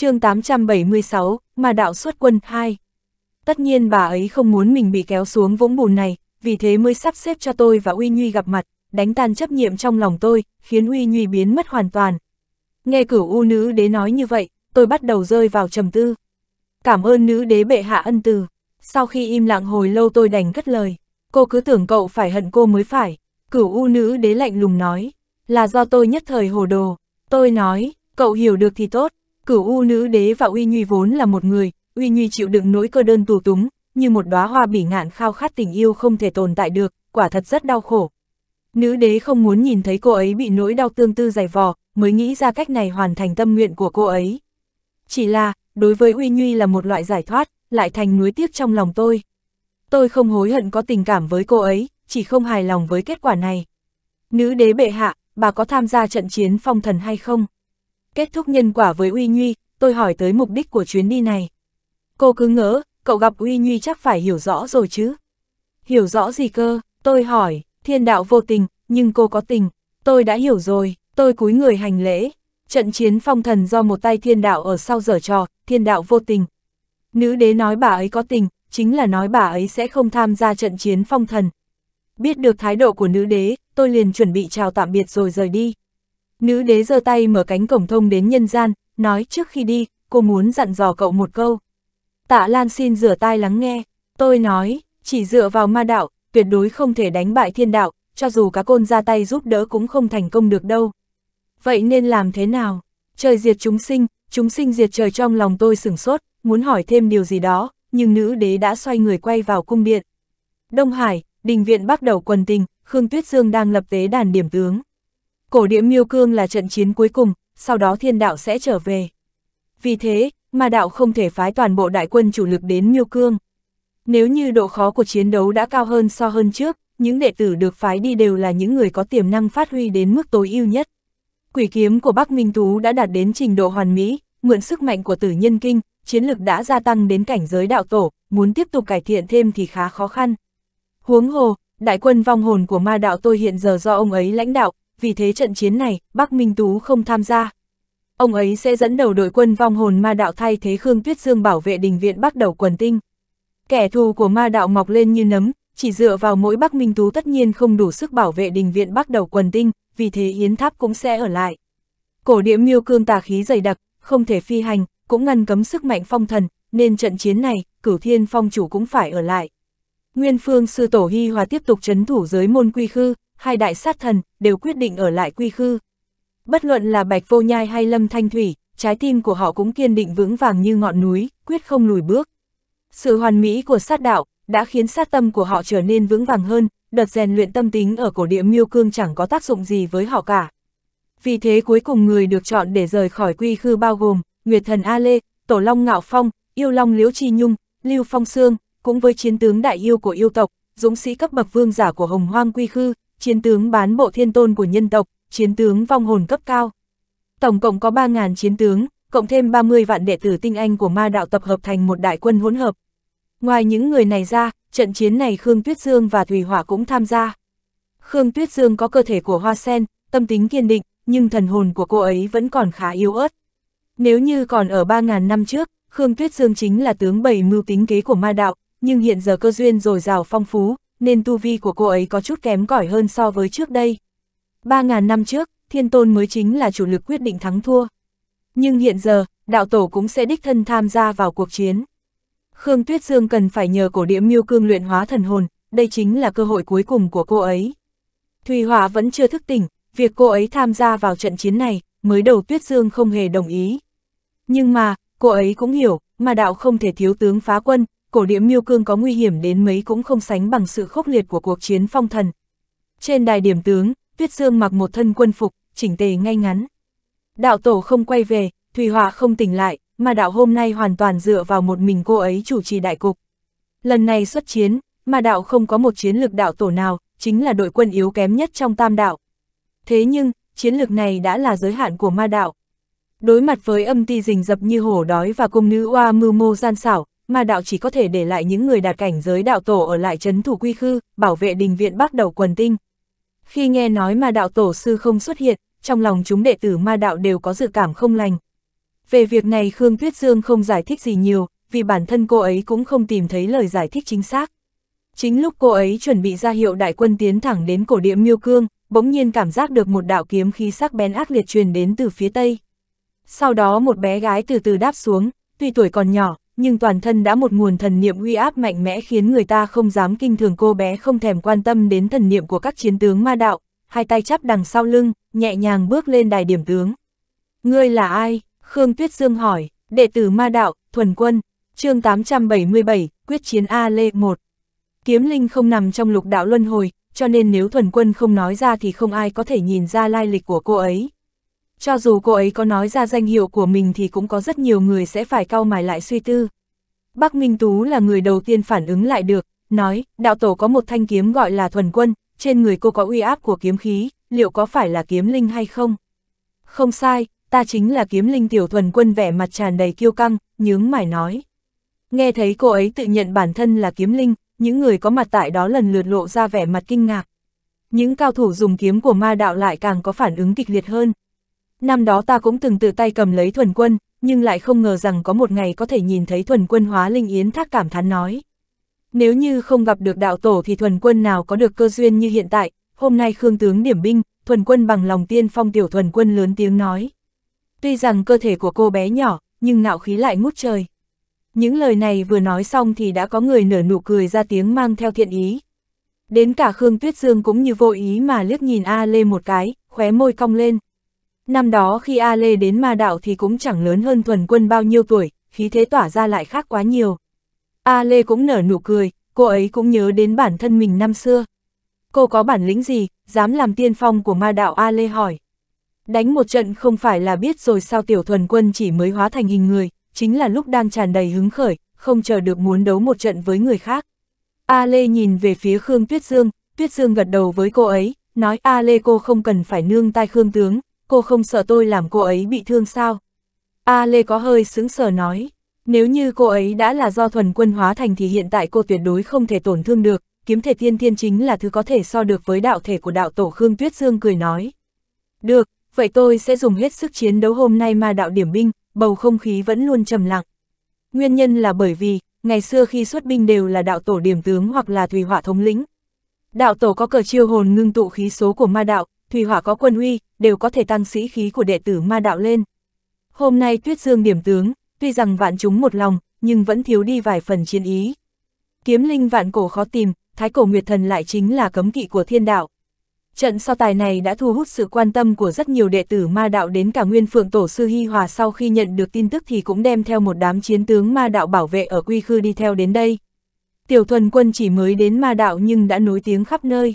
chương 876, mà đạo xuất quân 2. Tất nhiên bà ấy không muốn mình bị kéo xuống vũng bùn này, vì thế mới sắp xếp cho tôi và Uy Nhuy gặp mặt, đánh tan chấp nhiệm trong lòng tôi, khiến Uy Nhuy biến mất hoàn toàn. Nghe cửu u nữ đế nói như vậy, tôi bắt đầu rơi vào trầm tư. Cảm ơn nữ đế bệ hạ ân từ. Sau khi im lặng hồi lâu tôi đành cất lời. Cô cứ tưởng cậu phải hận cô mới phải. Cửu u nữ đế lạnh lùng nói. Là do tôi nhất thời hồ đồ. Tôi nói, cậu hiểu được thì tốt, Cửu U nữ đế và Uy Nhuy vốn là một người, Uy Nhuy chịu đựng nỗi cơ đơn tù túng, như một đóa hoa bỉ ngạn khao khát tình yêu không thể tồn tại được, quả thật rất đau khổ. Nữ đế không muốn nhìn thấy cô ấy bị nỗi đau tương tư dày vò, mới nghĩ ra cách này hoàn thành tâm nguyện của cô ấy. Chỉ là, đối với Uy Nhuy là một loại giải thoát, lại thành nuối tiếc trong lòng tôi. Tôi không hối hận có tình cảm với cô ấy, chỉ không hài lòng với kết quả này. Nữ đế bệ hạ, bà có tham gia trận chiến phong thần hay không? kết thúc nhân quả với Uy Nhuy, tôi hỏi tới mục đích của chuyến đi này. Cô cứ ngỡ, cậu gặp Uy Nhuy chắc phải hiểu rõ rồi chứ. Hiểu rõ gì cơ, tôi hỏi, thiên đạo vô tình, nhưng cô có tình, tôi đã hiểu rồi, tôi cúi người hành lễ. Trận chiến phong thần do một tay thiên đạo ở sau giở trò, thiên đạo vô tình. Nữ đế nói bà ấy có tình, chính là nói bà ấy sẽ không tham gia trận chiến phong thần. Biết được thái độ của nữ đế, tôi liền chuẩn bị chào tạm biệt rồi rời đi. Nữ đế giơ tay mở cánh cổng thông đến nhân gian, nói trước khi đi, cô muốn dặn dò cậu một câu. Tạ Lan xin rửa tai lắng nghe, tôi nói, chỉ dựa vào ma đạo, tuyệt đối không thể đánh bại thiên đạo, cho dù cá côn ra tay giúp đỡ cũng không thành công được đâu. Vậy nên làm thế nào? Trời diệt chúng sinh, chúng sinh diệt trời trong lòng tôi sửng sốt, muốn hỏi thêm điều gì đó, nhưng nữ đế đã xoay người quay vào cung điện. Đông Hải, đình viện bắt đầu quần tình, Khương Tuyết Dương đang lập tế đàn điểm tướng cổ địa miêu cương là trận chiến cuối cùng, sau đó thiên đạo sẽ trở về. Vì thế, Ma đạo không thể phái toàn bộ đại quân chủ lực đến miêu cương. Nếu như độ khó của chiến đấu đã cao hơn so hơn trước, những đệ tử được phái đi đều là những người có tiềm năng phát huy đến mức tối ưu nhất. Quỷ kiếm của Bắc Minh Tú đã đạt đến trình độ hoàn mỹ, mượn sức mạnh của tử nhân kinh, chiến lực đã gia tăng đến cảnh giới đạo tổ, muốn tiếp tục cải thiện thêm thì khá khó khăn. Huống hồ, đại quân vong hồn của ma đạo tôi hiện giờ do ông ấy lãnh đạo, vì thế trận chiến này, Bắc Minh Tú không tham gia. Ông ấy sẽ dẫn đầu đội quân vong hồn ma đạo thay thế Khương Tuyết Dương bảo vệ đình viện bắt đầu quần tinh. Kẻ thù của ma đạo mọc lên như nấm, chỉ dựa vào mỗi Bắc Minh Tú tất nhiên không đủ sức bảo vệ đình viện bắt đầu quần tinh, vì thế Yến Tháp cũng sẽ ở lại. Cổ địa miêu cương tà khí dày đặc, không thể phi hành, cũng ngăn cấm sức mạnh phong thần, nên trận chiến này, cửu thiên phong chủ cũng phải ở lại. Nguyên phương sư tổ hy hòa tiếp tục chấn thủ giới môn quy khư, hai đại sát thần, đều quyết định ở lại quy khư. Bất luận là Bạch Vô Nhai hay Lâm Thanh Thủy, trái tim của họ cũng kiên định vững vàng như ngọn núi, quyết không lùi bước. Sự hoàn mỹ của sát đạo đã khiến sát tâm của họ trở nên vững vàng hơn, đợt rèn luyện tâm tính ở cổ địa miêu cương chẳng có tác dụng gì với họ cả. Vì thế cuối cùng người được chọn để rời khỏi quy khư bao gồm, Nguyệt Thần A Lê, Tổ Long Ngạo Phong, Yêu Long Liễu Chi Nhung, Lưu Phong Sương, cũng với chiến tướng đại yêu của yêu tộc, dũng sĩ cấp bậc vương giả của Hồng Hoang Quy Khư, chiến tướng bán bộ thiên tôn của nhân tộc, chiến tướng vong hồn cấp cao. Tổng cộng có 3.000 chiến tướng, cộng thêm 30 vạn đệ tử tinh anh của ma đạo tập hợp thành một đại quân hỗn hợp. Ngoài những người này ra, trận chiến này Khương Tuyết Dương và Thủy Hỏa cũng tham gia. Khương Tuyết Dương có cơ thể của hoa sen, tâm tính kiên định, nhưng thần hồn của cô ấy vẫn còn khá yếu ớt. Nếu như còn ở 3.000 năm trước, Khương Tuyết Dương chính là tướng bầy mưu tính kế của ma đạo, nhưng hiện giờ cơ duyên dồi dào phong phú, nên tu vi của cô ấy có chút kém cỏi hơn so với trước đây. 3.000 năm trước, thiên tôn mới chính là chủ lực quyết định thắng thua. Nhưng hiện giờ, đạo tổ cũng sẽ đích thân tham gia vào cuộc chiến. Khương Tuyết Dương cần phải nhờ cổ địa miêu cương luyện hóa thần hồn, đây chính là cơ hội cuối cùng của cô ấy. Thùy Hỏa vẫn chưa thức tỉnh, việc cô ấy tham gia vào trận chiến này, mới đầu Tuyết Dương không hề đồng ý. Nhưng mà, cô ấy cũng hiểu, mà đạo không thể thiếu tướng phá quân, cổ địa miêu cương có nguy hiểm đến mấy cũng không sánh bằng sự khốc liệt của cuộc chiến phong thần. Trên đài điểm tướng, Tuyết Dương mặc một thân quân phục, chỉnh tề ngay ngắn. Đạo tổ không quay về, Thùy Họa không tỉnh lại, mà đạo hôm nay hoàn toàn dựa vào một mình cô ấy chủ trì đại cục. Lần này xuất chiến, mà đạo không có một chiến lược đạo tổ nào, chính là đội quân yếu kém nhất trong tam đạo. Thế nhưng, chiến lược này đã là giới hạn của ma đạo. Đối mặt với âm ti rình dập như hổ đói và cung nữ oa mưu mô gian xảo, ma đạo chỉ có thể để lại những người đạt cảnh giới đạo tổ ở lại trấn thủ quy khư, bảo vệ đình viện bắt đầu quần tinh. Khi nghe nói ma đạo tổ sư không xuất hiện, trong lòng chúng đệ tử ma đạo đều có dự cảm không lành. Về việc này Khương Tuyết Dương không giải thích gì nhiều, vì bản thân cô ấy cũng không tìm thấy lời giải thích chính xác. Chính lúc cô ấy chuẩn bị ra hiệu đại quân tiến thẳng đến cổ địa miêu cương, bỗng nhiên cảm giác được một đạo kiếm khí sắc bén ác liệt truyền đến từ phía tây. Sau đó một bé gái từ từ đáp xuống, tuy tuổi còn nhỏ, nhưng toàn thân đã một nguồn thần niệm uy áp mạnh mẽ khiến người ta không dám kinh thường cô bé không thèm quan tâm đến thần niệm của các chiến tướng ma đạo, hai tay chắp đằng sau lưng, nhẹ nhàng bước lên đài điểm tướng. Ngươi là ai? Khương Tuyết Dương hỏi, đệ tử ma đạo, thuần quân, chương 877, quyết chiến A Lê 1. Kiếm linh không nằm trong lục đạo luân hồi, cho nên nếu thuần quân không nói ra thì không ai có thể nhìn ra lai lịch của cô ấy. Cho dù cô ấy có nói ra danh hiệu của mình thì cũng có rất nhiều người sẽ phải cau mài lại suy tư. Bác Minh Tú là người đầu tiên phản ứng lại được, nói, đạo tổ có một thanh kiếm gọi là thuần quân, trên người cô có uy áp của kiếm khí, liệu có phải là kiếm linh hay không? Không sai, ta chính là kiếm linh tiểu thuần quân vẻ mặt tràn đầy kiêu căng, nhướng mải nói. Nghe thấy cô ấy tự nhận bản thân là kiếm linh, những người có mặt tại đó lần lượt lộ ra vẻ mặt kinh ngạc. Những cao thủ dùng kiếm của ma đạo lại càng có phản ứng kịch liệt hơn năm đó ta cũng từng từ tay cầm lấy thuần quân, nhưng lại không ngờ rằng có một ngày có thể nhìn thấy thuần quân hóa linh yến thác cảm thán nói. Nếu như không gặp được đạo tổ thì thuần quân nào có được cơ duyên như hiện tại, hôm nay Khương tướng điểm binh, thuần quân bằng lòng tiên phong tiểu thuần quân lớn tiếng nói. Tuy rằng cơ thể của cô bé nhỏ, nhưng ngạo khí lại ngút trời. Những lời này vừa nói xong thì đã có người nở nụ cười ra tiếng mang theo thiện ý. Đến cả Khương Tuyết Dương cũng như vô ý mà liếc nhìn A Lê một cái, khóe môi cong lên. Năm đó khi A Lê đến ma đạo thì cũng chẳng lớn hơn thuần quân bao nhiêu tuổi, khí thế tỏa ra lại khác quá nhiều. A Lê cũng nở nụ cười, cô ấy cũng nhớ đến bản thân mình năm xưa. Cô có bản lĩnh gì, dám làm tiên phong của ma đạo A Lê hỏi. Đánh một trận không phải là biết rồi sao tiểu thuần quân chỉ mới hóa thành hình người, chính là lúc đang tràn đầy hứng khởi, không chờ được muốn đấu một trận với người khác. A Lê nhìn về phía Khương Tuyết Dương, Tuyết Dương gật đầu với cô ấy, nói A Lê cô không cần phải nương tai Khương Tướng, cô không sợ tôi làm cô ấy bị thương sao? A Lê có hơi sững sờ nói, nếu như cô ấy đã là do thuần quân hóa thành thì hiện tại cô tuyệt đối không thể tổn thương được, kiếm thể tiên thiên chính là thứ có thể so được với đạo thể của đạo tổ Khương Tuyết Dương cười nói. Được, vậy tôi sẽ dùng hết sức chiến đấu hôm nay mà đạo điểm binh, bầu không khí vẫn luôn trầm lặng. Nguyên nhân là bởi vì, ngày xưa khi xuất binh đều là đạo tổ điểm tướng hoặc là thủy hỏa thống lĩnh. Đạo tổ có cờ chiêu hồn ngưng tụ khí số của ma đạo, thủy hỏa có quân huy, đều có thể tăng sĩ khí của đệ tử ma đạo lên. Hôm nay tuyết dương điểm tướng, tuy rằng vạn chúng một lòng, nhưng vẫn thiếu đi vài phần chiến ý. Kiếm linh vạn cổ khó tìm, thái cổ nguyệt thần lại chính là cấm kỵ của thiên đạo. Trận so tài này đã thu hút sự quan tâm của rất nhiều đệ tử ma đạo đến cả nguyên phượng tổ sư Hy Hòa sau khi nhận được tin tức thì cũng đem theo một đám chiến tướng ma đạo bảo vệ ở quy khư đi theo đến đây. Tiểu thuần quân chỉ mới đến ma đạo nhưng đã nối tiếng khắp nơi.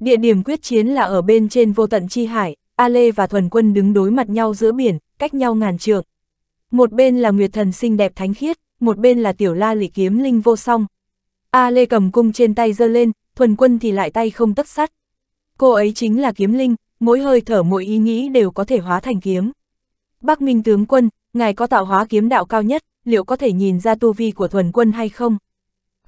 Địa điểm quyết chiến là ở bên trên vô tận chi hải, A Lê và Thuần Quân đứng đối mặt nhau giữa biển, cách nhau ngàn trượng. Một bên là Nguyệt Thần xinh đẹp thánh khiết, một bên là Tiểu La Lị kiếm linh vô song. A Lê cầm cung trên tay giơ lên, Thuần Quân thì lại tay không tất sắt. Cô ấy chính là kiếm linh, mỗi hơi thở mỗi ý nghĩ đều có thể hóa thành kiếm. Bắc Minh tướng quân, ngài có tạo hóa kiếm đạo cao nhất, liệu có thể nhìn ra tu vi của Thuần Quân hay không?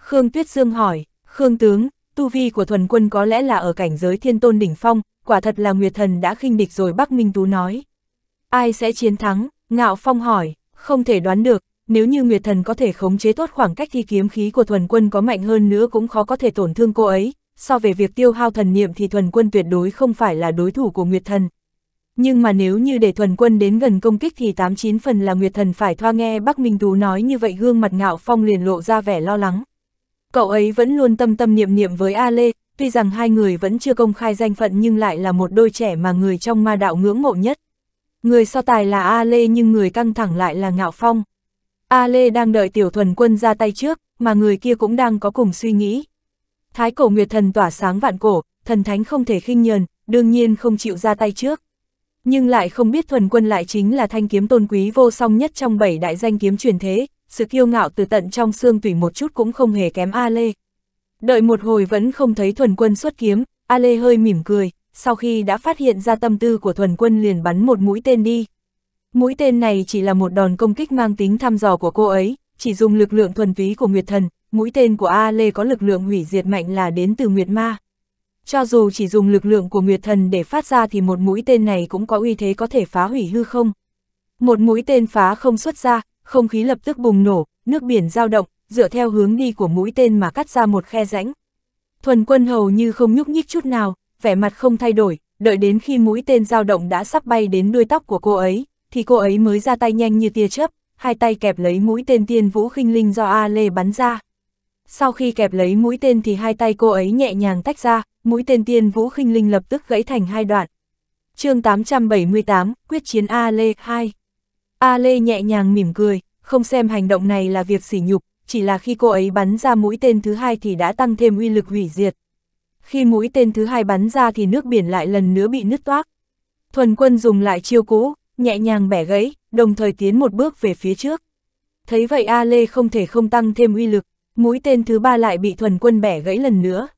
Khương Tuyết Dương hỏi, Khương tướng, tu vi của thuần quân có lẽ là ở cảnh giới thiên tôn đỉnh phong, quả thật là Nguyệt Thần đã khinh địch rồi Bắc Minh Tú nói. Ai sẽ chiến thắng? Ngạo Phong hỏi, không thể đoán được, nếu như Nguyệt Thần có thể khống chế tốt khoảng cách thì kiếm khí của thuần quân có mạnh hơn nữa cũng khó có thể tổn thương cô ấy, so về việc tiêu hao thần niệm thì thuần quân tuyệt đối không phải là đối thủ của Nguyệt Thần. Nhưng mà nếu như để thuần quân đến gần công kích thì 89 phần là Nguyệt Thần phải thoa nghe Bắc Minh Tú nói như vậy gương mặt Ngạo Phong liền lộ ra vẻ lo lắng. Cậu ấy vẫn luôn tâm tâm niệm niệm với A Lê, tuy rằng hai người vẫn chưa công khai danh phận nhưng lại là một đôi trẻ mà người trong ma đạo ngưỡng mộ nhất. Người so tài là A Lê nhưng người căng thẳng lại là Ngạo Phong. A Lê đang đợi tiểu thuần quân ra tay trước, mà người kia cũng đang có cùng suy nghĩ. Thái cổ nguyệt thần tỏa sáng vạn cổ, thần thánh không thể khinh nhờn, đương nhiên không chịu ra tay trước. Nhưng lại không biết thuần quân lại chính là thanh kiếm tôn quý vô song nhất trong bảy đại danh kiếm truyền thế, sự kiêu ngạo từ tận trong xương tủy một chút cũng không hề kém A Lê. Đợi một hồi vẫn không thấy thuần quân xuất kiếm, A Lê hơi mỉm cười, sau khi đã phát hiện ra tâm tư của thuần quân liền bắn một mũi tên đi. Mũi tên này chỉ là một đòn công kích mang tính thăm dò của cô ấy, chỉ dùng lực lượng thuần túy của Nguyệt Thần, mũi tên của A Lê có lực lượng hủy diệt mạnh là đến từ Nguyệt Ma. Cho dù chỉ dùng lực lượng của Nguyệt Thần để phát ra thì một mũi tên này cũng có uy thế có thể phá hủy hư không. Một mũi tên phá không xuất ra, không khí lập tức bùng nổ, nước biển dao động, dựa theo hướng đi của mũi tên mà cắt ra một khe rãnh. Thuần quân hầu như không nhúc nhích chút nào, vẻ mặt không thay đổi, đợi đến khi mũi tên dao động đã sắp bay đến đuôi tóc của cô ấy, thì cô ấy mới ra tay nhanh như tia chớp, hai tay kẹp lấy mũi tên tiên vũ khinh linh do A Lê bắn ra. Sau khi kẹp lấy mũi tên thì hai tay cô ấy nhẹ nhàng tách ra, mũi tên tiên vũ khinh linh lập tức gãy thành hai đoạn. chương 878, Quyết chiến A Lê 2 A Lê nhẹ nhàng mỉm cười, không xem hành động này là việc sỉ nhục, chỉ là khi cô ấy bắn ra mũi tên thứ hai thì đã tăng thêm uy lực hủy diệt. Khi mũi tên thứ hai bắn ra thì nước biển lại lần nữa bị nứt toác. Thuần quân dùng lại chiêu cũ, nhẹ nhàng bẻ gãy, đồng thời tiến một bước về phía trước. Thấy vậy A Lê không thể không tăng thêm uy lực, mũi tên thứ ba lại bị thuần quân bẻ gãy lần nữa.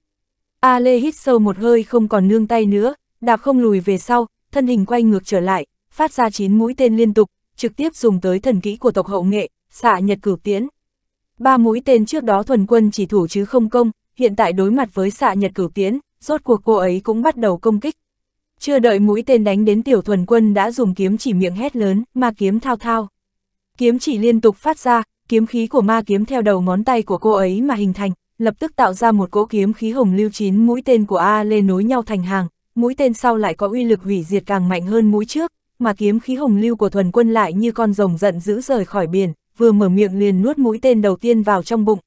A Lê hít sâu một hơi không còn nương tay nữa, đạp không lùi về sau, thân hình quay ngược trở lại, phát ra chín mũi tên liên tục, trực tiếp dùng tới thần kỹ của tộc hậu nghệ, xạ nhật cửu tiễn. Ba mũi tên trước đó thuần quân chỉ thủ chứ không công, hiện tại đối mặt với xạ nhật cửu tiễn, rốt cuộc cô ấy cũng bắt đầu công kích. Chưa đợi mũi tên đánh đến tiểu thuần quân đã dùng kiếm chỉ miệng hét lớn, ma kiếm thao thao. Kiếm chỉ liên tục phát ra, kiếm khí của ma kiếm theo đầu ngón tay của cô ấy mà hình thành, lập tức tạo ra một cỗ kiếm khí hồng lưu chín mũi tên của A Lê nối nhau thành hàng, mũi tên sau lại có uy lực hủy diệt càng mạnh hơn mũi trước, mà kiếm khí hồng lưu của thuần quân lại như con rồng giận dữ rời khỏi biển, vừa mở miệng liền nuốt mũi tên đầu tiên vào trong bụng.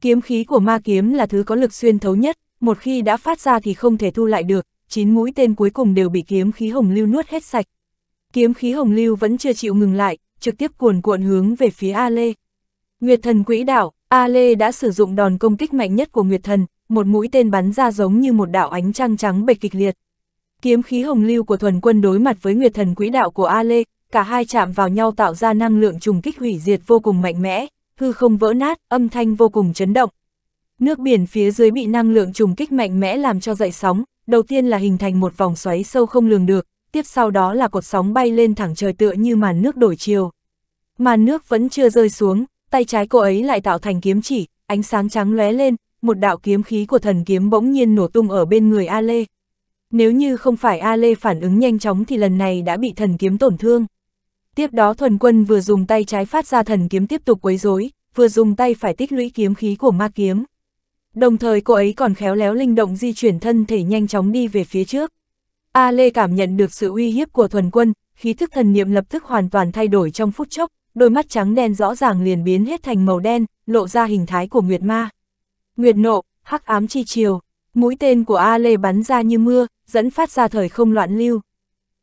Kiếm khí của ma kiếm là thứ có lực xuyên thấu nhất, một khi đã phát ra thì không thể thu lại được, chín mũi tên cuối cùng đều bị kiếm khí hồng lưu nuốt hết sạch. Kiếm khí hồng lưu vẫn chưa chịu ngừng lại, trực tiếp cuồn cuộn hướng về phía A Lê. Nguyệt thần quỹ đạo, A Lê đã sử dụng đòn công kích mạnh nhất của Nguyệt thần, một mũi tên bắn ra giống như một đạo ánh trăng trắng bệch kịch liệt. Kiếm khí hồng lưu của thuần quân đối mặt với nguyệt thần quỹ đạo của A Lê, cả hai chạm vào nhau tạo ra năng lượng trùng kích hủy diệt vô cùng mạnh mẽ, hư không vỡ nát, âm thanh vô cùng chấn động. Nước biển phía dưới bị năng lượng trùng kích mạnh mẽ làm cho dậy sóng, đầu tiên là hình thành một vòng xoáy sâu không lường được, tiếp sau đó là cột sóng bay lên thẳng trời tựa như màn nước đổi chiều. Màn nước vẫn chưa rơi xuống, tay trái cô ấy lại tạo thành kiếm chỉ, ánh sáng trắng lóe lên, một đạo kiếm khí của thần kiếm bỗng nhiên nổ tung ở bên người A Lê. Nếu như không phải A Lê phản ứng nhanh chóng thì lần này đã bị thần kiếm tổn thương. Tiếp đó thuần quân vừa dùng tay trái phát ra thần kiếm tiếp tục quấy rối, vừa dùng tay phải tích lũy kiếm khí của ma kiếm. Đồng thời cô ấy còn khéo léo linh động di chuyển thân thể nhanh chóng đi về phía trước. A Lê cảm nhận được sự uy hiếp của thuần quân, khí thức thần niệm lập tức hoàn toàn thay đổi trong phút chốc, đôi mắt trắng đen rõ ràng liền biến hết thành màu đen, lộ ra hình thái của Nguyệt Ma. Nguyệt nộ, hắc ám chi chiều, mũi tên của A Lê bắn ra như mưa, dẫn phát ra thời không loạn lưu.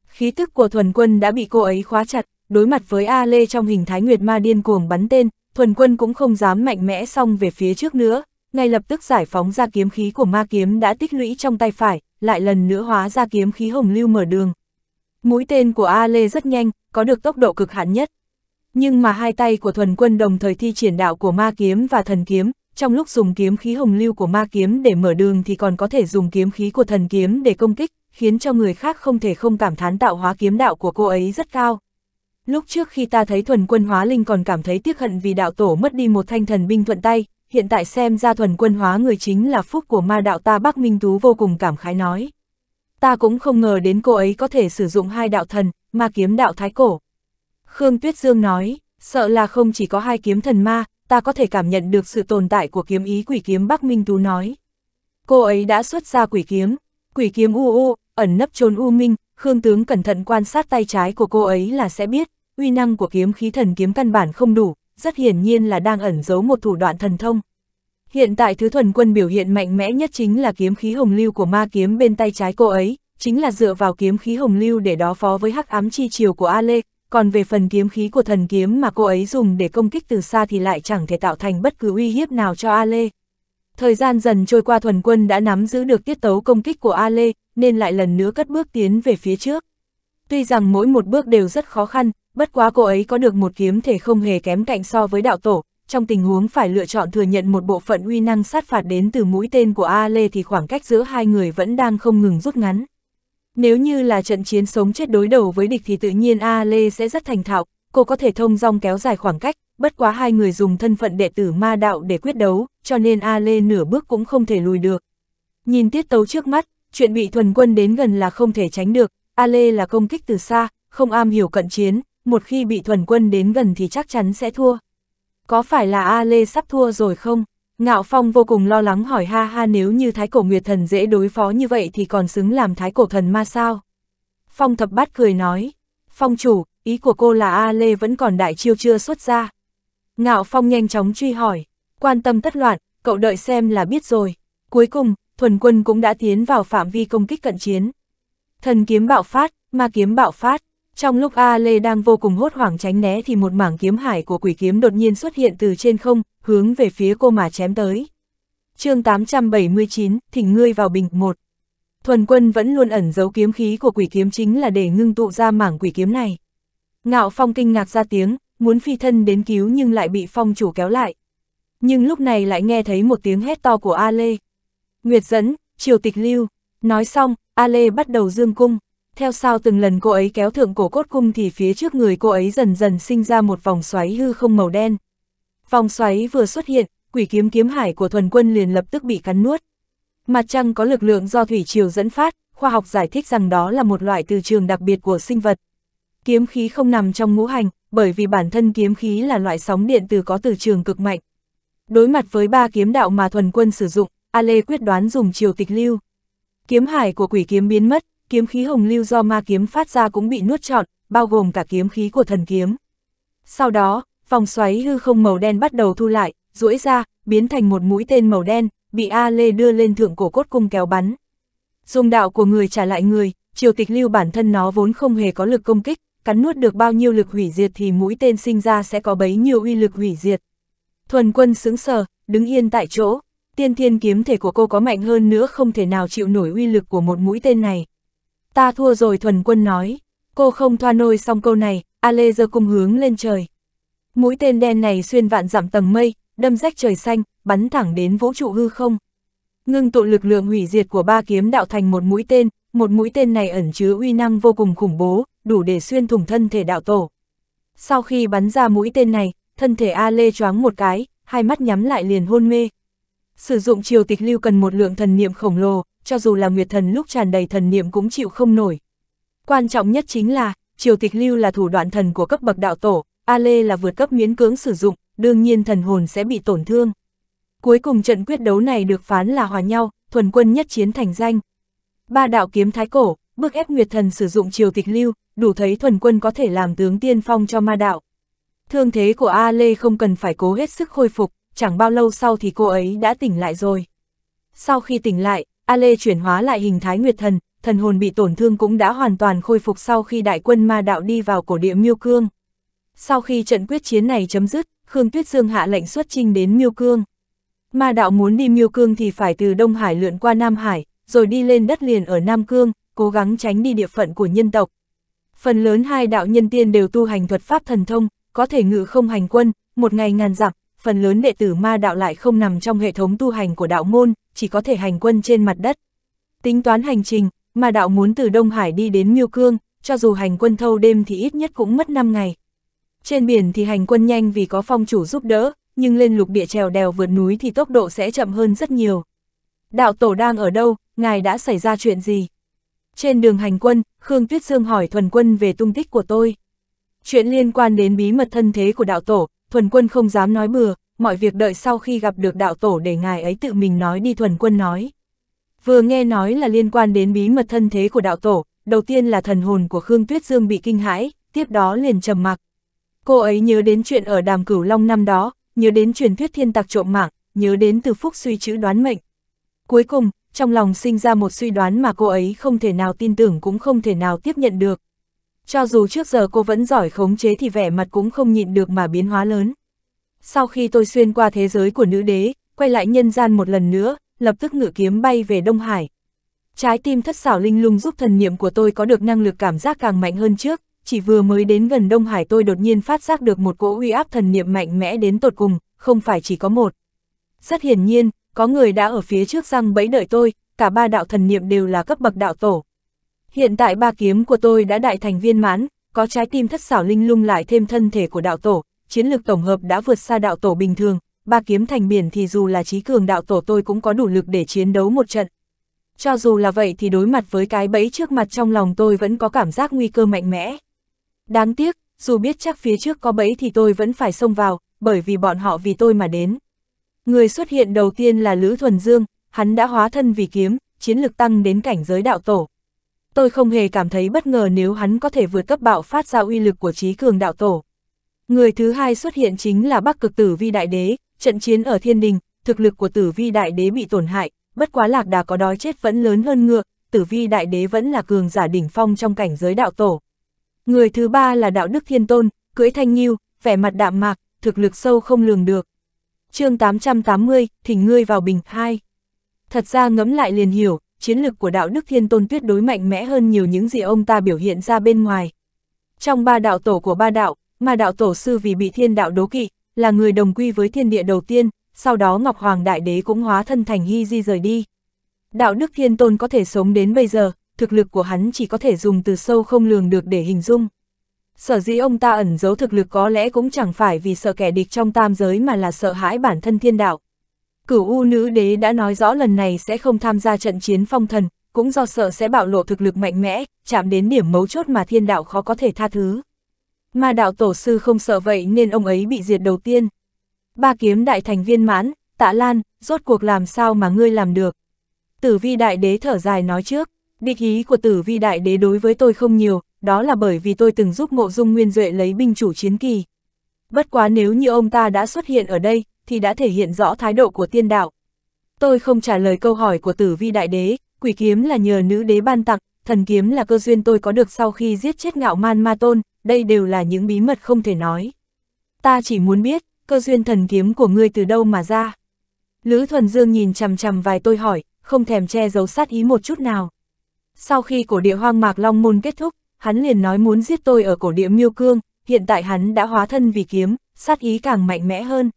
Khí tức của thuần quân đã bị cô ấy khóa chặt, đối mặt với A Lê trong hình thái Nguyệt Ma điên cuồng bắn tên, thuần quân cũng không dám mạnh mẽ xong về phía trước nữa, ngay lập tức giải phóng ra kiếm khí của ma kiếm đã tích lũy trong tay phải, lại lần nữa hóa ra kiếm khí hồng lưu mở đường. Mũi tên của A Lê rất nhanh, có được tốc độ cực hạn nhất. Nhưng mà hai tay của thuần quân đồng thời thi triển đạo của ma kiếm và thần kiếm, trong lúc dùng kiếm khí hồng lưu của ma kiếm để mở đường thì còn có thể dùng kiếm khí của thần kiếm để công kích, khiến cho người khác không thể không cảm thán tạo hóa kiếm đạo của cô ấy rất cao. Lúc trước khi ta thấy thuần quân hóa linh còn cảm thấy tiếc hận vì đạo tổ mất đi một thanh thần binh thuận tay, hiện tại xem ra thuần quân hóa người chính là phúc của ma đạo ta Bắc Minh Tú vô cùng cảm khái nói. Ta cũng không ngờ đến cô ấy có thể sử dụng hai đạo thần, ma kiếm đạo thái cổ. Khương Tuyết Dương nói, sợ là không chỉ có hai kiếm thần ma, ta có thể cảm nhận được sự tồn tại của kiếm ý quỷ kiếm Bắc Minh Tú nói. Cô ấy đã xuất ra quỷ kiếm, quỷ kiếm u u, ẩn nấp trốn u minh, Khương tướng cẩn thận quan sát tay trái của cô ấy là sẽ biết, uy năng của kiếm khí thần kiếm căn bản không đủ, rất hiển nhiên là đang ẩn giấu một thủ đoạn thần thông. Hiện tại thứ thuần quân biểu hiện mạnh mẽ nhất chính là kiếm khí hồng lưu của ma kiếm bên tay trái cô ấy, chính là dựa vào kiếm khí hồng lưu để đối phó với hắc ám chi chiều của A Lê, còn về phần kiếm khí của thần kiếm mà cô ấy dùng để công kích từ xa thì lại chẳng thể tạo thành bất cứ uy hiếp nào cho A Lê. Thời gian dần trôi qua thuần quân đã nắm giữ được tiết tấu công kích của A Lê, nên lại lần nữa cất bước tiến về phía trước. Tuy rằng mỗi một bước đều rất khó khăn, bất quá cô ấy có được một kiếm thể không hề kém cạnh so với đạo tổ, trong tình huống phải lựa chọn thừa nhận một bộ phận uy năng sát phạt đến từ mũi tên của A Lê thì khoảng cách giữa hai người vẫn đang không ngừng rút ngắn. Nếu như là trận chiến sống chết đối đầu với địch thì tự nhiên A Lê sẽ rất thành thạo, cô có thể thông dong kéo dài khoảng cách, bất quá hai người dùng thân phận đệ tử ma đạo để quyết đấu, cho nên A Lê nửa bước cũng không thể lùi được. Nhìn tiết tấu trước mắt, chuyện bị thuần quân đến gần là không thể tránh được, A Lê là công kích từ xa, không am hiểu cận chiến, một khi bị thuần quân đến gần thì chắc chắn sẽ thua. Có phải là A Lê sắp thua rồi không? Ngạo Phong vô cùng lo lắng hỏi ha ha nếu như Thái Cổ Nguyệt Thần dễ đối phó như vậy thì còn xứng làm Thái Cổ Thần ma sao? Phong thập bát cười nói, Phong chủ, ý của cô là A Lê vẫn còn đại chiêu chưa xuất ra. Ngạo Phong nhanh chóng truy hỏi, quan tâm tất loạn, cậu đợi xem là biết rồi. Cuối cùng, thuần quân cũng đã tiến vào phạm vi công kích cận chiến. Thần kiếm bạo phát, ma kiếm bạo phát, trong lúc A Lê đang vô cùng hốt hoảng tránh né thì một mảng kiếm hải của quỷ kiếm đột nhiên xuất hiện từ trên không, hướng về phía cô mà chém tới. chương 879, Thỉnh ngươi vào bình 1. Thuần quân vẫn luôn ẩn giấu kiếm khí của quỷ kiếm chính là để ngưng tụ ra mảng quỷ kiếm này. Ngạo Phong kinh ngạc ra tiếng, muốn phi thân đến cứu nhưng lại bị Phong chủ kéo lại. Nhưng lúc này lại nghe thấy một tiếng hét to của A Lê. Nguyệt dẫn, triều tịch lưu. Nói xong, A Lê bắt đầu dương cung theo sau từng lần cô ấy kéo thượng cổ cốt cung thì phía trước người cô ấy dần dần sinh ra một vòng xoáy hư không màu đen. Vòng xoáy vừa xuất hiện, quỷ kiếm kiếm hải của thuần quân liền lập tức bị cắn nuốt. Mặt trăng có lực lượng do thủy triều dẫn phát, khoa học giải thích rằng đó là một loại từ trường đặc biệt của sinh vật. Kiếm khí không nằm trong ngũ hành, bởi vì bản thân kiếm khí là loại sóng điện từ có từ trường cực mạnh. Đối mặt với ba kiếm đạo mà thuần quân sử dụng, a lê quyết đoán dùng chiều tịch lưu. Kiếm hải của quỷ kiếm biến mất, kiếm khí hồng lưu do ma kiếm phát ra cũng bị nuốt trọn, bao gồm cả kiếm khí của thần kiếm. Sau đó, vòng xoáy hư không màu đen bắt đầu thu lại, duỗi ra, biến thành một mũi tên màu đen, bị A Lê đưa lên thượng cổ cốt cung kéo bắn. Dùng đạo của người trả lại người, triều tịch lưu bản thân nó vốn không hề có lực công kích, cắn nuốt được bao nhiêu lực hủy diệt thì mũi tên sinh ra sẽ có bấy nhiêu uy lực hủy diệt. Thuần quân sững sờ, đứng yên tại chỗ, tiên thiên kiếm thể của cô có mạnh hơn nữa không thể nào chịu nổi uy lực của một mũi tên này ta thua rồi thuần quân nói. Cô không thoa nôi xong câu này, A Lê giơ cung hướng lên trời. Mũi tên đen này xuyên vạn dặm tầng mây, đâm rách trời xanh, bắn thẳng đến vũ trụ hư không. Ngưng tụ lực lượng hủy diệt của ba kiếm đạo thành một mũi tên, một mũi tên này ẩn chứa uy năng vô cùng khủng bố, đủ để xuyên thủng thân thể đạo tổ. Sau khi bắn ra mũi tên này, thân thể A Lê choáng một cái, hai mắt nhắm lại liền hôn mê. Sử dụng chiều tịch lưu cần một lượng thần niệm khổng lồ, cho dù là Nguyệt Thần lúc tràn đầy thần niệm cũng chịu không nổi. Quan trọng nhất chính là, Triều Tịch Lưu là thủ đoạn thần của cấp bậc đạo tổ, A Lê là vượt cấp miễn cưỡng sử dụng, đương nhiên thần hồn sẽ bị tổn thương. Cuối cùng trận quyết đấu này được phán là hòa nhau, thuần quân nhất chiến thành danh. Ba đạo kiếm thái cổ, bức ép Nguyệt Thần sử dụng Triều Tịch Lưu, đủ thấy thuần quân có thể làm tướng tiên phong cho ma đạo. Thương thế của A Lê không cần phải cố hết sức khôi phục, chẳng bao lâu sau thì cô ấy đã tỉnh lại rồi. Sau khi tỉnh lại, A Lê chuyển hóa lại hình thái Nguyệt Thần, thần hồn bị tổn thương cũng đã hoàn toàn khôi phục sau khi đại quân ma đạo đi vào cổ địa Miêu Cương. Sau khi trận quyết chiến này chấm dứt, Khương Tuyết Dương hạ lệnh xuất trinh đến Miêu Cương. Ma đạo muốn đi Miêu Cương thì phải từ Đông Hải lượn qua Nam Hải, rồi đi lên đất liền ở Nam Cương, cố gắng tránh đi địa phận của nhân tộc. Phần lớn hai đạo nhân tiên đều tu hành thuật pháp thần thông, có thể ngự không hành quân, một ngày ngàn dặm, phần lớn đệ tử ma đạo lại không nằm trong hệ thống tu hành của đạo môn, chỉ có thể hành quân trên mặt đất. Tính toán hành trình, ma đạo muốn từ Đông Hải đi đến Miêu Cương, cho dù hành quân thâu đêm thì ít nhất cũng mất 5 ngày. Trên biển thì hành quân nhanh vì có phong chủ giúp đỡ, nhưng lên lục địa trèo đèo vượt núi thì tốc độ sẽ chậm hơn rất nhiều. Đạo tổ đang ở đâu, ngài đã xảy ra chuyện gì? Trên đường hành quân, Khương Tuyết Dương hỏi thuần quân về tung tích của tôi. Chuyện liên quan đến bí mật thân thế của đạo tổ, thuần quân không dám nói bừa, mọi việc đợi sau khi gặp được đạo tổ để ngài ấy tự mình nói đi thuần quân nói. Vừa nghe nói là liên quan đến bí mật thân thế của đạo tổ, đầu tiên là thần hồn của Khương Tuyết Dương bị kinh hãi, tiếp đó liền trầm mặc. Cô ấy nhớ đến chuyện ở đàm cửu long năm đó, nhớ đến truyền thuyết thiên tặc trộm mạng, nhớ đến từ phúc suy chữ đoán mệnh. Cuối cùng, trong lòng sinh ra một suy đoán mà cô ấy không thể nào tin tưởng cũng không thể nào tiếp nhận được. Cho dù trước giờ cô vẫn giỏi khống chế thì vẻ mặt cũng không nhịn được mà biến hóa lớn. Sau khi tôi xuyên qua thế giới của nữ đế, quay lại nhân gian một lần nữa, lập tức ngự kiếm bay về Đông Hải. Trái tim thất xảo linh lung giúp thần niệm của tôi có được năng lực cảm giác càng mạnh hơn trước, chỉ vừa mới đến gần Đông Hải tôi đột nhiên phát giác được một cỗ uy áp thần niệm mạnh mẽ đến tột cùng, không phải chỉ có một. Rất hiển nhiên, có người đã ở phía trước răng bẫy đợi tôi, cả ba đạo thần niệm đều là cấp bậc đạo tổ. Hiện tại ba kiếm của tôi đã đại thành viên mãn, có trái tim thất xảo linh lung lại thêm thân thể của đạo tổ, chiến lược tổng hợp đã vượt xa đạo tổ bình thường, ba kiếm thành biển thì dù là trí cường đạo tổ tôi cũng có đủ lực để chiến đấu một trận. Cho dù là vậy thì đối mặt với cái bẫy trước mặt trong lòng tôi vẫn có cảm giác nguy cơ mạnh mẽ. Đáng tiếc, dù biết chắc phía trước có bẫy thì tôi vẫn phải xông vào, bởi vì bọn họ vì tôi mà đến. Người xuất hiện đầu tiên là Lữ Thuần Dương, hắn đã hóa thân vì kiếm, chiến lực tăng đến cảnh giới đạo tổ tôi không hề cảm thấy bất ngờ nếu hắn có thể vượt cấp bạo phát ra uy lực của trí cường đạo tổ. Người thứ hai xuất hiện chính là bắc cực tử vi đại đế, trận chiến ở thiên đình, thực lực của tử vi đại đế bị tổn hại, bất quá lạc đà có đói chết vẫn lớn hơn ngựa, tử vi đại đế vẫn là cường giả đỉnh phong trong cảnh giới đạo tổ. Người thứ ba là đạo đức thiên tôn, cưỡi thanh nghiêu, vẻ mặt đạm mạc, thực lực sâu không lường được. chương 880, thỉnh ngươi vào bình 2. Thật ra ngẫm lại liền hiểu, chiến lực của đạo đức thiên tôn tuyết đối mạnh mẽ hơn nhiều những gì ông ta biểu hiện ra bên ngoài. Trong ba đạo tổ của ba đạo, mà đạo tổ sư vì bị thiên đạo đố kỵ, là người đồng quy với thiên địa đầu tiên, sau đó Ngọc Hoàng Đại Đế cũng hóa thân thành hy di rời đi. Đạo đức thiên tôn có thể sống đến bây giờ, thực lực của hắn chỉ có thể dùng từ sâu không lường được để hình dung. Sở dĩ ông ta ẩn giấu thực lực có lẽ cũng chẳng phải vì sợ kẻ địch trong tam giới mà là sợ hãi bản thân thiên đạo. Cửu U nữ đế đã nói rõ lần này sẽ không tham gia trận chiến phong thần, cũng do sợ sẽ bạo lộ thực lực mạnh mẽ, chạm đến điểm mấu chốt mà thiên đạo khó có thể tha thứ. Mà đạo tổ sư không sợ vậy nên ông ấy bị diệt đầu tiên. Ba kiếm đại thành viên mãn, tạ lan, rốt cuộc làm sao mà ngươi làm được. Tử vi đại đế thở dài nói trước, địch ý của tử vi đại đế đối với tôi không nhiều, đó là bởi vì tôi từng giúp mộ dung nguyên duệ lấy binh chủ chiến kỳ, Bất quá nếu như ông ta đã xuất hiện ở đây, thì đã thể hiện rõ thái độ của tiên đạo. Tôi không trả lời câu hỏi của tử vi đại đế, quỷ kiếm là nhờ nữ đế ban tặng, thần kiếm là cơ duyên tôi có được sau khi giết chết ngạo man ma tôn, đây đều là những bí mật không thể nói. Ta chỉ muốn biết, cơ duyên thần kiếm của ngươi từ đâu mà ra. Lữ Thuần Dương nhìn chằm chằm vài tôi hỏi, không thèm che giấu sát ý một chút nào. Sau khi cổ địa hoang mạc long môn kết thúc, hắn liền nói muốn giết tôi ở cổ địa miêu cương, hiện tại hắn đã hóa thân vì kiếm, sát ý càng mạnh mẽ hơn.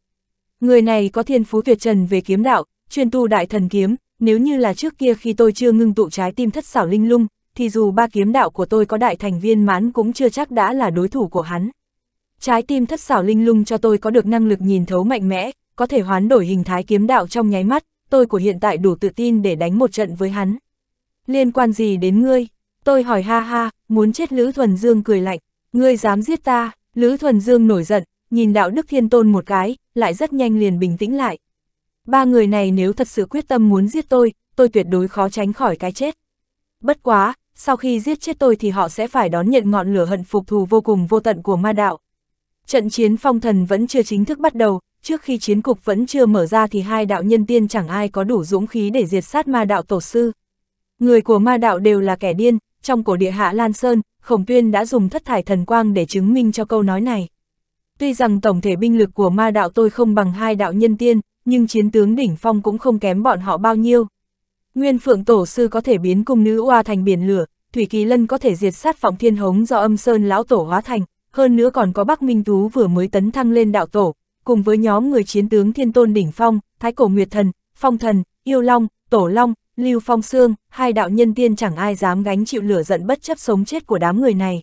Người này có thiên phú tuyệt trần về kiếm đạo, chuyên tu đại thần kiếm, nếu như là trước kia khi tôi chưa ngưng tụ trái tim thất xảo linh lung, thì dù ba kiếm đạo của tôi có đại thành viên mãn cũng chưa chắc đã là đối thủ của hắn. Trái tim thất xảo linh lung cho tôi có được năng lực nhìn thấu mạnh mẽ, có thể hoán đổi hình thái kiếm đạo trong nháy mắt, tôi của hiện tại đủ tự tin để đánh một trận với hắn. Liên quan gì đến ngươi? Tôi hỏi ha ha, muốn chết Lữ Thuần Dương cười lạnh. Ngươi dám giết ta, Lữ Thuần Dương nổi giận, nhìn đạo đức thiên tôn một cái, lại rất nhanh liền bình tĩnh lại. Ba người này nếu thật sự quyết tâm muốn giết tôi, tôi tuyệt đối khó tránh khỏi cái chết. Bất quá, sau khi giết chết tôi thì họ sẽ phải đón nhận ngọn lửa hận phục thù vô cùng vô tận của ma đạo. Trận chiến phong thần vẫn chưa chính thức bắt đầu, trước khi chiến cục vẫn chưa mở ra thì hai đạo nhân tiên chẳng ai có đủ dũng khí để diệt sát ma đạo tổ sư. Người của ma đạo đều là kẻ điên, trong cổ địa hạ Lan Sơn, Khổng Tuyên đã dùng thất thải thần quang để chứng minh cho câu nói này. Tuy rằng tổng thể binh lực của ma đạo tôi không bằng hai đạo nhân tiên, nhưng chiến tướng đỉnh phong cũng không kém bọn họ bao nhiêu. Nguyên Phượng Tổ Sư có thể biến cung nữ oa thành biển lửa, Thủy Kỳ Lân có thể diệt sát phỏng thiên hống do âm sơn lão tổ hóa thành, hơn nữa còn có Bắc Minh Tú vừa mới tấn thăng lên đạo tổ, cùng với nhóm người chiến tướng thiên tôn đỉnh phong, Thái Cổ Nguyệt Thần, Phong Thần, Yêu Long, Tổ Long, Lưu Phong Sương, hai đạo nhân tiên chẳng ai dám gánh chịu lửa giận bất chấp sống chết của đám người này.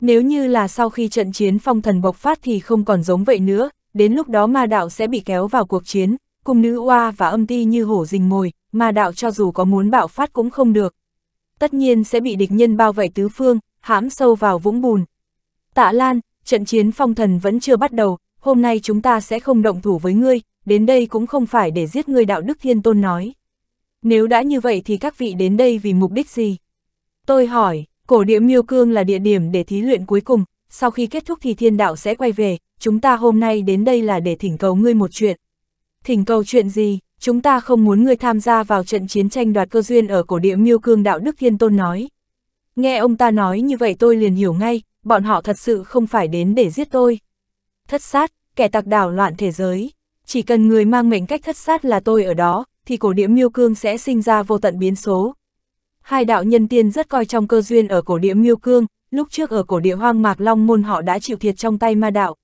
Nếu như là sau khi trận chiến phong thần bộc phát thì không còn giống vậy nữa, đến lúc đó ma đạo sẽ bị kéo vào cuộc chiến, cùng nữ oa và âm ti như hổ rình mồi, ma đạo cho dù có muốn bạo phát cũng không được. Tất nhiên sẽ bị địch nhân bao vây tứ phương, hãm sâu vào vũng bùn. Tạ Lan, trận chiến phong thần vẫn chưa bắt đầu, hôm nay chúng ta sẽ không động thủ với ngươi, đến đây cũng không phải để giết ngươi đạo đức thiên tôn nói nếu đã như vậy thì các vị đến đây vì mục đích gì? Tôi hỏi, cổ địa miêu cương là địa điểm để thí luyện cuối cùng, sau khi kết thúc thì thiên đạo sẽ quay về, chúng ta hôm nay đến đây là để thỉnh cầu ngươi một chuyện. Thỉnh cầu chuyện gì? Chúng ta không muốn ngươi tham gia vào trận chiến tranh đoạt cơ duyên ở cổ địa miêu cương đạo Đức Thiên Tôn nói. Nghe ông ta nói như vậy tôi liền hiểu ngay, bọn họ thật sự không phải đến để giết tôi. Thất sát, kẻ tạc đảo loạn thế giới. Chỉ cần người mang mệnh cách thất sát là tôi ở đó, thì cổ địa miêu cương sẽ sinh ra vô tận biến số. Hai đạo nhân tiên rất coi trọng cơ duyên ở cổ địa miêu cương, lúc trước ở cổ địa hoang mạc long môn họ đã chịu thiệt trong tay ma đạo.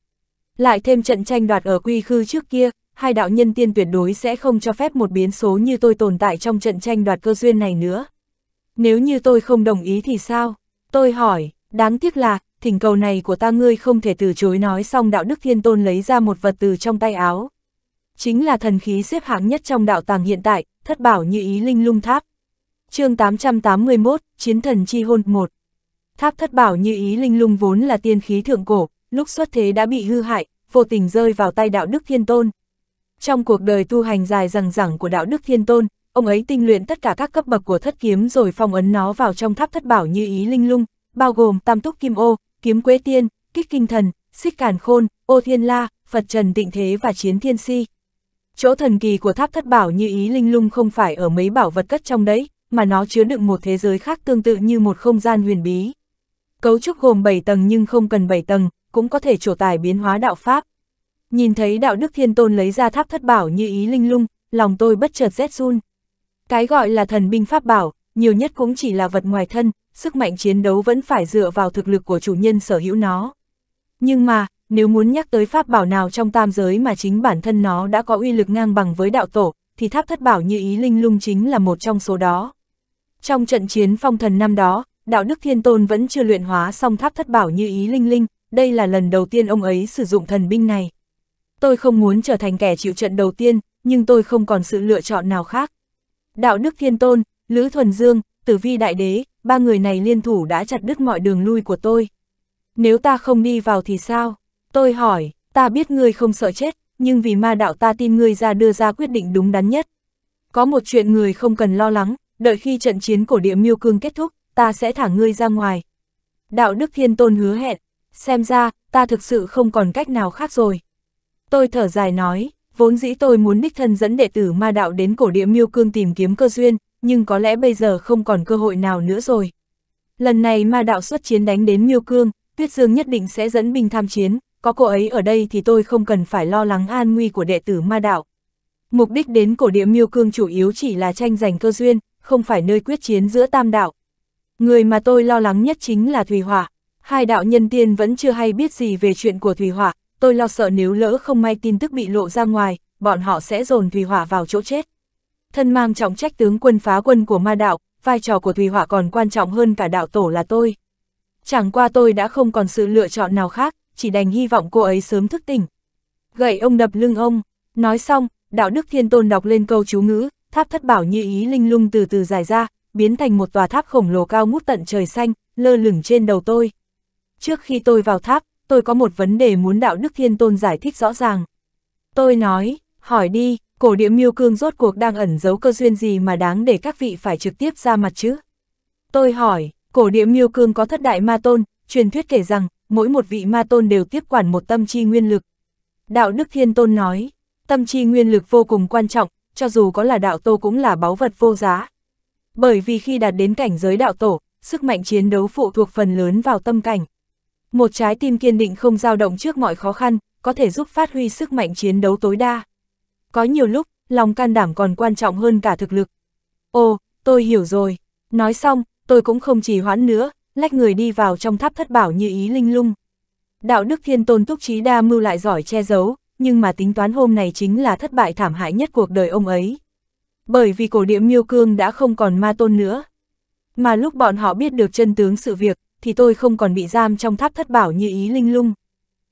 Lại thêm trận tranh đoạt ở quy khư trước kia, hai đạo nhân tiên tuyệt đối sẽ không cho phép một biến số như tôi tồn tại trong trận tranh đoạt cơ duyên này nữa. Nếu như tôi không đồng ý thì sao? Tôi hỏi, đáng tiếc là, thỉnh cầu này của ta ngươi không thể từ chối nói xong đạo đức thiên tôn lấy ra một vật từ trong tay áo chính là thần khí xếp hạng nhất trong đạo tàng hiện tại, thất bảo như ý linh lung tháp. chương 881, Chiến thần chi hôn 1 Tháp thất bảo như ý linh lung vốn là tiên khí thượng cổ, lúc xuất thế đã bị hư hại, vô tình rơi vào tay đạo đức thiên tôn. Trong cuộc đời tu hành dài rằng rằng của đạo đức thiên tôn, ông ấy tinh luyện tất cả các cấp bậc của thất kiếm rồi phong ấn nó vào trong tháp thất bảo như ý linh lung, bao gồm tam túc kim ô, kiếm quế tiên, kích kinh thần, xích càn khôn, ô thiên la, Phật Trần định Thế và Chiến Thiên Si. Chỗ thần kỳ của tháp thất bảo như ý linh lung không phải ở mấy bảo vật cất trong đấy, mà nó chứa đựng một thế giới khác tương tự như một không gian huyền bí. Cấu trúc gồm 7 tầng nhưng không cần 7 tầng, cũng có thể trổ tài biến hóa đạo pháp. Nhìn thấy đạo đức thiên tôn lấy ra tháp thất bảo như ý linh lung, lòng tôi bất chợt rét run. Cái gọi là thần binh pháp bảo, nhiều nhất cũng chỉ là vật ngoài thân, sức mạnh chiến đấu vẫn phải dựa vào thực lực của chủ nhân sở hữu nó. Nhưng mà, nếu muốn nhắc tới pháp bảo nào trong tam giới mà chính bản thân nó đã có uy lực ngang bằng với đạo tổ, thì tháp thất bảo như ý linh lung chính là một trong số đó. Trong trận chiến phong thần năm đó, đạo đức thiên tôn vẫn chưa luyện hóa xong tháp thất bảo như ý linh linh, đây là lần đầu tiên ông ấy sử dụng thần binh này. Tôi không muốn trở thành kẻ chịu trận đầu tiên, nhưng tôi không còn sự lựa chọn nào khác. Đạo đức thiên tôn, Lữ Thuần Dương, Tử Vi Đại Đế, ba người này liên thủ đã chặt đứt mọi đường lui của tôi. Nếu ta không đi vào thì sao? Tôi hỏi, ta biết ngươi không sợ chết, nhưng vì ma đạo ta tin ngươi ra đưa ra quyết định đúng đắn nhất. Có một chuyện người không cần lo lắng, đợi khi trận chiến cổ địa miêu cương kết thúc, ta sẽ thả ngươi ra ngoài. Đạo đức thiên tôn hứa hẹn, xem ra, ta thực sự không còn cách nào khác rồi. Tôi thở dài nói, vốn dĩ tôi muốn đích thân dẫn đệ tử ma đạo đến cổ địa miêu cương tìm kiếm cơ duyên, nhưng có lẽ bây giờ không còn cơ hội nào nữa rồi. Lần này ma đạo xuất chiến đánh đến miêu cương, Tuyết Dương nhất định sẽ dẫn binh tham chiến, có cô ấy ở đây thì tôi không cần phải lo lắng an nguy của đệ tử ma đạo. Mục đích đến cổ địa miêu cương chủ yếu chỉ là tranh giành cơ duyên, không phải nơi quyết chiến giữa tam đạo. Người mà tôi lo lắng nhất chính là Thùy Hỏa. Hai đạo nhân tiên vẫn chưa hay biết gì về chuyện của Thùy Hỏa, tôi lo sợ nếu lỡ không may tin tức bị lộ ra ngoài, bọn họ sẽ dồn Thùy Hỏa vào chỗ chết. Thân mang trọng trách tướng quân phá quân của ma đạo, vai trò của Thùy Hỏa còn quan trọng hơn cả đạo tổ là tôi. Chẳng qua tôi đã không còn sự lựa chọn nào khác, chỉ đành hy vọng cô ấy sớm thức tỉnh. Gậy ông đập lưng ông, nói xong, đạo đức thiên tôn đọc lên câu chú ngữ, tháp thất bảo như ý linh lung từ từ dài ra, biến thành một tòa tháp khổng lồ cao ngút tận trời xanh, lơ lửng trên đầu tôi. Trước khi tôi vào tháp, tôi có một vấn đề muốn đạo đức thiên tôn giải thích rõ ràng. Tôi nói, hỏi đi, cổ địa miêu cương rốt cuộc đang ẩn giấu cơ duyên gì mà đáng để các vị phải trực tiếp ra mặt chứ? Tôi hỏi, cổ địa miêu cương có thất đại ma tôn, truyền thuyết kể rằng, mỗi một vị ma tôn đều tiếp quản một tâm chi nguyên lực. Đạo Đức Thiên Tôn nói, tâm chi nguyên lực vô cùng quan trọng, cho dù có là đạo tô cũng là báu vật vô giá. Bởi vì khi đạt đến cảnh giới đạo tổ, sức mạnh chiến đấu phụ thuộc phần lớn vào tâm cảnh. Một trái tim kiên định không dao động trước mọi khó khăn, có thể giúp phát huy sức mạnh chiến đấu tối đa. Có nhiều lúc, lòng can đảm còn quan trọng hơn cả thực lực. Ồ, tôi hiểu rồi. Nói xong, tôi cũng không trì hoãn nữa, lách người đi vào trong tháp thất bảo như ý linh lung. Đạo đức thiên tôn túc trí đa mưu lại giỏi che giấu, nhưng mà tính toán hôm này chính là thất bại thảm hại nhất cuộc đời ông ấy. Bởi vì cổ địa miêu cương đã không còn ma tôn nữa. Mà lúc bọn họ biết được chân tướng sự việc, thì tôi không còn bị giam trong tháp thất bảo như ý linh lung.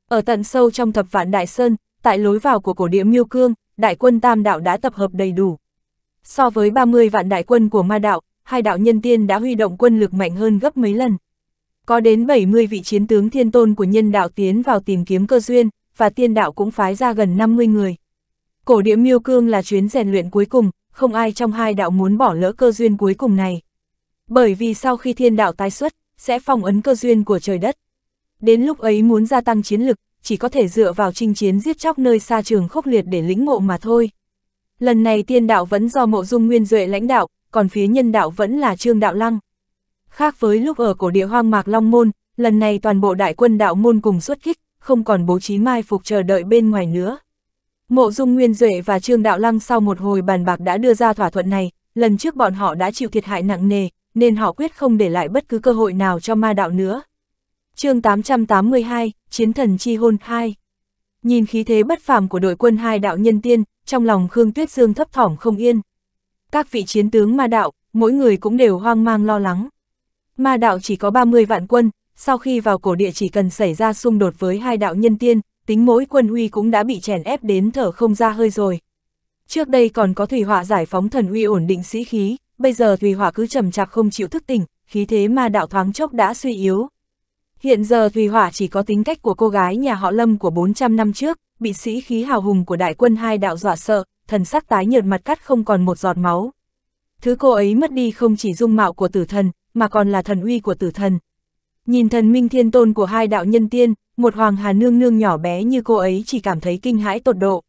Ở tận sâu trong thập vạn đại sơn, tại lối vào của cổ địa miêu cương, đại quân tam đạo đã tập hợp đầy đủ. So với 30 vạn đại quân của ma đạo, hai đạo nhân tiên đã huy động quân lực mạnh hơn gấp mấy lần. Có đến 70 vị chiến tướng thiên tôn của nhân đạo tiến vào tìm kiếm cơ duyên, và tiên đạo cũng phái ra gần 50 người. Cổ địa miêu cương là chuyến rèn luyện cuối cùng, không ai trong hai đạo muốn bỏ lỡ cơ duyên cuối cùng này. Bởi vì sau khi thiên đạo tái xuất, sẽ phong ấn cơ duyên của trời đất. Đến lúc ấy muốn gia tăng chiến lực, chỉ có thể dựa vào chinh chiến giết chóc nơi xa trường khốc liệt để lĩnh ngộ mà thôi. Lần này tiên đạo vẫn do mộ dung nguyên duệ lãnh đạo, còn phía nhân đạo vẫn là Trương Đạo Lăng. Khác với lúc ở cổ địa hoang mạc Long Môn, lần này toàn bộ đại quân đạo môn cùng xuất kích, không còn bố trí mai phục chờ đợi bên ngoài nữa. Mộ Dung Nguyên Duệ và Trương Đạo Lăng sau một hồi bàn bạc đã đưa ra thỏa thuận này, lần trước bọn họ đã chịu thiệt hại nặng nề, nên họ quyết không để lại bất cứ cơ hội nào cho ma đạo nữa. chương 882, Chiến thần chi hôn 2 Nhìn khí thế bất phàm của đội quân hai đạo nhân tiên, trong lòng Khương Tuyết Dương thấp thỏm không yên. Các vị chiến tướng ma đạo, mỗi người cũng đều hoang mang lo lắng. Ma đạo chỉ có 30 vạn quân, sau khi vào cổ địa chỉ cần xảy ra xung đột với hai đạo nhân tiên, tính mỗi quân huy cũng đã bị chèn ép đến thở không ra hơi rồi. Trước đây còn có thủy họa giải phóng thần uy ổn định sĩ khí, bây giờ thủy họa cứ trầm chạp không chịu thức tỉnh, khí thế ma đạo thoáng chốc đã suy yếu. Hiện giờ thủy họa chỉ có tính cách của cô gái nhà họ Lâm của 400 năm trước, bị sĩ khí hào hùng của đại quân hai đạo dọa sợ, thần sắc tái nhợt mặt cắt không còn một giọt máu. Thứ cô ấy mất đi không chỉ dung mạo của tử thần, mà còn là thần uy của tử thần. Nhìn thần minh thiên tôn của hai đạo nhân tiên, một hoàng hà nương nương nhỏ bé như cô ấy chỉ cảm thấy kinh hãi tột độ.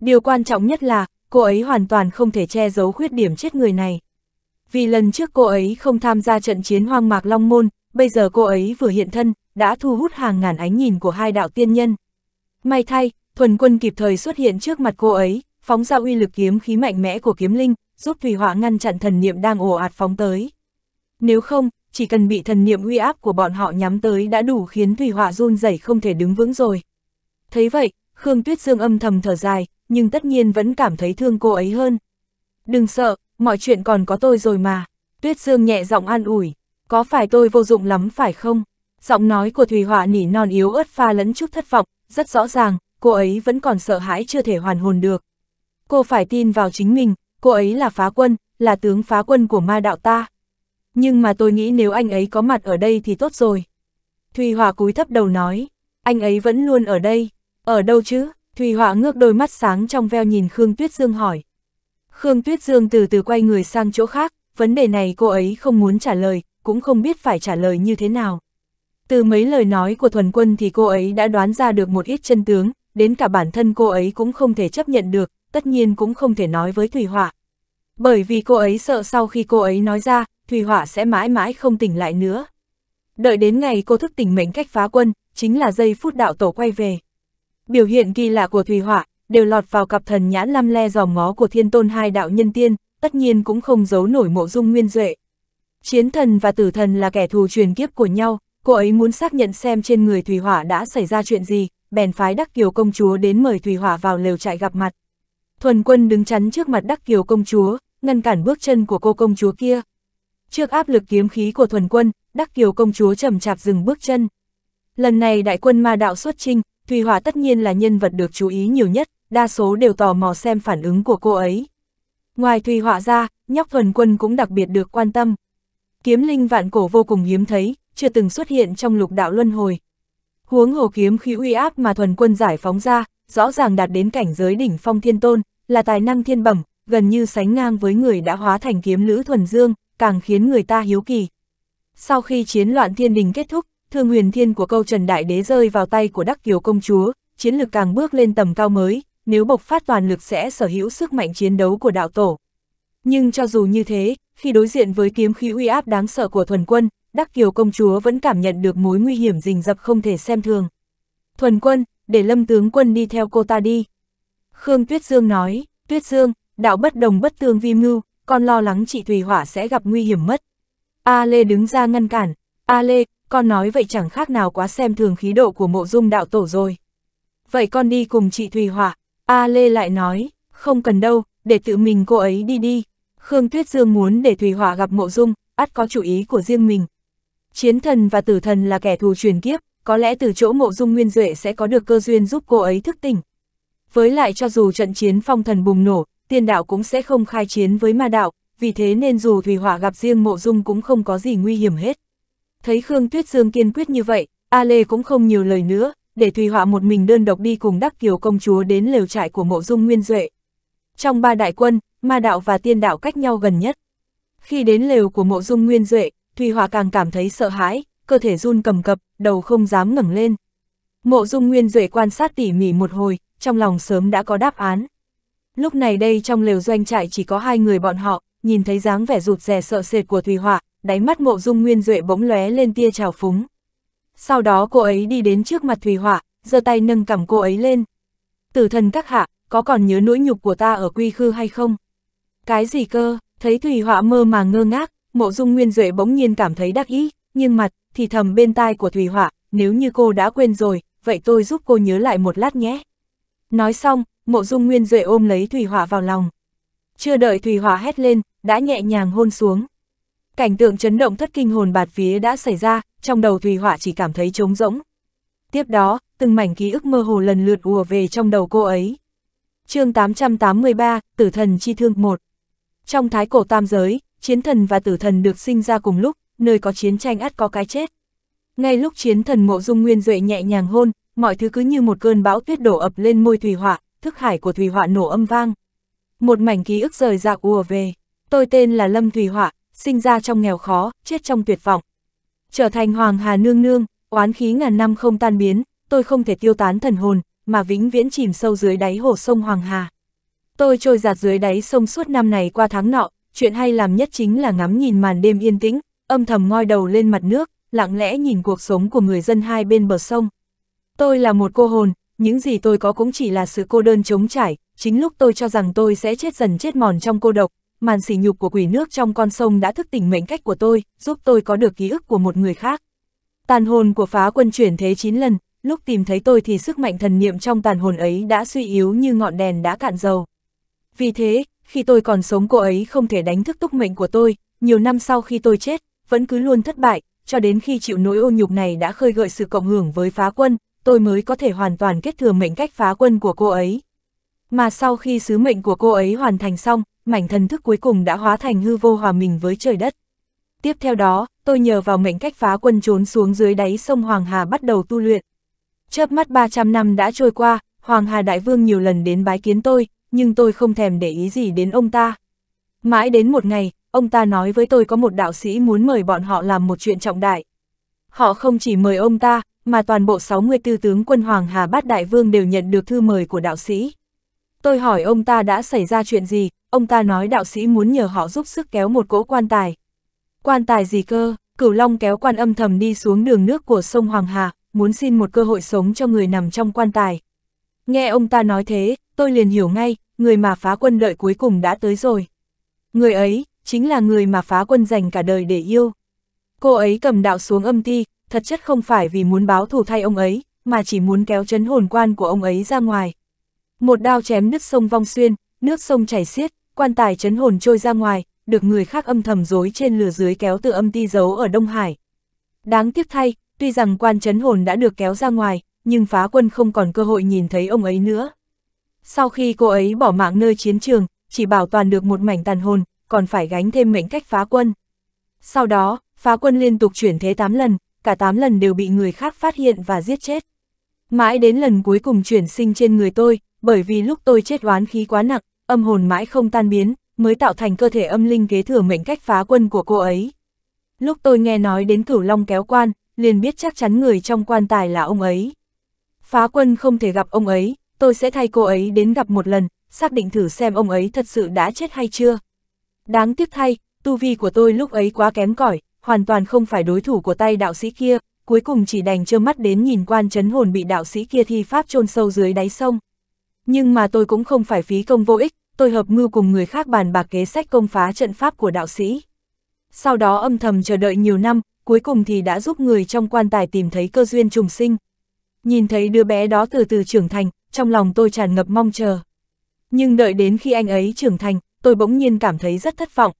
Điều quan trọng nhất là, cô ấy hoàn toàn không thể che giấu khuyết điểm chết người này. Vì lần trước cô ấy không tham gia trận chiến hoang mạc Long Môn, bây giờ cô ấy vừa hiện thân, đã thu hút hàng ngàn ánh nhìn của hai đạo tiên nhân. May thay, thuần quân kịp thời xuất hiện trước mặt cô ấy, phóng ra uy lực kiếm khí mạnh mẽ của kiếm linh, giúp Thủy Hỏa ngăn chặn thần niệm đang ồ ạt phóng tới. Nếu không, chỉ cần bị thần niệm uy áp của bọn họ nhắm tới đã đủ khiến Thủy Hỏa run rẩy không thể đứng vững rồi. Thấy vậy, Khương Tuyết Dương âm thầm thở dài, nhưng tất nhiên vẫn cảm thấy thương cô ấy hơn. Đừng sợ, mọi chuyện còn có tôi rồi mà. Tuyết Dương nhẹ giọng an ủi, có phải tôi vô dụng lắm phải không? Giọng nói của Thùy Họa nỉ non yếu ớt pha lẫn chút thất vọng, rất rõ ràng, cô ấy vẫn còn sợ hãi chưa thể hoàn hồn được cô phải tin vào chính mình, cô ấy là phá quân, là tướng phá quân của ma đạo ta. Nhưng mà tôi nghĩ nếu anh ấy có mặt ở đây thì tốt rồi. Thùy hòa cúi thấp đầu nói, anh ấy vẫn luôn ở đây, ở đâu chứ? Thùy hòa ngước đôi mắt sáng trong veo nhìn Khương Tuyết Dương hỏi. Khương Tuyết Dương từ từ quay người sang chỗ khác, vấn đề này cô ấy không muốn trả lời, cũng không biết phải trả lời như thế nào. Từ mấy lời nói của thuần quân thì cô ấy đã đoán ra được một ít chân tướng, đến cả bản thân cô ấy cũng không thể chấp nhận được, tất nhiên cũng không thể nói với Thủy hỏa Bởi vì cô ấy sợ sau khi cô ấy nói ra, Thủy hỏa sẽ mãi mãi không tỉnh lại nữa. Đợi đến ngày cô thức tỉnh mệnh cách phá quân, chính là giây phút đạo tổ quay về. Biểu hiện kỳ lạ của Thủy hỏa đều lọt vào cặp thần nhãn lăm le dòm ngó của thiên tôn hai đạo nhân tiên, tất nhiên cũng không giấu nổi mộ dung nguyên duệ. Chiến thần và tử thần là kẻ thù truyền kiếp của nhau, cô ấy muốn xác nhận xem trên người Thủy Hỏa đã xảy ra chuyện gì, bèn phái đắc kiều công chúa đến mời Thủy Hỏa vào lều trại gặp mặt thuần quân đứng chắn trước mặt đắc kiều công chúa, ngăn cản bước chân của cô công chúa kia. Trước áp lực kiếm khí của thuần quân, đắc kiều công chúa chậm chạp dừng bước chân. Lần này đại quân ma đạo xuất trinh, Thùy Hòa tất nhiên là nhân vật được chú ý nhiều nhất, đa số đều tò mò xem phản ứng của cô ấy. Ngoài Thùy Hòa ra, nhóc thuần quân cũng đặc biệt được quan tâm. Kiếm linh vạn cổ vô cùng hiếm thấy, chưa từng xuất hiện trong lục đạo luân hồi. Huống hồ kiếm khí uy áp mà thuần quân giải phóng ra, rõ ràng đạt đến cảnh giới đỉnh phong thiên tôn, là tài năng thiên bẩm, gần như sánh ngang với người đã hóa thành kiếm lữ thuần dương, càng khiến người ta hiếu kỳ. Sau khi chiến loạn thiên đình kết thúc, thương huyền thiên của câu Trần Đại Đế rơi vào tay của Đắc Kiều Công Chúa, chiến lực càng bước lên tầm cao mới, nếu bộc phát toàn lực sẽ sở hữu sức mạnh chiến đấu của đạo tổ. Nhưng cho dù như thế, khi đối diện với kiếm khí uy áp đáng sợ của thuần quân, Đắc Kiều Công Chúa vẫn cảm nhận được mối nguy hiểm rình rập không thể xem thường. Thuần quân, để lâm tướng quân đi theo cô ta đi. Khương Tuyết Dương nói, Tuyết Dương, đạo bất đồng bất tương vi mưu, con lo lắng chị Thùy Hỏa sẽ gặp nguy hiểm mất. A Lê đứng ra ngăn cản, A Lê, con nói vậy chẳng khác nào quá xem thường khí độ của mộ dung đạo tổ rồi. Vậy con đi cùng chị Thùy Hỏa, A Lê lại nói, không cần đâu, để tự mình cô ấy đi đi. Khương Tuyết Dương muốn để Thùy Hỏa gặp mộ dung, ắt có chủ ý của riêng mình. Chiến thần và tử thần là kẻ thù truyền kiếp, có lẽ từ chỗ mộ dung nguyên duệ sẽ có được cơ duyên giúp cô ấy thức tỉnh với lại cho dù trận chiến phong thần bùng nổ, tiên đạo cũng sẽ không khai chiến với ma đạo, vì thế nên dù Thủy Hỏa gặp riêng mộ dung cũng không có gì nguy hiểm hết. Thấy Khương Tuyết Dương kiên quyết như vậy, A Lê cũng không nhiều lời nữa, để Thủy Hỏa một mình đơn độc đi cùng đắc kiều công chúa đến lều trại của mộ dung nguyên duệ. Trong ba đại quân, ma đạo và tiên đạo cách nhau gần nhất. Khi đến lều của mộ dung nguyên duệ, Thủy Hỏa càng cảm thấy sợ hãi, cơ thể run cầm cập, đầu không dám ngẩng lên, Mộ Dung Nguyên Duệ quan sát tỉ mỉ một hồi, trong lòng sớm đã có đáp án. Lúc này đây trong lều doanh trại chỉ có hai người bọn họ, nhìn thấy dáng vẻ rụt rè sợ sệt của Thùy Họa, đáy mắt Mộ Dung Nguyên Duệ bỗng lóe lên tia trào phúng. Sau đó cô ấy đi đến trước mặt Thùy Họa, giơ tay nâng cằm cô ấy lên. Tử thần các hạ, có còn nhớ nỗi nhục của ta ở quy khư hay không? Cái gì cơ, thấy Thùy Họa mơ mà ngơ ngác, Mộ Dung Nguyên Duệ bỗng nhiên cảm thấy đắc ý, nhưng mặt thì thầm bên tai của Thùy Họa, nếu như cô đã quên rồi, vậy tôi giúp cô nhớ lại một lát nhé. Nói xong, mộ dung nguyên duệ ôm lấy Thủy Hỏa vào lòng. Chưa đợi Thủy Hỏa hét lên, đã nhẹ nhàng hôn xuống. Cảnh tượng chấn động thất kinh hồn bạt phía đã xảy ra, trong đầu Thủy Hỏa chỉ cảm thấy trống rỗng. Tiếp đó, từng mảnh ký ức mơ hồ lần lượt ùa về trong đầu cô ấy. chương 883, Tử thần chi thương 1 Trong thái cổ tam giới, chiến thần và tử thần được sinh ra cùng lúc, nơi có chiến tranh ắt có cái chết. Ngay lúc chiến thần mộ dung nguyên duệ nhẹ nhàng hôn, mọi thứ cứ như một cơn bão tuyết đổ ập lên môi thủy Họa, thức hải của thủy Họa nổ âm vang. Một mảnh ký ức rời rạc ùa về. Tôi tên là Lâm thủy Họa, sinh ra trong nghèo khó, chết trong tuyệt vọng. Trở thành Hoàng Hà Nương Nương, oán khí ngàn năm không tan biến, tôi không thể tiêu tán thần hồn, mà vĩnh viễn chìm sâu dưới đáy hồ sông Hoàng Hà. Tôi trôi giạt dưới đáy sông suốt năm này qua tháng nọ, chuyện hay làm nhất chính là ngắm nhìn màn đêm yên tĩnh, âm thầm ngoi đầu lên mặt nước, lặng lẽ nhìn cuộc sống của người dân hai bên bờ sông. Tôi là một cô hồn, những gì tôi có cũng chỉ là sự cô đơn chống trải, chính lúc tôi cho rằng tôi sẽ chết dần chết mòn trong cô độc, màn sỉ nhục của quỷ nước trong con sông đã thức tỉnh mệnh cách của tôi, giúp tôi có được ký ức của một người khác. Tàn hồn của phá quân chuyển thế 9 lần, lúc tìm thấy tôi thì sức mạnh thần niệm trong tàn hồn ấy đã suy yếu như ngọn đèn đã cạn dầu. Vì thế, khi tôi còn sống cô ấy không thể đánh thức túc mệnh của tôi, nhiều năm sau khi tôi chết, vẫn cứ luôn thất bại, cho đến khi chịu nỗi ô nhục này đã khơi gợi sự cộng hưởng với phá quân, tôi mới có thể hoàn toàn kết thừa mệnh cách phá quân của cô ấy. Mà sau khi sứ mệnh của cô ấy hoàn thành xong, mảnh thần thức cuối cùng đã hóa thành hư vô hòa mình với trời đất. Tiếp theo đó, tôi nhờ vào mệnh cách phá quân trốn xuống dưới đáy sông Hoàng Hà bắt đầu tu luyện. Chớp mắt 300 năm đã trôi qua, Hoàng Hà Đại Vương nhiều lần đến bái kiến tôi, nhưng tôi không thèm để ý gì đến ông ta. Mãi đến một ngày, ông ta nói với tôi có một đạo sĩ muốn mời bọn họ làm một chuyện trọng đại. Họ không chỉ mời ông ta, mà toàn bộ 64 tướng quân Hoàng Hà Bát Đại Vương đều nhận được thư mời của đạo sĩ. Tôi hỏi ông ta đã xảy ra chuyện gì, ông ta nói đạo sĩ muốn nhờ họ giúp sức kéo một cỗ quan tài. Quan tài gì cơ, cửu long kéo quan âm thầm đi xuống đường nước của sông Hoàng Hà, muốn xin một cơ hội sống cho người nằm trong quan tài. Nghe ông ta nói thế, tôi liền hiểu ngay, người mà phá quân đợi cuối cùng đã tới rồi. Người ấy, chính là người mà phá quân dành cả đời để yêu. Cô ấy cầm đạo xuống âm ti, thật chất không phải vì muốn báo thù thay ông ấy, mà chỉ muốn kéo chấn hồn quan của ông ấy ra ngoài. Một đao chém nước sông vong xuyên, nước sông chảy xiết, quan tài chấn hồn trôi ra ngoài, được người khác âm thầm dối trên lửa dưới kéo từ âm ti giấu ở Đông Hải. Đáng tiếc thay, tuy rằng quan chấn hồn đã được kéo ra ngoài, nhưng phá quân không còn cơ hội nhìn thấy ông ấy nữa. Sau khi cô ấy bỏ mạng nơi chiến trường, chỉ bảo toàn được một mảnh tàn hồn, còn phải gánh thêm mệnh cách phá quân. Sau đó, phá quân liên tục chuyển thế 8 lần, cả 8 lần đều bị người khác phát hiện và giết chết. Mãi đến lần cuối cùng chuyển sinh trên người tôi, bởi vì lúc tôi chết oán khí quá nặng, âm hồn mãi không tan biến, mới tạo thành cơ thể âm linh kế thừa mệnh cách phá quân của cô ấy. Lúc tôi nghe nói đến cửu long kéo quan, liền biết chắc chắn người trong quan tài là ông ấy. Phá quân không thể gặp ông ấy, tôi sẽ thay cô ấy đến gặp một lần, xác định thử xem ông ấy thật sự đã chết hay chưa. Đáng tiếc thay, tu vi của tôi lúc ấy quá kém cỏi, hoàn toàn không phải đối thủ của tay đạo sĩ kia, cuối cùng chỉ đành trơ mắt đến nhìn quan chấn hồn bị đạo sĩ kia thi pháp chôn sâu dưới đáy sông. Nhưng mà tôi cũng không phải phí công vô ích, tôi hợp mưu cùng người khác bàn bạc kế sách công phá trận pháp của đạo sĩ. Sau đó âm thầm chờ đợi nhiều năm, cuối cùng thì đã giúp người trong quan tài tìm thấy cơ duyên trùng sinh. Nhìn thấy đứa bé đó từ từ trưởng thành, trong lòng tôi tràn ngập mong chờ. Nhưng đợi đến khi anh ấy trưởng thành, tôi bỗng nhiên cảm thấy rất thất vọng.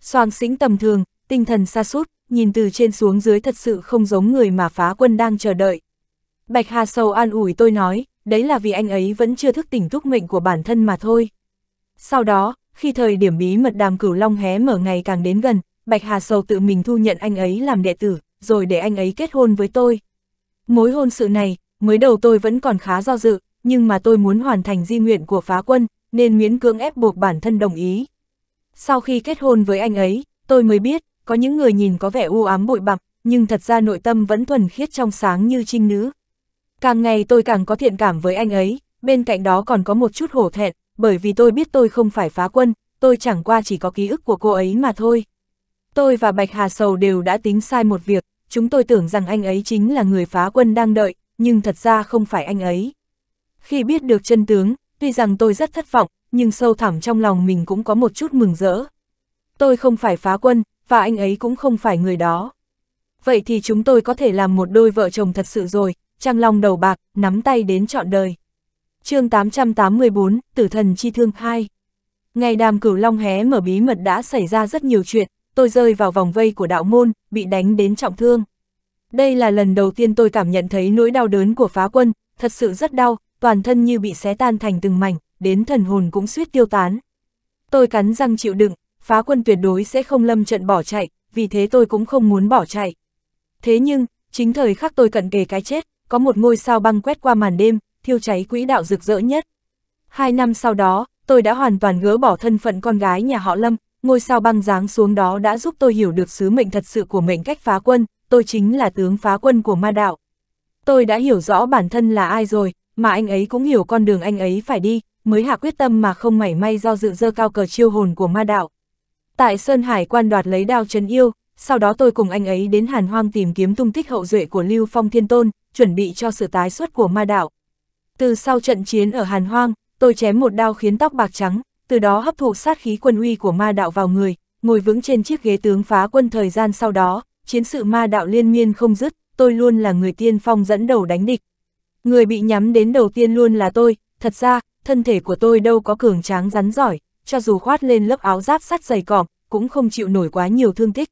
Soàng xính tầm thường, tinh thần xa sút nhìn từ trên xuống dưới thật sự không giống người mà phá quân đang chờ đợi. Bạch Hà Sầu an ủi tôi nói, đấy là vì anh ấy vẫn chưa thức tỉnh thúc mệnh của bản thân mà thôi. Sau đó, khi thời điểm bí mật đàm cửu long hé mở ngày càng đến gần, Bạch Hà Sầu tự mình thu nhận anh ấy làm đệ tử, rồi để anh ấy kết hôn với tôi. Mối hôn sự này, mới đầu tôi vẫn còn khá do dự, nhưng mà tôi muốn hoàn thành di nguyện của phá quân, nên miễn cưỡng ép buộc bản thân đồng ý. Sau khi kết hôn với anh ấy, tôi mới biết, có những người nhìn có vẻ u ám bụi bặm, nhưng thật ra nội tâm vẫn thuần khiết trong sáng như trinh nữ. Càng ngày tôi càng có thiện cảm với anh ấy, bên cạnh đó còn có một chút hổ thẹn, bởi vì tôi biết tôi không phải phá quân, tôi chẳng qua chỉ có ký ức của cô ấy mà thôi. Tôi và Bạch Hà Sầu đều đã tính sai một việc, chúng tôi tưởng rằng anh ấy chính là người phá quân đang đợi, nhưng thật ra không phải anh ấy. Khi biết được chân tướng, tuy rằng tôi rất thất vọng, nhưng sâu thẳm trong lòng mình cũng có một chút mừng rỡ. Tôi không phải phá quân, và anh ấy cũng không phải người đó. Vậy thì chúng tôi có thể làm một đôi vợ chồng thật sự rồi, trăng long đầu bạc, nắm tay đến trọn đời. chương 884, Tử thần chi thương 2 Ngày đàm cửu long hé mở bí mật đã xảy ra rất nhiều chuyện, tôi rơi vào vòng vây của đạo môn, bị đánh đến trọng thương. Đây là lần đầu tiên tôi cảm nhận thấy nỗi đau đớn của phá quân, thật sự rất đau, toàn thân như bị xé tan thành từng mảnh, đến thần hồn cũng suýt tiêu tán. Tôi cắn răng chịu đựng, phá quân tuyệt đối sẽ không lâm trận bỏ chạy, vì thế tôi cũng không muốn bỏ chạy. Thế nhưng, chính thời khắc tôi cận kề cái chết, có một ngôi sao băng quét qua màn đêm, thiêu cháy quỹ đạo rực rỡ nhất. Hai năm sau đó, tôi đã hoàn toàn gỡ bỏ thân phận con gái nhà họ Lâm, ngôi sao băng giáng xuống đó đã giúp tôi hiểu được sứ mệnh thật sự của mệnh cách phá quân, tôi chính là tướng phá quân của ma đạo. Tôi đã hiểu rõ bản thân là ai rồi, mà anh ấy cũng hiểu con đường anh ấy phải đi, mới hạ quyết tâm mà không mảy may do dự dơ cao cờ chiêu hồn của ma đạo. Tại Sơn Hải quan đoạt lấy đao trấn yêu, sau đó tôi cùng anh ấy đến Hàn Hoang tìm kiếm tung tích hậu duệ của Lưu Phong Thiên Tôn, chuẩn bị cho sự tái xuất của ma đạo. Từ sau trận chiến ở Hàn Hoang, tôi chém một đao khiến tóc bạc trắng, từ đó hấp thụ sát khí quân uy của ma đạo vào người, ngồi vững trên chiếc ghế tướng phá quân thời gian sau đó, chiến sự ma đạo liên miên không dứt, tôi luôn là người tiên phong dẫn đầu đánh địch, Người bị nhắm đến đầu tiên luôn là tôi, thật ra, thân thể của tôi đâu có cường tráng rắn giỏi, cho dù khoát lên lớp áo giáp sắt dày cọp, cũng không chịu nổi quá nhiều thương tích.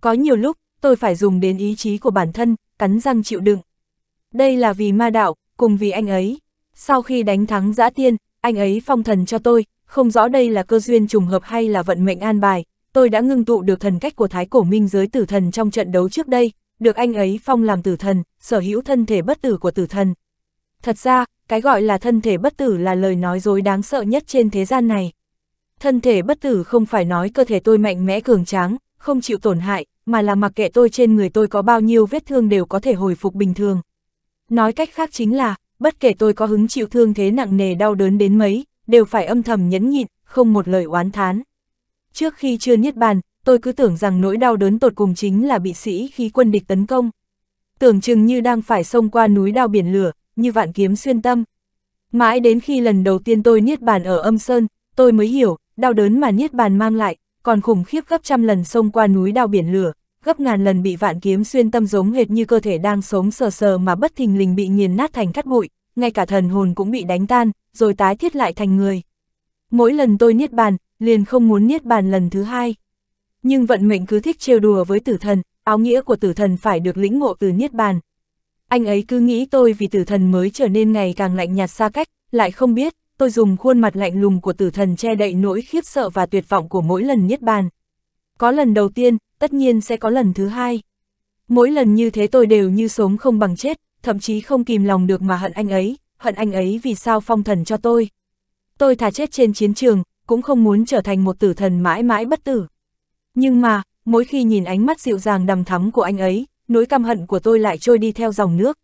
Có nhiều lúc, tôi phải dùng đến ý chí của bản thân, cắn răng chịu đựng. Đây là vì ma đạo, cùng vì anh ấy. Sau khi đánh thắng giã tiên, anh ấy phong thần cho tôi, không rõ đây là cơ duyên trùng hợp hay là vận mệnh an bài. Tôi đã ngưng tụ được thần cách của thái cổ minh giới tử thần trong trận đấu trước đây, được anh ấy phong làm tử thần, sở hữu thân thể bất tử của tử thần. Thật ra, cái gọi là thân thể bất tử là lời nói dối đáng sợ nhất trên thế gian này. Thân thể bất tử không phải nói cơ thể tôi mạnh mẽ cường tráng, không chịu tổn hại, mà là mặc kệ tôi trên người tôi có bao nhiêu vết thương đều có thể hồi phục bình thường. Nói cách khác chính là, bất kể tôi có hứng chịu thương thế nặng nề đau đớn đến mấy, đều phải âm thầm nhẫn nhịn, không một lời oán thán. Trước khi chưa niết bàn, tôi cứ tưởng rằng nỗi đau đớn tột cùng chính là bị sĩ khi quân địch tấn công. Tưởng chừng như đang phải xông qua núi đao biển lửa, như vạn kiếm xuyên tâm. Mãi đến khi lần đầu tiên tôi niết bàn ở âm sơn, tôi mới hiểu, đau đớn mà niết bàn mang lại, còn khủng khiếp gấp trăm lần xông qua núi đao biển lửa, gấp ngàn lần bị vạn kiếm xuyên tâm giống hệt như cơ thể đang sống sờ sờ mà bất thình lình bị nghiền nát thành cát bụi, ngay cả thần hồn cũng bị đánh tan, rồi tái thiết lại thành người. Mỗi lần tôi niết bàn, liền không muốn niết bàn lần thứ hai nhưng vận mệnh cứ thích trêu đùa với tử thần, áo nghĩa của tử thần phải được lĩnh ngộ từ Niết Bàn. Anh ấy cứ nghĩ tôi vì tử thần mới trở nên ngày càng lạnh nhạt xa cách, lại không biết, tôi dùng khuôn mặt lạnh lùng của tử thần che đậy nỗi khiếp sợ và tuyệt vọng của mỗi lần Niết Bàn. Có lần đầu tiên, tất nhiên sẽ có lần thứ hai. Mỗi lần như thế tôi đều như sống không bằng chết, thậm chí không kìm lòng được mà hận anh ấy, hận anh ấy vì sao phong thần cho tôi. Tôi thà chết trên chiến trường, cũng không muốn trở thành một tử thần mãi mãi bất tử. Nhưng mà, mỗi khi nhìn ánh mắt dịu dàng đầm thắm của anh ấy, nỗi căm hận của tôi lại trôi đi theo dòng nước.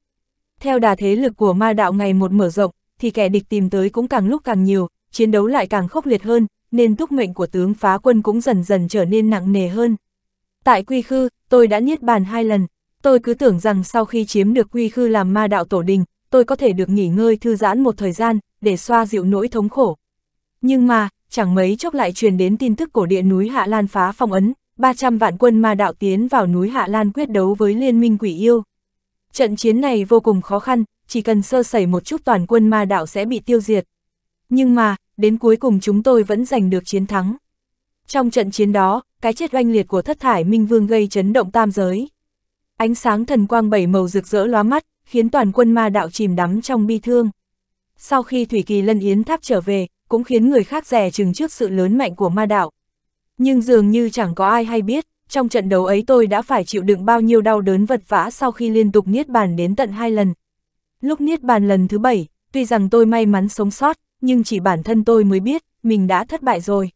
Theo đà thế lực của ma đạo ngày một mở rộng, thì kẻ địch tìm tới cũng càng lúc càng nhiều, chiến đấu lại càng khốc liệt hơn, nên túc mệnh của tướng phá quân cũng dần dần trở nên nặng nề hơn. Tại Quy Khư, tôi đã niết bàn hai lần, tôi cứ tưởng rằng sau khi chiếm được Quy Khư làm ma đạo tổ đình, tôi có thể được nghỉ ngơi thư giãn một thời gian, để xoa dịu nỗi thống khổ. Nhưng mà, chẳng mấy chốc lại truyền đến tin tức cổ địa núi Hạ Lan phá phong ấn, 300 vạn quân ma đạo tiến vào núi Hạ Lan quyết đấu với liên minh quỷ yêu. Trận chiến này vô cùng khó khăn, chỉ cần sơ sẩy một chút toàn quân ma đạo sẽ bị tiêu diệt. Nhưng mà, đến cuối cùng chúng tôi vẫn giành được chiến thắng. Trong trận chiến đó, cái chết oanh liệt của thất thải minh vương gây chấn động tam giới. Ánh sáng thần quang bảy màu rực rỡ lóa mắt, khiến toàn quân ma đạo chìm đắm trong bi thương. Sau khi Thủy Kỳ Lân Yến Tháp trở về, cũng khiến người khác rè chừng trước sự lớn mạnh của ma đạo. Nhưng dường như chẳng có ai hay biết, trong trận đấu ấy tôi đã phải chịu đựng bao nhiêu đau đớn vật vã sau khi liên tục niết bàn đến tận hai lần. Lúc niết bàn lần thứ bảy, tuy rằng tôi may mắn sống sót, nhưng chỉ bản thân tôi mới biết, mình đã thất bại rồi.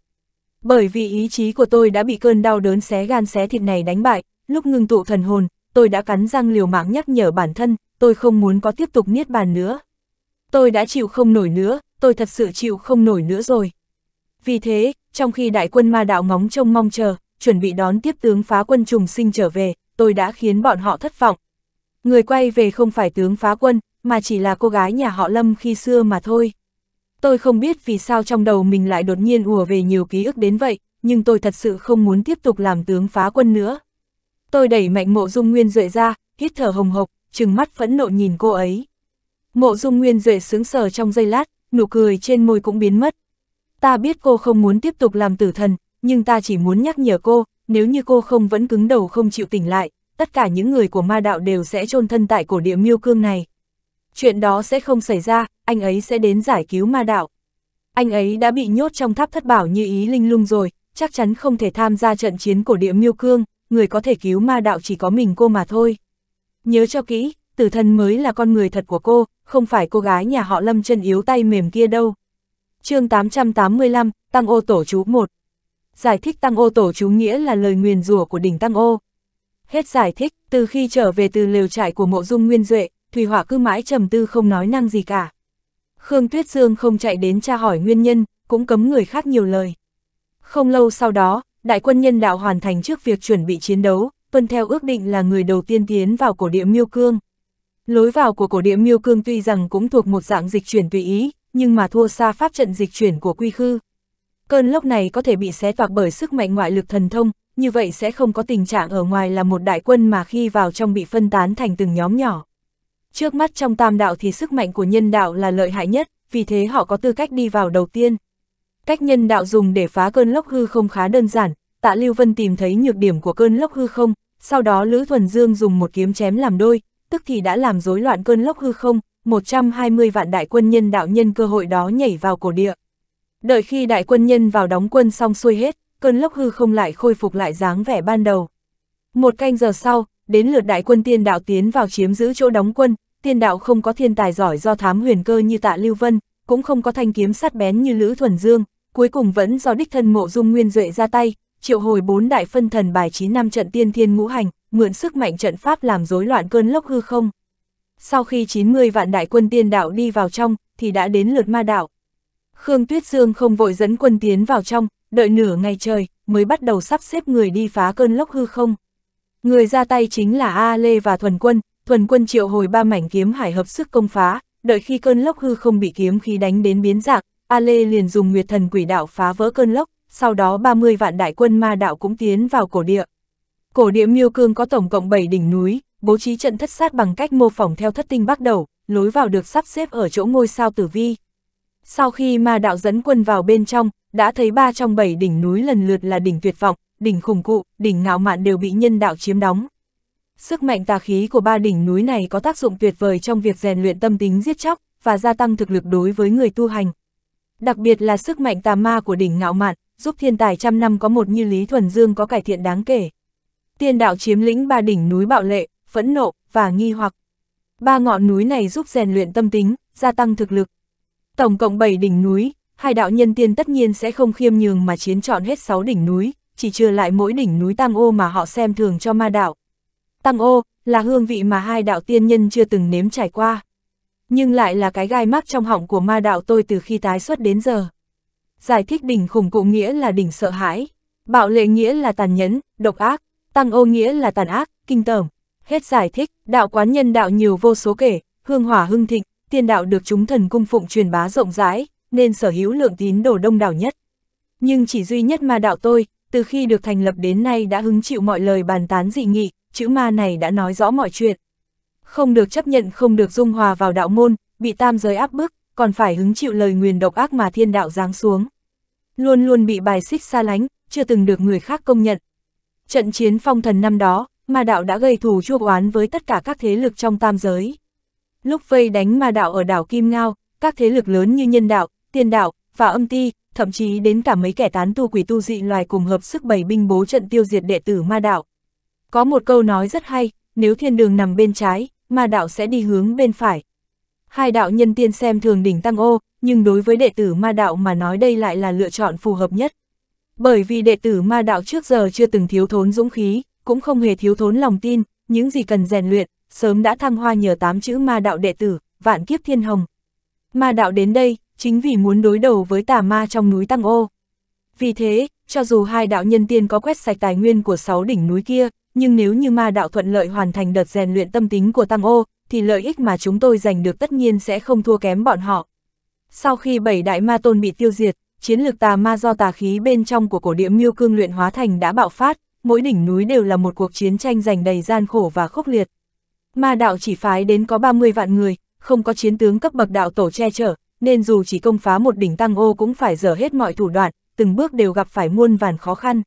Bởi vì ý chí của tôi đã bị cơn đau đớn xé gan xé thịt này đánh bại, lúc ngưng tụ thần hồn, tôi đã cắn răng liều mạng nhắc nhở bản thân, tôi không muốn có tiếp tục niết bàn nữa. Tôi đã chịu không nổi nữa, tôi thật sự chịu không nổi nữa rồi. Vì thế, trong khi đại quân ma đạo ngóng trông mong chờ, chuẩn bị đón tiếp tướng phá quân trùng sinh trở về, tôi đã khiến bọn họ thất vọng. Người quay về không phải tướng phá quân, mà chỉ là cô gái nhà họ Lâm khi xưa mà thôi. Tôi không biết vì sao trong đầu mình lại đột nhiên ùa về nhiều ký ức đến vậy, nhưng tôi thật sự không muốn tiếp tục làm tướng phá quân nữa. Tôi đẩy mạnh mộ dung nguyên duệ ra, hít thở hồng hộc, trừng mắt phẫn nộ nhìn cô ấy. Mộ dung nguyên duệ sướng sờ trong giây lát, nụ cười trên môi cũng biến mất. Ta biết cô không muốn tiếp tục làm tử thần, nhưng ta chỉ muốn nhắc nhở cô, nếu như cô không vẫn cứng đầu không chịu tỉnh lại, tất cả những người của ma đạo đều sẽ chôn thân tại cổ địa miêu cương này. Chuyện đó sẽ không xảy ra, anh ấy sẽ đến giải cứu ma đạo. Anh ấy đã bị nhốt trong tháp thất bảo như ý linh lung rồi, chắc chắn không thể tham gia trận chiến cổ địa miêu cương, người có thể cứu ma đạo chỉ có mình cô mà thôi. Nhớ cho kỹ, tử thần mới là con người thật của cô, không phải cô gái nhà họ Lâm chân yếu tay mềm kia đâu. chương 885, Tăng ô tổ chú 1 Giải thích Tăng ô tổ chú nghĩa là lời nguyền rủa của đỉnh Tăng ô. Hết giải thích, từ khi trở về từ lều trại của mộ dung nguyên duệ, Thùy Hỏa cứ mãi trầm tư không nói năng gì cả. Khương Tuyết Dương không chạy đến tra hỏi nguyên nhân, cũng cấm người khác nhiều lời. Không lâu sau đó, đại quân nhân đạo hoàn thành trước việc chuẩn bị chiến đấu, tuân theo ước định là người đầu tiên tiến vào cổ địa miêu cương. Lối vào của cổ địa miêu cương tuy rằng cũng thuộc một dạng dịch chuyển tùy ý, nhưng mà thua xa pháp trận dịch chuyển của quy khư. Cơn lốc này có thể bị xé toạc bởi sức mạnh ngoại lực thần thông, như vậy sẽ không có tình trạng ở ngoài là một đại quân mà khi vào trong bị phân tán thành từng nhóm nhỏ. Trước mắt trong tam đạo thì sức mạnh của nhân đạo là lợi hại nhất, vì thế họ có tư cách đi vào đầu tiên. Cách nhân đạo dùng để phá cơn lốc hư không khá đơn giản, tạ Lưu Vân tìm thấy nhược điểm của cơn lốc hư không, sau đó Lữ Thuần Dương dùng một kiếm chém làm đôi, tức thì đã làm rối loạn cơn lốc hư không, 120 vạn đại quân nhân đạo nhân cơ hội đó nhảy vào cổ địa. Đợi khi đại quân nhân vào đóng quân xong xuôi hết, cơn lốc hư không lại khôi phục lại dáng vẻ ban đầu. Một canh giờ sau, đến lượt đại quân tiên đạo tiến vào chiếm giữ chỗ đóng quân, tiên đạo không có thiên tài giỏi do thám huyền cơ như tạ Lưu Vân, cũng không có thanh kiếm sắt bén như Lữ Thuần Dương, cuối cùng vẫn do đích thân mộ dung nguyên duệ ra tay, triệu hồi bốn đại phân thần bài chín năm trận tiên thiên ngũ hành, mượn sức mạnh trận pháp làm rối loạn cơn lốc hư không. Sau khi 90 vạn đại quân tiên đạo đi vào trong, thì đã đến lượt ma đạo. Khương Tuyết Dương không vội dẫn quân tiến vào trong, đợi nửa ngày trời, mới bắt đầu sắp xếp người đi phá cơn lốc hư không. Người ra tay chính là A Lê và Thuần Quân, Thuần Quân triệu hồi ba mảnh kiếm hải hợp sức công phá, đợi khi cơn lốc hư không bị kiếm khí đánh đến biến dạng, A Lê liền dùng Nguyệt Thần Quỷ Đạo phá vỡ cơn lốc, sau đó 30 vạn đại quân ma đạo cũng tiến vào cổ địa. Cổ địa miêu cương có tổng cộng 7 đỉnh núi, bố trí trận thất sát bằng cách mô phỏng theo thất tinh bắt đầu, lối vào được sắp xếp ở chỗ ngôi sao tử vi. Sau khi ma đạo dẫn quân vào bên trong, đã thấy ba trong 7 đỉnh núi lần lượt là đỉnh tuyệt vọng, đỉnh khủng cụ, đỉnh ngạo mạn đều bị nhân đạo chiếm đóng. Sức mạnh tà khí của ba đỉnh núi này có tác dụng tuyệt vời trong việc rèn luyện tâm tính giết chóc và gia tăng thực lực đối với người tu hành. Đặc biệt là sức mạnh tà ma của đỉnh ngạo mạn, giúp thiên tài trăm năm có một như Lý Thuần Dương có cải thiện đáng kể. Tiên đạo chiếm lĩnh ba đỉnh núi bạo lệ, phẫn nộ và nghi hoặc. Ba ngọn núi này giúp rèn luyện tâm tính, gia tăng thực lực. Tổng cộng 7 đỉnh núi, hai đạo nhân tiên tất nhiên sẽ không khiêm nhường mà chiến chọn hết 6 đỉnh núi, chỉ trừ lại mỗi đỉnh núi tăng Ô mà họ xem thường cho ma đạo. Tăng Ô là hương vị mà hai đạo tiên nhân chưa từng nếm trải qua. Nhưng lại là cái gai mắc trong họng của ma đạo tôi từ khi tái xuất đến giờ. Giải thích đỉnh khủng cụ nghĩa là đỉnh sợ hãi, bạo lệ nghĩa là tàn nhẫn, độc ác, tăng ô nghĩa là tàn ác, kinh tởm. Hết giải thích, đạo quán nhân đạo nhiều vô số kể, hương hỏa hưng thịnh, tiên đạo được chúng thần cung phụng truyền bá rộng rãi, nên sở hữu lượng tín đồ đông đảo nhất. Nhưng chỉ duy nhất mà đạo tôi, từ khi được thành lập đến nay đã hứng chịu mọi lời bàn tán dị nghị, chữ ma này đã nói rõ mọi chuyện. Không được chấp nhận không được dung hòa vào đạo môn, bị tam giới áp bức, còn phải hứng chịu lời nguyền độc ác mà thiên đạo giáng xuống. Luôn luôn bị bài xích xa lánh, chưa từng được người khác công nhận. Trận chiến phong thần năm đó, ma đạo đã gây thù chuốc oán với tất cả các thế lực trong tam giới. Lúc vây đánh ma đạo ở đảo Kim Ngao, các thế lực lớn như nhân đạo, tiên đạo, và âm ti, thậm chí đến cả mấy kẻ tán tu quỷ tu dị loài cùng hợp sức bày binh bố trận tiêu diệt đệ tử ma đạo. Có một câu nói rất hay, nếu thiên đường nằm bên trái, ma đạo sẽ đi hướng bên phải. Hai đạo nhân tiên xem thường đỉnh tăng ô, nhưng đối với đệ tử ma đạo mà nói đây lại là lựa chọn phù hợp nhất. Bởi vì đệ tử ma đạo trước giờ chưa từng thiếu thốn dũng khí, cũng không hề thiếu thốn lòng tin, những gì cần rèn luyện, sớm đã thăng hoa nhờ tám chữ ma đạo đệ tử, vạn kiếp thiên hồng. Ma đạo đến đây, chính vì muốn đối đầu với tà ma trong núi Tăng Ô. Vì thế, cho dù hai đạo nhân tiên có quét sạch tài nguyên của sáu đỉnh núi kia, nhưng nếu như ma đạo thuận lợi hoàn thành đợt rèn luyện tâm tính của Tăng Ô, thì lợi ích mà chúng tôi giành được tất nhiên sẽ không thua kém bọn họ. Sau khi bảy đại ma tôn bị tiêu diệt, chiến lược tà ma do tà khí bên trong của cổ địa miêu cương luyện hóa thành đã bạo phát, mỗi đỉnh núi đều là một cuộc chiến tranh giành đầy gian khổ và khốc liệt. Ma đạo chỉ phái đến có 30 vạn người, không có chiến tướng cấp bậc đạo tổ che chở, nên dù chỉ công phá một đỉnh tăng ô cũng phải dở hết mọi thủ đoạn, từng bước đều gặp phải muôn vàn khó khăn.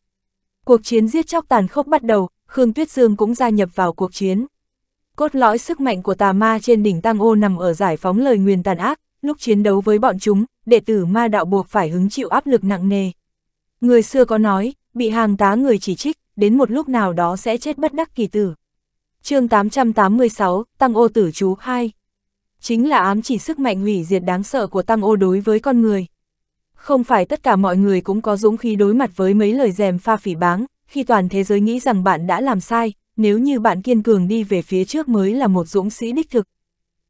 Cuộc chiến giết chóc tàn khốc bắt đầu, Khương Tuyết Dương cũng gia nhập vào cuộc chiến. Cốt lõi sức mạnh của tà ma trên đỉnh tăng Ô nằm ở giải phóng lời nguyền tàn ác, lúc chiến đấu với bọn chúng, đệ tử ma đạo buộc phải hứng chịu áp lực nặng nề. Người xưa có nói, bị hàng tá người chỉ trích, đến một lúc nào đó sẽ chết bất đắc kỳ tử. chương 886, Tăng Ô Tử Chú 2 Chính là ám chỉ sức mạnh hủy diệt đáng sợ của Tăng Ô đối với con người. Không phải tất cả mọi người cũng có dũng khí đối mặt với mấy lời dèm pha phỉ báng, khi toàn thế giới nghĩ rằng bạn đã làm sai, nếu như bạn kiên cường đi về phía trước mới là một dũng sĩ đích thực.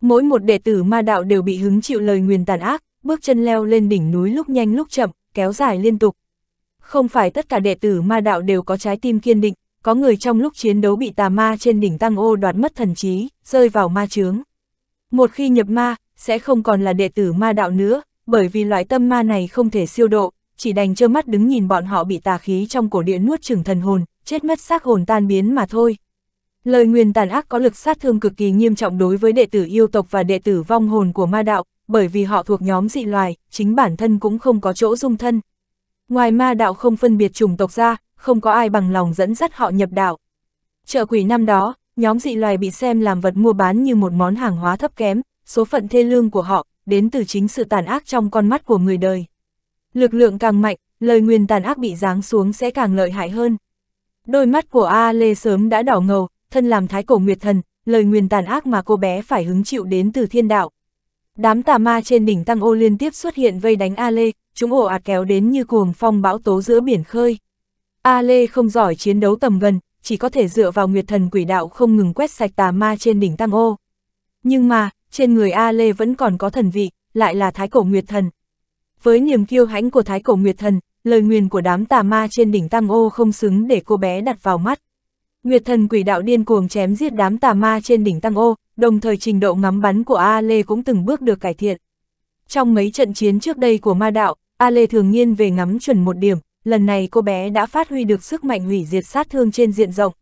Mỗi một đệ tử ma đạo đều bị hứng chịu lời nguyền tàn ác, bước chân leo lên đỉnh núi lúc nhanh lúc chậm, kéo dài liên tục. Không phải tất cả đệ tử ma đạo đều có trái tim kiên định, có người trong lúc chiến đấu bị tà ma trên đỉnh tăng ô đoạt mất thần trí, rơi vào ma chướng. Một khi nhập ma, sẽ không còn là đệ tử ma đạo nữa, bởi vì loại tâm ma này không thể siêu độ, chỉ đành trơ mắt đứng nhìn bọn họ bị tà khí trong cổ địa nuốt chửng thần hồn, chết mất xác hồn tan biến mà thôi. Lời nguyền tàn ác có lực sát thương cực kỳ nghiêm trọng đối với đệ tử yêu tộc và đệ tử vong hồn của ma đạo, bởi vì họ thuộc nhóm dị loài, chính bản thân cũng không có chỗ dung thân. Ngoài ma đạo không phân biệt chủng tộc ra, không có ai bằng lòng dẫn dắt họ nhập đạo. Trợ quỷ năm đó, nhóm dị loài bị xem làm vật mua bán như một món hàng hóa thấp kém, số phận thê lương của họ đến từ chính sự tàn ác trong con mắt của người đời. Lực lượng càng mạnh, lời nguyền tàn ác bị giáng xuống sẽ càng lợi hại hơn. Đôi mắt của A Lê sớm đã đỏ ngầu, thân làm thái cổ nguyệt thần, lời nguyền tàn ác mà cô bé phải hứng chịu đến từ thiên đạo. Đám tà ma trên đỉnh tăng ô liên tiếp xuất hiện vây đánh A Lê, chúng ổ ạt kéo đến như cuồng phong bão tố giữa biển khơi. A Lê không giỏi chiến đấu tầm gần, chỉ có thể dựa vào nguyệt thần quỷ đạo không ngừng quét sạch tà ma trên đỉnh tăng ô. Nhưng mà, trên người A Lê vẫn còn có thần vị, lại là thái cổ nguyệt thần. Với niềm kiêu hãnh của thái cổ nguyệt thần, lời nguyền của đám tà ma trên đỉnh Tam Ô không xứng để cô bé đặt vào mắt. Nguyệt thần quỷ đạo điên cuồng chém giết đám tà ma trên đỉnh Tam Ô, đồng thời trình độ ngắm bắn của A Lê cũng từng bước được cải thiện. Trong mấy trận chiến trước đây của ma đạo, A Lê thường nhiên về ngắm chuẩn một điểm, lần này cô bé đã phát huy được sức mạnh hủy diệt sát thương trên diện rộng.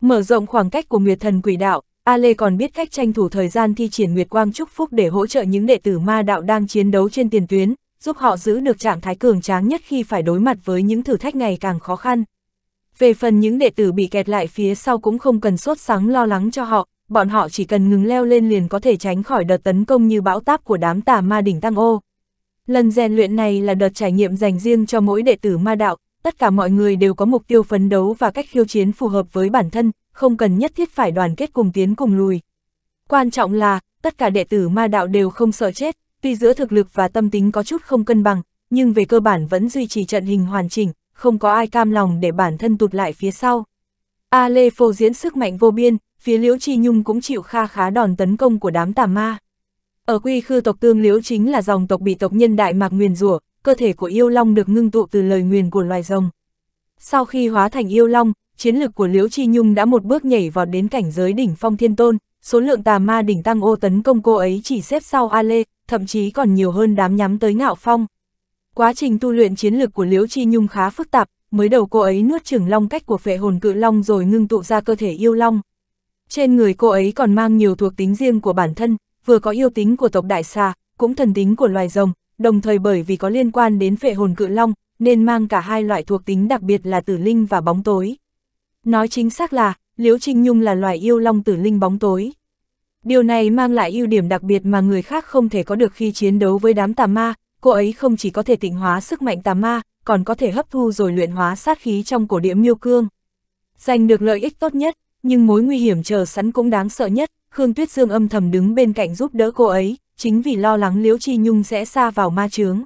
Mở rộng khoảng cách của Nguyệt thần quỷ đạo, A Lê còn biết cách tranh thủ thời gian thi triển Nguyệt Quang Chúc Phúc để hỗ trợ những đệ tử ma đạo đang chiến đấu trên tiền tuyến, giúp họ giữ được trạng thái cường tráng nhất khi phải đối mặt với những thử thách ngày càng khó khăn. Về phần những đệ tử bị kẹt lại phía sau cũng không cần sốt sắng lo lắng cho họ, bọn họ chỉ cần ngừng leo lên liền có thể tránh khỏi đợt tấn công như bão táp của đám tà ma đỉnh tăng ô. Lần rèn luyện này là đợt trải nghiệm dành riêng cho mỗi đệ tử ma đạo, tất cả mọi người đều có mục tiêu phấn đấu và cách khiêu chiến phù hợp với bản thân, không cần nhất thiết phải đoàn kết cùng tiến cùng lùi. Quan trọng là, tất cả đệ tử ma đạo đều không sợ chết, Tuy giữa thực lực và tâm tính có chút không cân bằng, nhưng về cơ bản vẫn duy trì trận hình hoàn chỉnh, không có ai cam lòng để bản thân tụt lại phía sau. A Lê phô diễn sức mạnh vô biên, phía Liễu Chi Nhung cũng chịu kha khá đòn tấn công của đám tà ma. Ở quy khư tộc tương Liễu chính là dòng tộc bị tộc nhân đại mạc nguyền rủa, cơ thể của yêu long được ngưng tụ từ lời nguyền của loài rồng. Sau khi hóa thành yêu long, chiến lực của Liễu Chi Nhung đã một bước nhảy vọt đến cảnh giới đỉnh phong thiên tôn, số lượng tà ma đỉnh tăng ô tấn công cô ấy chỉ xếp sau A Lê, thậm chí còn nhiều hơn đám nhắm tới ngạo phong. Quá trình tu luyện chiến lược của Liễu Chi Nhung khá phức tạp, mới đầu cô ấy nuốt trưởng long cách của phệ hồn cự long rồi ngưng tụ ra cơ thể yêu long. Trên người cô ấy còn mang nhiều thuộc tính riêng của bản thân, vừa có yêu tính của tộc đại xà, cũng thần tính của loài rồng, đồng thời bởi vì có liên quan đến phệ hồn cự long, nên mang cả hai loại thuộc tính đặc biệt là tử linh và bóng tối. Nói chính xác là, Liễu Trinh Nhung là loài yêu long tử linh bóng tối. Điều này mang lại ưu điểm đặc biệt mà người khác không thể có được khi chiến đấu với đám tà ma, cô ấy không chỉ có thể tịnh hóa sức mạnh tà ma, còn có thể hấp thu rồi luyện hóa sát khí trong cổ địa miêu cương. Giành được lợi ích tốt nhất, nhưng mối nguy hiểm chờ sẵn cũng đáng sợ nhất, Khương Tuyết Dương âm thầm đứng bên cạnh giúp đỡ cô ấy, chính vì lo lắng Liễu Chi Nhung sẽ xa vào ma chướng.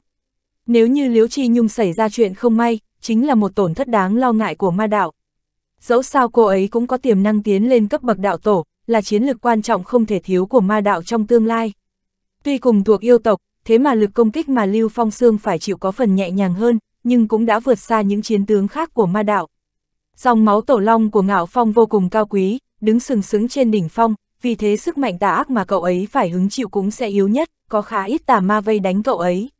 Nếu như Liễu Chi Nhung xảy ra chuyện không may, chính là một tổn thất đáng lo ngại của ma đạo. Dẫu sao cô ấy cũng có tiềm năng tiến lên cấp bậc đạo tổ, là chiến lược quan trọng không thể thiếu của ma đạo trong tương lai. Tuy cùng thuộc yêu tộc, thế mà lực công kích mà Lưu Phong Sương phải chịu có phần nhẹ nhàng hơn, nhưng cũng đã vượt xa những chiến tướng khác của ma đạo. Dòng máu tổ long của Ngạo Phong vô cùng cao quý, đứng sừng sững trên đỉnh phong, vì thế sức mạnh tà ác mà cậu ấy phải hứng chịu cũng sẽ yếu nhất, có khá ít tà ma vây đánh cậu ấy.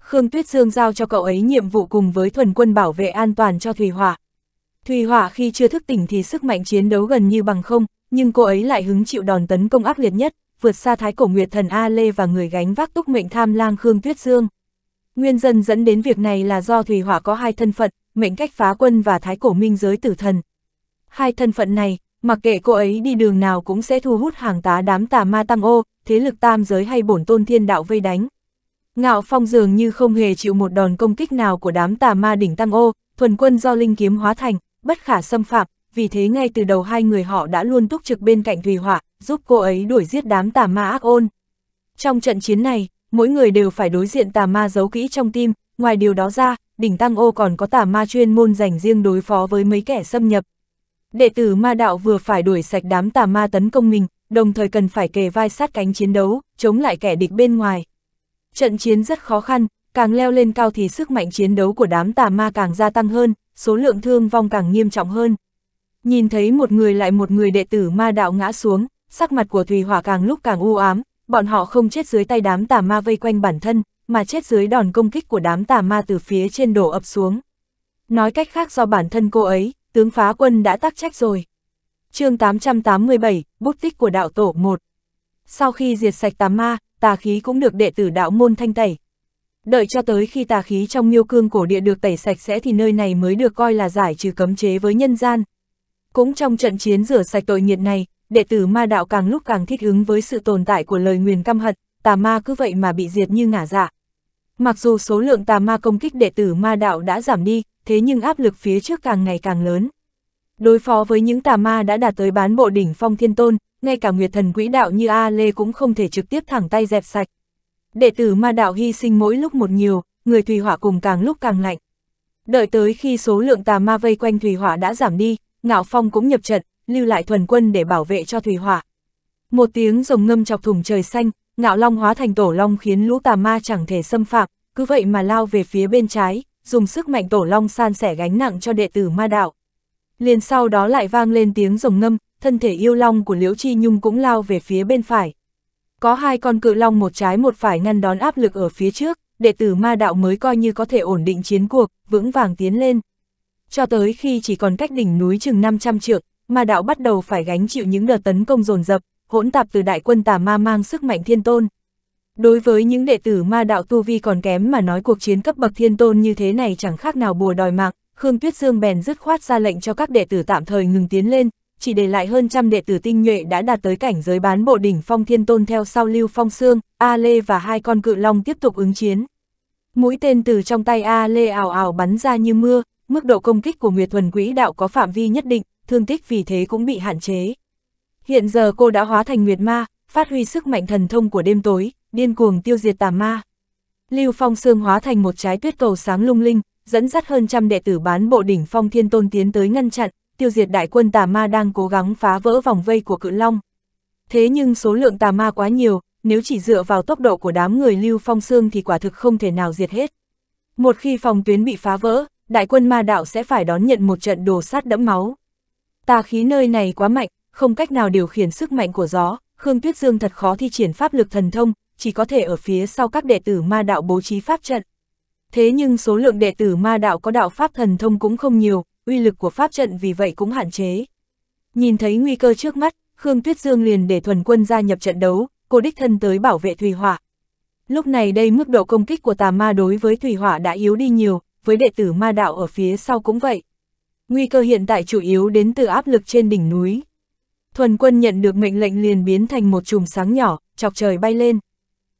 Khương Tuyết Dương giao cho cậu ấy nhiệm vụ cùng với thuần quân bảo vệ an toàn cho Thùy Hỏa. Thùy Hỏa khi chưa thức tỉnh thì sức mạnh chiến đấu gần như bằng không, nhưng cô ấy lại hứng chịu đòn tấn công ác liệt nhất, vượt xa thái cổ nguyệt thần A Lê và người gánh vác túc mệnh tham lang Khương Tuyết Dương. Nguyên dân dẫn đến việc này là do Thủy Hỏa có hai thân phận, mệnh cách phá quân và thái cổ minh giới tử thần. Hai thân phận này, mặc kệ cô ấy đi đường nào cũng sẽ thu hút hàng tá đám tà ma tăng ô, thế lực tam giới hay bổn tôn thiên đạo vây đánh. Ngạo Phong dường như không hề chịu một đòn công kích nào của đám tà ma đỉnh tăng ô, thuần quân do linh kiếm hóa thành, bất khả xâm phạm, vì thế ngay từ đầu hai người họ đã luôn túc trực bên cạnh Thùy Hỏa, giúp cô ấy đuổi giết đám tà ma ác ôn. Trong trận chiến này, mỗi người đều phải đối diện tà ma giấu kỹ trong tim, ngoài điều đó ra, đỉnh Tăng Ô còn có tà ma chuyên môn dành riêng đối phó với mấy kẻ xâm nhập. Đệ tử ma đạo vừa phải đuổi sạch đám tà ma tấn công mình, đồng thời cần phải kề vai sát cánh chiến đấu, chống lại kẻ địch bên ngoài. Trận chiến rất khó khăn, càng leo lên cao thì sức mạnh chiến đấu của đám tà ma càng gia tăng hơn, số lượng thương vong càng nghiêm trọng hơn. Nhìn thấy một người lại một người đệ tử ma đạo ngã xuống, sắc mặt của Thùy Hỏa càng lúc càng u ám, bọn họ không chết dưới tay đám tà ma vây quanh bản thân, mà chết dưới đòn công kích của đám tà ma từ phía trên đổ ập xuống. Nói cách khác do bản thân cô ấy, tướng phá quân đã tác trách rồi. chương 887, Bút tích của đạo tổ 1 Sau khi diệt sạch tà ma, tà khí cũng được đệ tử đạo môn thanh tẩy. Đợi cho tới khi tà khí trong miêu cương cổ địa được tẩy sạch sẽ thì nơi này mới được coi là giải trừ cấm chế với nhân gian, cũng trong trận chiến rửa sạch tội nghiệt này, đệ tử ma đạo càng lúc càng thích ứng với sự tồn tại của lời nguyền căm hận, tà ma cứ vậy mà bị diệt như ngả dạ. Mặc dù số lượng tà ma công kích đệ tử ma đạo đã giảm đi, thế nhưng áp lực phía trước càng ngày càng lớn. Đối phó với những tà ma đã đạt tới bán bộ đỉnh phong thiên tôn, ngay cả nguyệt thần quỹ đạo như A Lê cũng không thể trực tiếp thẳng tay dẹp sạch. Đệ tử ma đạo hy sinh mỗi lúc một nhiều, người thủy hỏa cùng càng lúc càng lạnh. Đợi tới khi số lượng tà ma vây quanh thủy hỏa đã giảm đi, Ngạo Phong cũng nhập trận, lưu lại thuần quân để bảo vệ cho Thủy Hỏa. Một tiếng rồng ngâm chọc thủng trời xanh, Ngạo Long hóa thành tổ long khiến lũ tà ma chẳng thể xâm phạm, cứ vậy mà lao về phía bên trái, dùng sức mạnh tổ long san sẻ gánh nặng cho đệ tử ma đạo. Liền sau đó lại vang lên tiếng rồng ngâm, thân thể yêu long của Liễu Chi Nhung cũng lao về phía bên phải. Có hai con cự long một trái một phải ngăn đón áp lực ở phía trước, đệ tử ma đạo mới coi như có thể ổn định chiến cuộc, vững vàng tiến lên cho tới khi chỉ còn cách đỉnh núi chừng 500 trượng, ma đạo bắt đầu phải gánh chịu những đợt tấn công dồn dập, hỗn tạp từ đại quân tà ma mang sức mạnh thiên tôn. Đối với những đệ tử ma đạo tu vi còn kém mà nói cuộc chiến cấp bậc thiên tôn như thế này chẳng khác nào bùa đòi mạng, Khương Tuyết Dương bèn dứt khoát ra lệnh cho các đệ tử tạm thời ngừng tiến lên, chỉ để lại hơn trăm đệ tử tinh nhuệ đã đạt tới cảnh giới bán bộ đỉnh phong thiên tôn theo sau Lưu Phong Sương, A Lê và hai con cự long tiếp tục ứng chiến. Mũi tên từ trong tay A Lê ảo ảo bắn ra như mưa, mức độ công kích của Nguyệt Thuần Quỹ Đạo có phạm vi nhất định, thương tích vì thế cũng bị hạn chế. Hiện giờ cô đã hóa thành Nguyệt Ma, phát huy sức mạnh thần thông của đêm tối, điên cuồng tiêu diệt tà ma. Lưu Phong Sương hóa thành một trái tuyết cầu sáng lung linh, dẫn dắt hơn trăm đệ tử bán bộ đỉnh Phong Thiên Tôn tiến tới ngăn chặn, tiêu diệt đại quân tà ma đang cố gắng phá vỡ vòng vây của cự long. Thế nhưng số lượng tà ma quá nhiều, nếu chỉ dựa vào tốc độ của đám người Lưu Phong Sương thì quả thực không thể nào diệt hết. Một khi phòng tuyến bị phá vỡ, đại quân ma đạo sẽ phải đón nhận một trận đồ sát đẫm máu. Tà khí nơi này quá mạnh, không cách nào điều khiển sức mạnh của gió, Khương Tuyết Dương thật khó thi triển pháp lực thần thông, chỉ có thể ở phía sau các đệ tử ma đạo bố trí pháp trận. Thế nhưng số lượng đệ tử ma đạo có đạo pháp thần thông cũng không nhiều, uy lực của pháp trận vì vậy cũng hạn chế. Nhìn thấy nguy cơ trước mắt, Khương Tuyết Dương liền để thuần quân gia nhập trận đấu, cô đích thân tới bảo vệ Thủy Hỏa. Lúc này đây mức độ công kích của tà ma đối với Thủy Hỏa đã yếu đi nhiều, với đệ tử ma đạo ở phía sau cũng vậy. Nguy cơ hiện tại chủ yếu đến từ áp lực trên đỉnh núi. Thuần quân nhận được mệnh lệnh liền biến thành một chùm sáng nhỏ, chọc trời bay lên.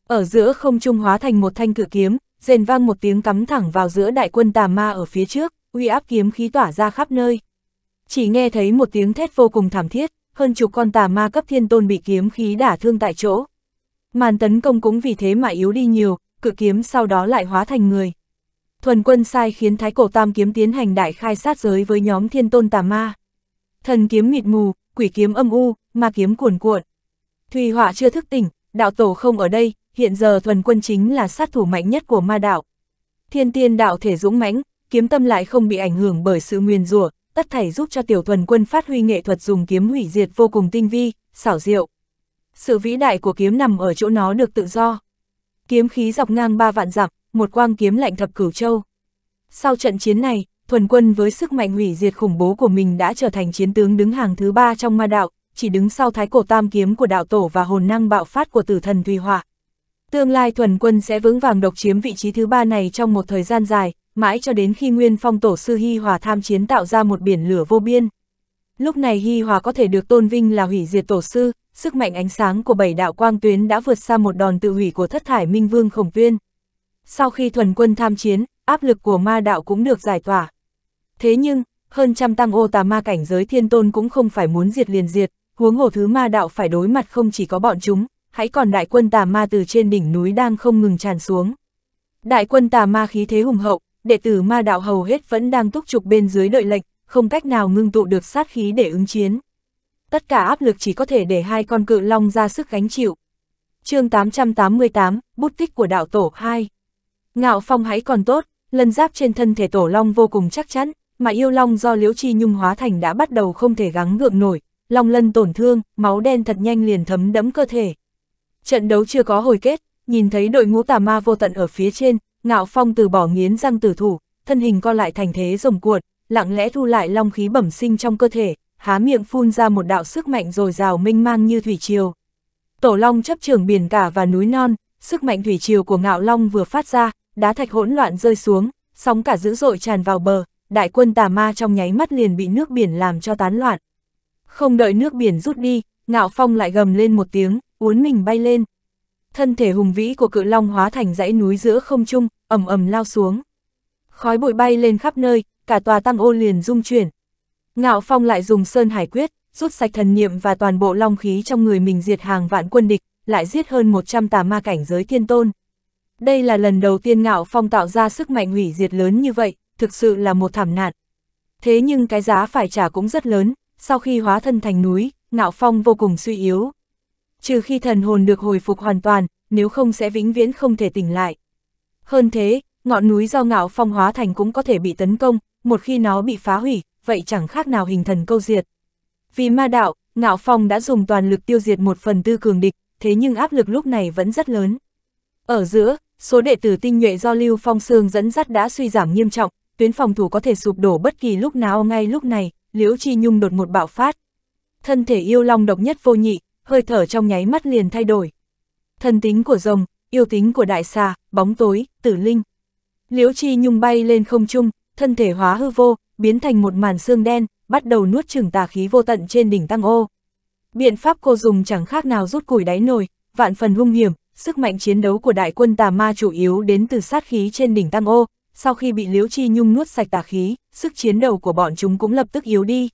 Ở giữa không trung hóa thành một thanh cự kiếm, rền vang một tiếng cắm thẳng vào giữa đại quân tà ma ở phía trước, uy áp kiếm khí tỏa ra khắp nơi. Chỉ nghe thấy một tiếng thét vô cùng thảm thiết, hơn chục con tà ma cấp thiên tôn bị kiếm khí đả thương tại chỗ. Màn tấn công cũng vì thế mà yếu đi nhiều, cự kiếm sau đó lại hóa thành người thuần quân sai khiến Thái Cổ Tam Kiếm tiến hành đại khai sát giới với nhóm thiên tôn tà ma. Thần kiếm mịt mù, quỷ kiếm âm u, ma kiếm cuồn cuộn. Thùy Họa chưa thức tỉnh, đạo tổ không ở đây, hiện giờ thuần quân chính là sát thủ mạnh nhất của ma đạo. Thiên tiên đạo thể dũng mãnh, kiếm tâm lại không bị ảnh hưởng bởi sự nguyền rủa, tất thảy giúp cho tiểu thuần quân phát huy nghệ thuật dùng kiếm hủy diệt vô cùng tinh vi, xảo diệu. Sự vĩ đại của kiếm nằm ở chỗ nó được tự do. Kiếm khí dọc ngang ba vạn dặm, một quang kiếm lạnh thập cửu châu. Sau trận chiến này, thuần quân với sức mạnh hủy diệt khủng bố của mình đã trở thành chiến tướng đứng hàng thứ ba trong ma đạo, chỉ đứng sau thái cổ tam kiếm của đạo tổ và hồn năng bạo phát của tử thần Thùy Hỏa. Tương lai thuần quân sẽ vững vàng độc chiếm vị trí thứ ba này trong một thời gian dài, mãi cho đến khi nguyên phong tổ sư Hy Hòa tham chiến tạo ra một biển lửa vô biên. Lúc này Hy Hòa có thể được tôn vinh là hủy diệt tổ sư, sức mạnh ánh sáng của bảy đạo quang tuyến đã vượt xa một đòn tự hủy của thất thải minh vương khổng tuyên. Sau khi thuần quân tham chiến, áp lực của ma đạo cũng được giải tỏa. Thế nhưng, hơn trăm tăng ô tà ma cảnh giới thiên tôn cũng không phải muốn diệt liền diệt, huống hồ thứ ma đạo phải đối mặt không chỉ có bọn chúng, hãy còn đại quân tà ma từ trên đỉnh núi đang không ngừng tràn xuống. Đại quân tà ma khí thế hùng hậu, đệ tử ma đạo hầu hết vẫn đang túc trục bên dưới đợi lệnh, không cách nào ngưng tụ được sát khí để ứng chiến. Tất cả áp lực chỉ có thể để hai con cự long ra sức gánh chịu. chương 888, Bút tích của đạo tổ 2 Ngạo phong hãy còn tốt, lân giáp trên thân thể tổ long vô cùng chắc chắn, mà yêu long do liễu chi nhung hóa thành đã bắt đầu không thể gắng gượng nổi, long lân tổn thương, máu đen thật nhanh liền thấm đẫm cơ thể. Trận đấu chưa có hồi kết, nhìn thấy đội ngũ tà ma vô tận ở phía trên, ngạo phong từ bỏ nghiến răng tử thủ, thân hình co lại thành thế rồng cuột, lặng lẽ thu lại long khí bẩm sinh trong cơ thể, há miệng phun ra một đạo sức mạnh rồi rào minh mang như thủy triều. Tổ long chấp trường biển cả và núi non, sức mạnh thủy triều của ngạo long vừa phát ra, đá thạch hỗn loạn rơi xuống, sóng cả dữ dội tràn vào bờ, đại quân tà ma trong nháy mắt liền bị nước biển làm cho tán loạn. Không đợi nước biển rút đi, ngạo phong lại gầm lên một tiếng, uốn mình bay lên. Thân thể hùng vĩ của cự long hóa thành dãy núi giữa không trung, ầm ầm lao xuống. Khói bụi bay lên khắp nơi, cả tòa tăng ô liền rung chuyển. Ngạo phong lại dùng sơn hải quyết, rút sạch thần niệm và toàn bộ long khí trong người mình diệt hàng vạn quân địch, lại giết hơn 100 tà ma cảnh giới thiên tôn đây là lần đầu tiên ngạo phong tạo ra sức mạnh hủy diệt lớn như vậy, thực sự là một thảm nạn. Thế nhưng cái giá phải trả cũng rất lớn, sau khi hóa thân thành núi, ngạo phong vô cùng suy yếu. Trừ khi thần hồn được hồi phục hoàn toàn, nếu không sẽ vĩnh viễn không thể tỉnh lại. Hơn thế, ngọn núi do ngạo phong hóa thành cũng có thể bị tấn công, một khi nó bị phá hủy, vậy chẳng khác nào hình thần câu diệt. Vì ma đạo, ngạo phong đã dùng toàn lực tiêu diệt một phần tư cường địch, thế nhưng áp lực lúc này vẫn rất lớn. Ở giữa, số đệ tử tinh nhuệ do Lưu Phong Sương dẫn dắt đã suy giảm nghiêm trọng, tuyến phòng thủ có thể sụp đổ bất kỳ lúc nào ngay lúc này, Liễu Chi Nhung đột một bạo phát. Thân thể yêu long độc nhất vô nhị, hơi thở trong nháy mắt liền thay đổi. Thân tính của rồng, yêu tính của đại xà, bóng tối, tử linh. Liễu Chi Nhung bay lên không trung, thân thể hóa hư vô, biến thành một màn xương đen, bắt đầu nuốt chửng tà khí vô tận trên đỉnh tăng ô. Biện pháp cô dùng chẳng khác nào rút củi đáy nồi, vạn phần hung hiểm, sức mạnh chiến đấu của đại quân tà ma chủ yếu đến từ sát khí trên đỉnh tăng Ô, sau khi bị Liễu Chi Nhung nuốt sạch tà khí, sức chiến đấu của bọn chúng cũng lập tức yếu đi.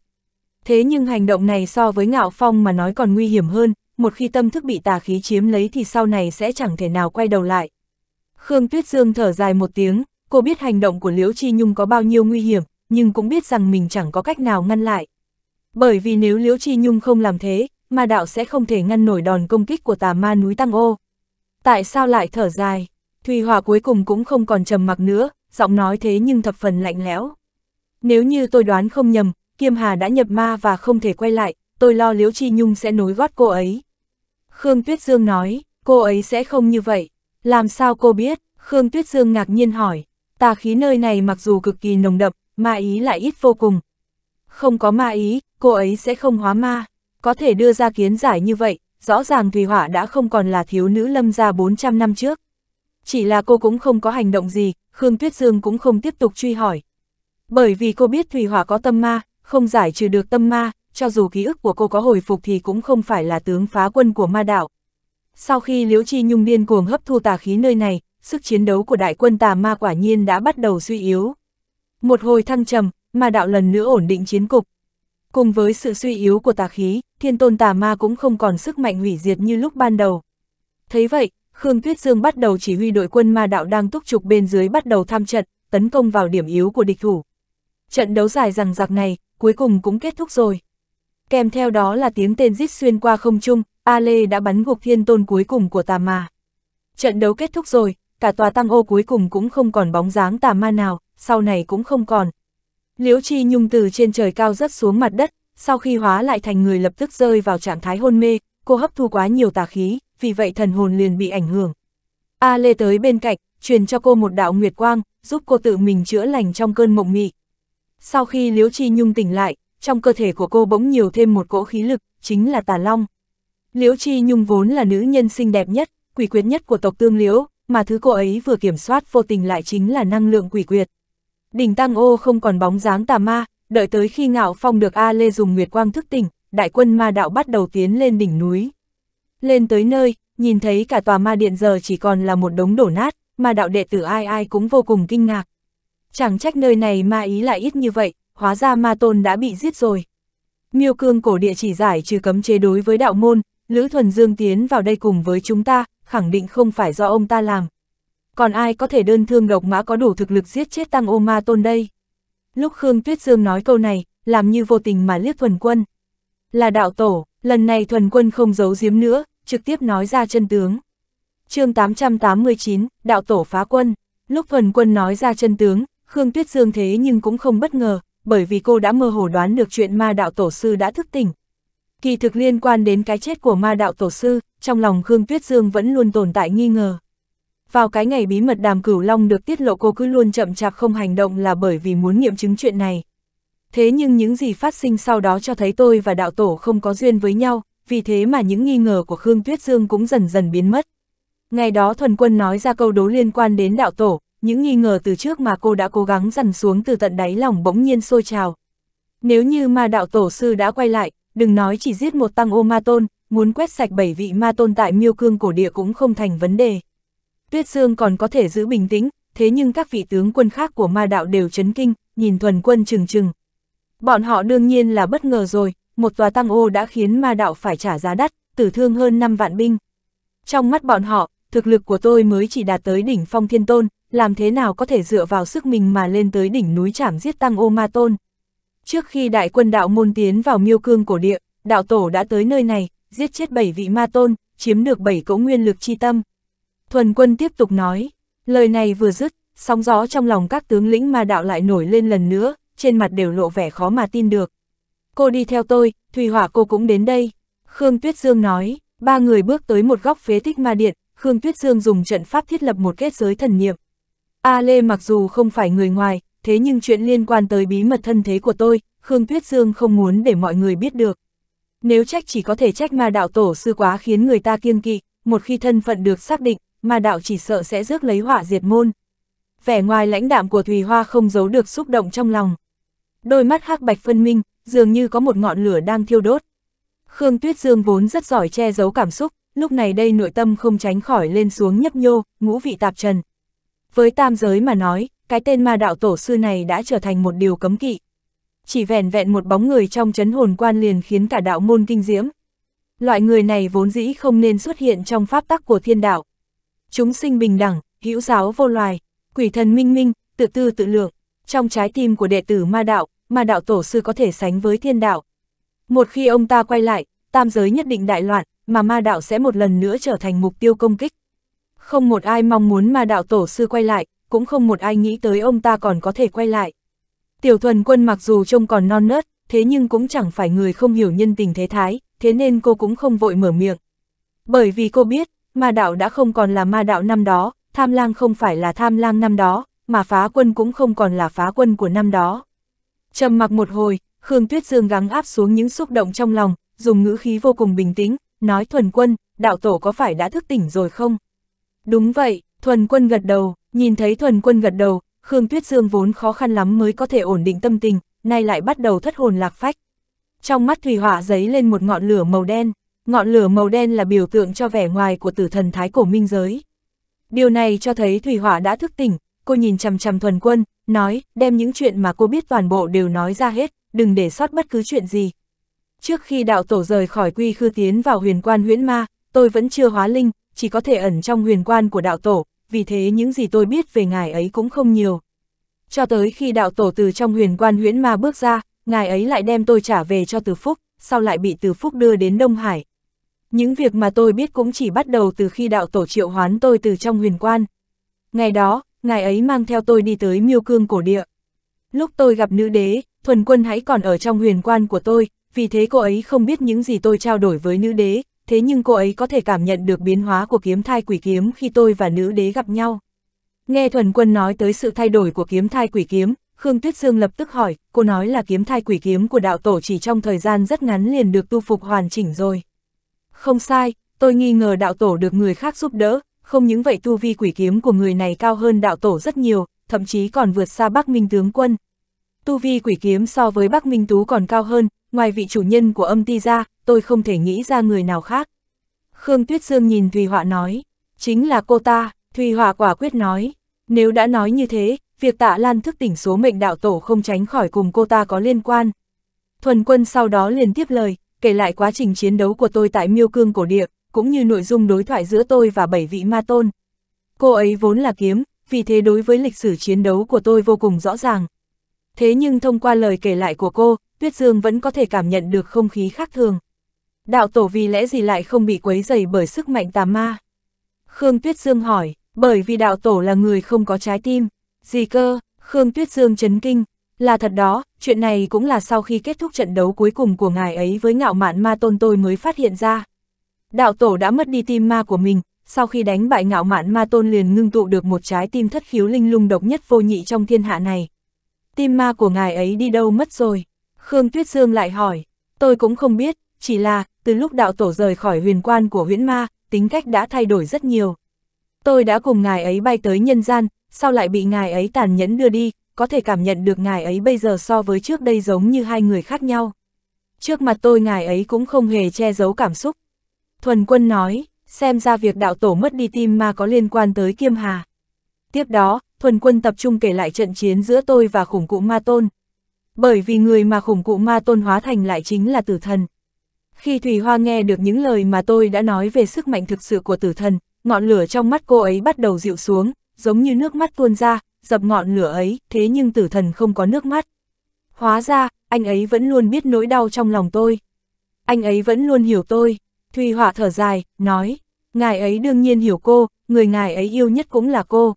Thế nhưng hành động này so với Ngạo Phong mà nói còn nguy hiểm hơn, một khi tâm thức bị tà khí chiếm lấy thì sau này sẽ chẳng thể nào quay đầu lại. Khương Tuyết Dương thở dài một tiếng, cô biết hành động của Liễu Chi Nhung có bao nhiêu nguy hiểm, nhưng cũng biết rằng mình chẳng có cách nào ngăn lại. Bởi vì nếu Liễu Chi Nhung không làm thế, ma đạo sẽ không thể ngăn nổi đòn công kích của tà ma núi Tăng Ô. Tại sao lại thở dài? Thùy Hòa cuối cùng cũng không còn trầm mặc nữa, giọng nói thế nhưng thập phần lạnh lẽo. Nếu như tôi đoán không nhầm, Kiêm Hà đã nhập ma và không thể quay lại, tôi lo Liễu Chi Nhung sẽ nối gót cô ấy. Khương Tuyết Dương nói, cô ấy sẽ không như vậy. Làm sao cô biết? Khương Tuyết Dương ngạc nhiên hỏi. Tà khí nơi này mặc dù cực kỳ nồng đậm, ma ý lại ít vô cùng. Không có ma ý, cô ấy sẽ không hóa ma. Có thể đưa ra kiến giải như vậy, rõ ràng Thùy Họa đã không còn là thiếu nữ lâm gia 400 năm trước. Chỉ là cô cũng không có hành động gì, Khương Tuyết Dương cũng không tiếp tục truy hỏi. Bởi vì cô biết Thùy Họa có tâm ma, không giải trừ được tâm ma, cho dù ký ức của cô có hồi phục thì cũng không phải là tướng phá quân của ma đạo. Sau khi Liễu Chi Nhung điên cuồng hấp thu tà khí nơi này, sức chiến đấu của đại quân tà ma quả nhiên đã bắt đầu suy yếu. Một hồi thăng trầm, ma đạo lần nữa ổn định chiến cục, Cùng với sự suy yếu của tà khí, thiên tôn tà ma cũng không còn sức mạnh hủy diệt như lúc ban đầu. Thấy vậy, Khương Tuyết Dương bắt đầu chỉ huy đội quân ma đạo đang túc trục bên dưới bắt đầu tham trận, tấn công vào điểm yếu của địch thủ. Trận đấu dài rằng giặc này, cuối cùng cũng kết thúc rồi. Kèm theo đó là tiếng tên rít xuyên qua không trung, A Lê đã bắn gục thiên tôn cuối cùng của tà ma. Trận đấu kết thúc rồi, cả tòa tăng ô cuối cùng cũng không còn bóng dáng tà ma nào, sau này cũng không còn, Liễu Chi Nhung từ trên trời cao rớt xuống mặt đất, sau khi hóa lại thành người lập tức rơi vào trạng thái hôn mê, cô hấp thu quá nhiều tà khí, vì vậy thần hồn liền bị ảnh hưởng. A Lê tới bên cạnh, truyền cho cô một đạo nguyệt quang, giúp cô tự mình chữa lành trong cơn mộng mị. Sau khi Liễu Chi Nhung tỉnh lại, trong cơ thể của cô bỗng nhiều thêm một cỗ khí lực, chính là tà long. Liễu Chi Nhung vốn là nữ nhân xinh đẹp nhất, quỷ quyệt nhất của tộc tương Liễu, mà thứ cô ấy vừa kiểm soát vô tình lại chính là năng lượng quỷ quyệt. Đỉnh tăng Ô không còn bóng dáng tà ma, đợi tới khi Ngạo Phong được A Lê dùng Nguyệt Quang thức tỉnh, đại quân ma đạo bắt đầu tiến lên đỉnh núi. Lên tới nơi, nhìn thấy cả tòa ma điện giờ chỉ còn là một đống đổ nát, ma đạo đệ tử ai ai cũng vô cùng kinh ngạc. Chẳng trách nơi này ma ý lại ít như vậy, hóa ra ma tôn đã bị giết rồi. Miêu cương cổ địa chỉ giải trừ cấm chế đối với đạo môn, Lữ Thuần Dương tiến vào đây cùng với chúng ta, khẳng định không phải do ông ta làm còn ai có thể đơn thương độc mã có đủ thực lực giết chết tăng ô ma tôn đây. Lúc Khương Tuyết Dương nói câu này, làm như vô tình mà liếc thuần quân. Là đạo tổ, lần này thuần quân không giấu giếm nữa, trực tiếp nói ra chân tướng. chương 889, đạo tổ phá quân. Lúc thuần quân nói ra chân tướng, Khương Tuyết Dương thế nhưng cũng không bất ngờ, bởi vì cô đã mơ hồ đoán được chuyện ma đạo tổ sư đã thức tỉnh. Kỳ thực liên quan đến cái chết của ma đạo tổ sư, trong lòng Khương Tuyết Dương vẫn luôn tồn tại nghi ngờ. Vào cái ngày bí mật đàm cửu long được tiết lộ cô cứ luôn chậm chạp không hành động là bởi vì muốn nghiệm chứng chuyện này. Thế nhưng những gì phát sinh sau đó cho thấy tôi và đạo tổ không có duyên với nhau, vì thế mà những nghi ngờ của Khương Tuyết Dương cũng dần dần biến mất. Ngày đó thuần quân nói ra câu đố liên quan đến đạo tổ, những nghi ngờ từ trước mà cô đã cố gắng dằn xuống từ tận đáy lòng bỗng nhiên sôi trào. Nếu như mà đạo tổ sư đã quay lại, đừng nói chỉ giết một tăng ô ma tôn, muốn quét sạch bảy vị ma tôn tại miêu cương cổ địa cũng không thành vấn đề. Tuyết Dương còn có thể giữ bình tĩnh, thế nhưng các vị tướng quân khác của ma đạo đều chấn kinh, nhìn thuần quân chừng chừng. Bọn họ đương nhiên là bất ngờ rồi, một tòa tăng ô đã khiến ma đạo phải trả giá đắt, tử thương hơn 5 vạn binh. Trong mắt bọn họ, thực lực của tôi mới chỉ đạt tới đỉnh phong thiên tôn, làm thế nào có thể dựa vào sức mình mà lên tới đỉnh núi chảm giết tăng ô ma tôn. Trước khi đại quân đạo môn tiến vào miêu cương cổ địa, đạo tổ đã tới nơi này, giết chết 7 vị ma tôn, chiếm được 7 cỗ nguyên lực chi tâm. Thuần quân tiếp tục nói, lời này vừa dứt, sóng gió trong lòng các tướng lĩnh ma đạo lại nổi lên lần nữa, trên mặt đều lộ vẻ khó mà tin được. Cô đi theo tôi, Thùy Hỏa cô cũng đến đây. Khương Tuyết Dương nói, ba người bước tới một góc phế tích ma điện, Khương Tuyết Dương dùng trận pháp thiết lập một kết giới thần niệm. A Lê mặc dù không phải người ngoài, thế nhưng chuyện liên quan tới bí mật thân thế của tôi, Khương Tuyết Dương không muốn để mọi người biết được. Nếu trách chỉ có thể trách ma đạo tổ sư quá khiến người ta kiêng kỵ, một khi thân phận được xác định, mà đạo chỉ sợ sẽ rước lấy họa diệt môn. Vẻ ngoài lãnh đạm của Thùy Hoa không giấu được xúc động trong lòng. Đôi mắt hắc bạch phân minh, dường như có một ngọn lửa đang thiêu đốt. Khương Tuyết Dương vốn rất giỏi che giấu cảm xúc, lúc này đây nội tâm không tránh khỏi lên xuống nhấp nhô, ngũ vị tạp trần. Với tam giới mà nói, cái tên ma đạo tổ sư này đã trở thành một điều cấm kỵ. Chỉ vẻn vẹn một bóng người trong chấn hồn quan liền khiến cả đạo môn kinh diễm. Loại người này vốn dĩ không nên xuất hiện trong pháp tắc của thiên đạo chúng sinh bình đẳng, hữu giáo vô loài, quỷ thần minh minh, tự tư tự lượng. Trong trái tim của đệ tử ma đạo, ma đạo tổ sư có thể sánh với thiên đạo. Một khi ông ta quay lại, tam giới nhất định đại loạn, mà ma đạo sẽ một lần nữa trở thành mục tiêu công kích. Không một ai mong muốn ma đạo tổ sư quay lại, cũng không một ai nghĩ tới ông ta còn có thể quay lại. Tiểu thuần quân mặc dù trông còn non nớt, thế nhưng cũng chẳng phải người không hiểu nhân tình thế thái, thế nên cô cũng không vội mở miệng. Bởi vì cô biết, ma đạo đã không còn là ma đạo năm đó, tham lang không phải là tham lang năm đó, mà phá quân cũng không còn là phá quân của năm đó. trầm mặc một hồi, Khương Tuyết Dương gắng áp xuống những xúc động trong lòng, dùng ngữ khí vô cùng bình tĩnh, nói thuần quân, đạo tổ có phải đã thức tỉnh rồi không? Đúng vậy, thuần quân gật đầu, nhìn thấy thuần quân gật đầu, Khương Tuyết Dương vốn khó khăn lắm mới có thể ổn định tâm tình, nay lại bắt đầu thất hồn lạc phách. Trong mắt Thủy Hỏa giấy lên một ngọn lửa màu đen. Ngọn lửa màu đen là biểu tượng cho vẻ ngoài của tử thần thái cổ minh giới. Điều này cho thấy Thủy Hỏa đã thức tỉnh, cô nhìn chằm chằm thuần quân, nói, đem những chuyện mà cô biết toàn bộ đều nói ra hết, đừng để sót bất cứ chuyện gì. Trước khi đạo tổ rời khỏi quy khư tiến vào huyền quan huyễn ma, tôi vẫn chưa hóa linh, chỉ có thể ẩn trong huyền quan của đạo tổ, vì thế những gì tôi biết về ngài ấy cũng không nhiều. Cho tới khi đạo tổ từ trong huyền quan huyễn ma bước ra, ngài ấy lại đem tôi trả về cho Từ Phúc, sau lại bị Từ Phúc đưa đến Đông Hải, những việc mà tôi biết cũng chỉ bắt đầu từ khi đạo tổ triệu hoán tôi từ trong huyền quan. Ngày đó, ngài ấy mang theo tôi đi tới miêu cương cổ địa. Lúc tôi gặp nữ đế, thuần quân hãy còn ở trong huyền quan của tôi, vì thế cô ấy không biết những gì tôi trao đổi với nữ đế, thế nhưng cô ấy có thể cảm nhận được biến hóa của kiếm thai quỷ kiếm khi tôi và nữ đế gặp nhau. Nghe thuần quân nói tới sự thay đổi của kiếm thai quỷ kiếm, Khương Tuyết Dương lập tức hỏi, cô nói là kiếm thai quỷ kiếm của đạo tổ chỉ trong thời gian rất ngắn liền được tu phục hoàn chỉnh rồi. Không sai, tôi nghi ngờ đạo tổ được người khác giúp đỡ, không những vậy tu vi quỷ kiếm của người này cao hơn đạo tổ rất nhiều, thậm chí còn vượt xa Bắc Minh tướng quân. Tu vi quỷ kiếm so với Bắc Minh Tú còn cao hơn, ngoài vị chủ nhân của âm ti ra, tôi không thể nghĩ ra người nào khác. Khương Tuyết Dương nhìn Thùy Họa nói, chính là cô ta, Thùy Họa quả quyết nói, nếu đã nói như thế, việc tạ lan thức tỉnh số mệnh đạo tổ không tránh khỏi cùng cô ta có liên quan. Thuần quân sau đó liền tiếp lời, kể lại quá trình chiến đấu của tôi tại miêu cương cổ địa, cũng như nội dung đối thoại giữa tôi và bảy vị ma tôn. Cô ấy vốn là kiếm, vì thế đối với lịch sử chiến đấu của tôi vô cùng rõ ràng. Thế nhưng thông qua lời kể lại của cô, Tuyết Dương vẫn có thể cảm nhận được không khí khác thường. Đạo tổ vì lẽ gì lại không bị quấy dày bởi sức mạnh tà ma? Khương Tuyết Dương hỏi, bởi vì đạo tổ là người không có trái tim. Gì cơ, Khương Tuyết Dương chấn kinh, là thật đó, chuyện này cũng là sau khi kết thúc trận đấu cuối cùng của ngài ấy với ngạo mạn ma tôn tôi mới phát hiện ra. Đạo tổ đã mất đi tim ma của mình, sau khi đánh bại ngạo mạn ma tôn liền ngưng tụ được một trái tim thất khiếu linh lung độc nhất vô nhị trong thiên hạ này. Tim ma của ngài ấy đi đâu mất rồi? Khương Tuyết Dương lại hỏi, tôi cũng không biết, chỉ là, từ lúc đạo tổ rời khỏi huyền quan của huyễn ma, tính cách đã thay đổi rất nhiều. Tôi đã cùng ngài ấy bay tới nhân gian, sau lại bị ngài ấy tàn nhẫn đưa đi, có thể cảm nhận được ngài ấy bây giờ so với trước đây giống như hai người khác nhau. Trước mặt tôi ngài ấy cũng không hề che giấu cảm xúc. Thuần quân nói, xem ra việc đạo tổ mất đi tim ma có liên quan tới Kiêm Hà. Tiếp đó, thuần quân tập trung kể lại trận chiến giữa tôi và khủng cụ ma tôn. Bởi vì người mà khủng cụ ma tôn hóa thành lại chính là tử thần. Khi Thủy Hoa nghe được những lời mà tôi đã nói về sức mạnh thực sự của tử thần, ngọn lửa trong mắt cô ấy bắt đầu dịu xuống, giống như nước mắt tuôn ra, dập ngọn lửa ấy, thế nhưng tử thần không có nước mắt. Hóa ra, anh ấy vẫn luôn biết nỗi đau trong lòng tôi. Anh ấy vẫn luôn hiểu tôi. Thùy Họa thở dài, nói, ngài ấy đương nhiên hiểu cô, người ngài ấy yêu nhất cũng là cô.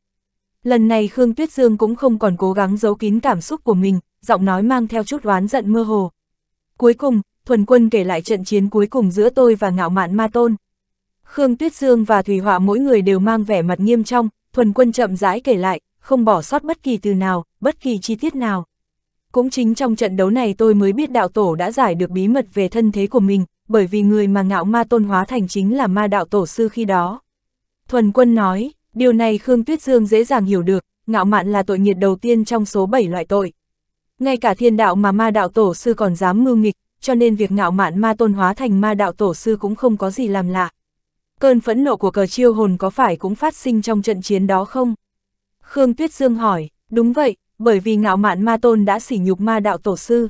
Lần này Khương Tuyết Dương cũng không còn cố gắng giấu kín cảm xúc của mình, giọng nói mang theo chút oán giận mơ hồ. Cuối cùng, Thuần Quân kể lại trận chiến cuối cùng giữa tôi và ngạo mạn Ma Tôn. Khương Tuyết Dương và thủy Họa mỗi người đều mang vẻ mặt nghiêm trong, Thuần Quân chậm rãi kể lại, không bỏ sót bất kỳ từ nào, bất kỳ chi tiết nào. Cũng chính trong trận đấu này tôi mới biết đạo tổ đã giải được bí mật về thân thế của mình, bởi vì người mà ngạo ma tôn hóa thành chính là ma đạo tổ sư khi đó. Thuần quân nói, điều này Khương Tuyết Dương dễ dàng hiểu được, ngạo mạn là tội nghiệt đầu tiên trong số 7 loại tội. Ngay cả thiên đạo mà ma đạo tổ sư còn dám mưu nghịch, cho nên việc ngạo mạn ma tôn hóa thành ma đạo tổ sư cũng không có gì làm lạ. Cơn phẫn nộ của cờ chiêu hồn có phải cũng phát sinh trong trận chiến đó không? Khương Tuyết Dương hỏi, đúng vậy, bởi vì ngạo mạn ma tôn đã sỉ nhục ma đạo tổ sư.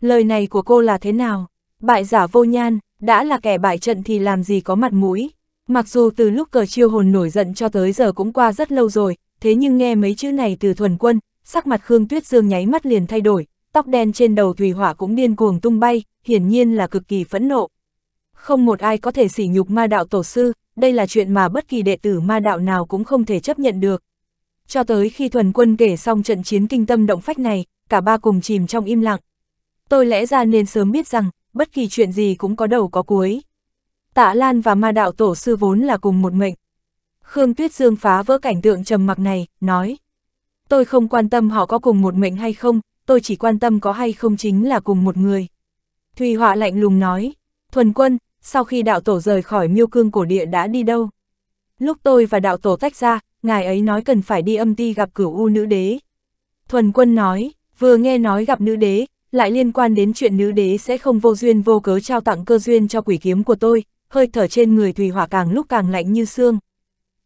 Lời này của cô là thế nào? Bại giả vô nhan, đã là kẻ bại trận thì làm gì có mặt mũi. Mặc dù từ lúc cờ chiêu hồn nổi giận cho tới giờ cũng qua rất lâu rồi, thế nhưng nghe mấy chữ này từ thuần quân, sắc mặt Khương Tuyết Dương nháy mắt liền thay đổi, tóc đen trên đầu Thủy Hỏa cũng điên cuồng tung bay, hiển nhiên là cực kỳ phẫn nộ. Không một ai có thể sỉ nhục ma đạo tổ sư, đây là chuyện mà bất kỳ đệ tử ma đạo nào cũng không thể chấp nhận được cho tới khi thuần quân kể xong trận chiến kinh tâm động phách này, cả ba cùng chìm trong im lặng. Tôi lẽ ra nên sớm biết rằng, bất kỳ chuyện gì cũng có đầu có cuối. Tạ Lan và ma đạo tổ sư vốn là cùng một mệnh. Khương Tuyết Dương phá vỡ cảnh tượng trầm mặc này, nói. Tôi không quan tâm họ có cùng một mệnh hay không, tôi chỉ quan tâm có hay không chính là cùng một người. Thùy Họa lạnh lùng nói, Thuần Quân, sau khi đạo tổ rời khỏi miêu cương cổ địa đã đi đâu? Lúc tôi và đạo tổ tách ra, ngài ấy nói cần phải đi âm ti gặp cửu u nữ đế. Thuần quân nói, vừa nghe nói gặp nữ đế, lại liên quan đến chuyện nữ đế sẽ không vô duyên vô cớ trao tặng cơ duyên cho quỷ kiếm của tôi, hơi thở trên người Thùy Hỏa càng lúc càng lạnh như xương.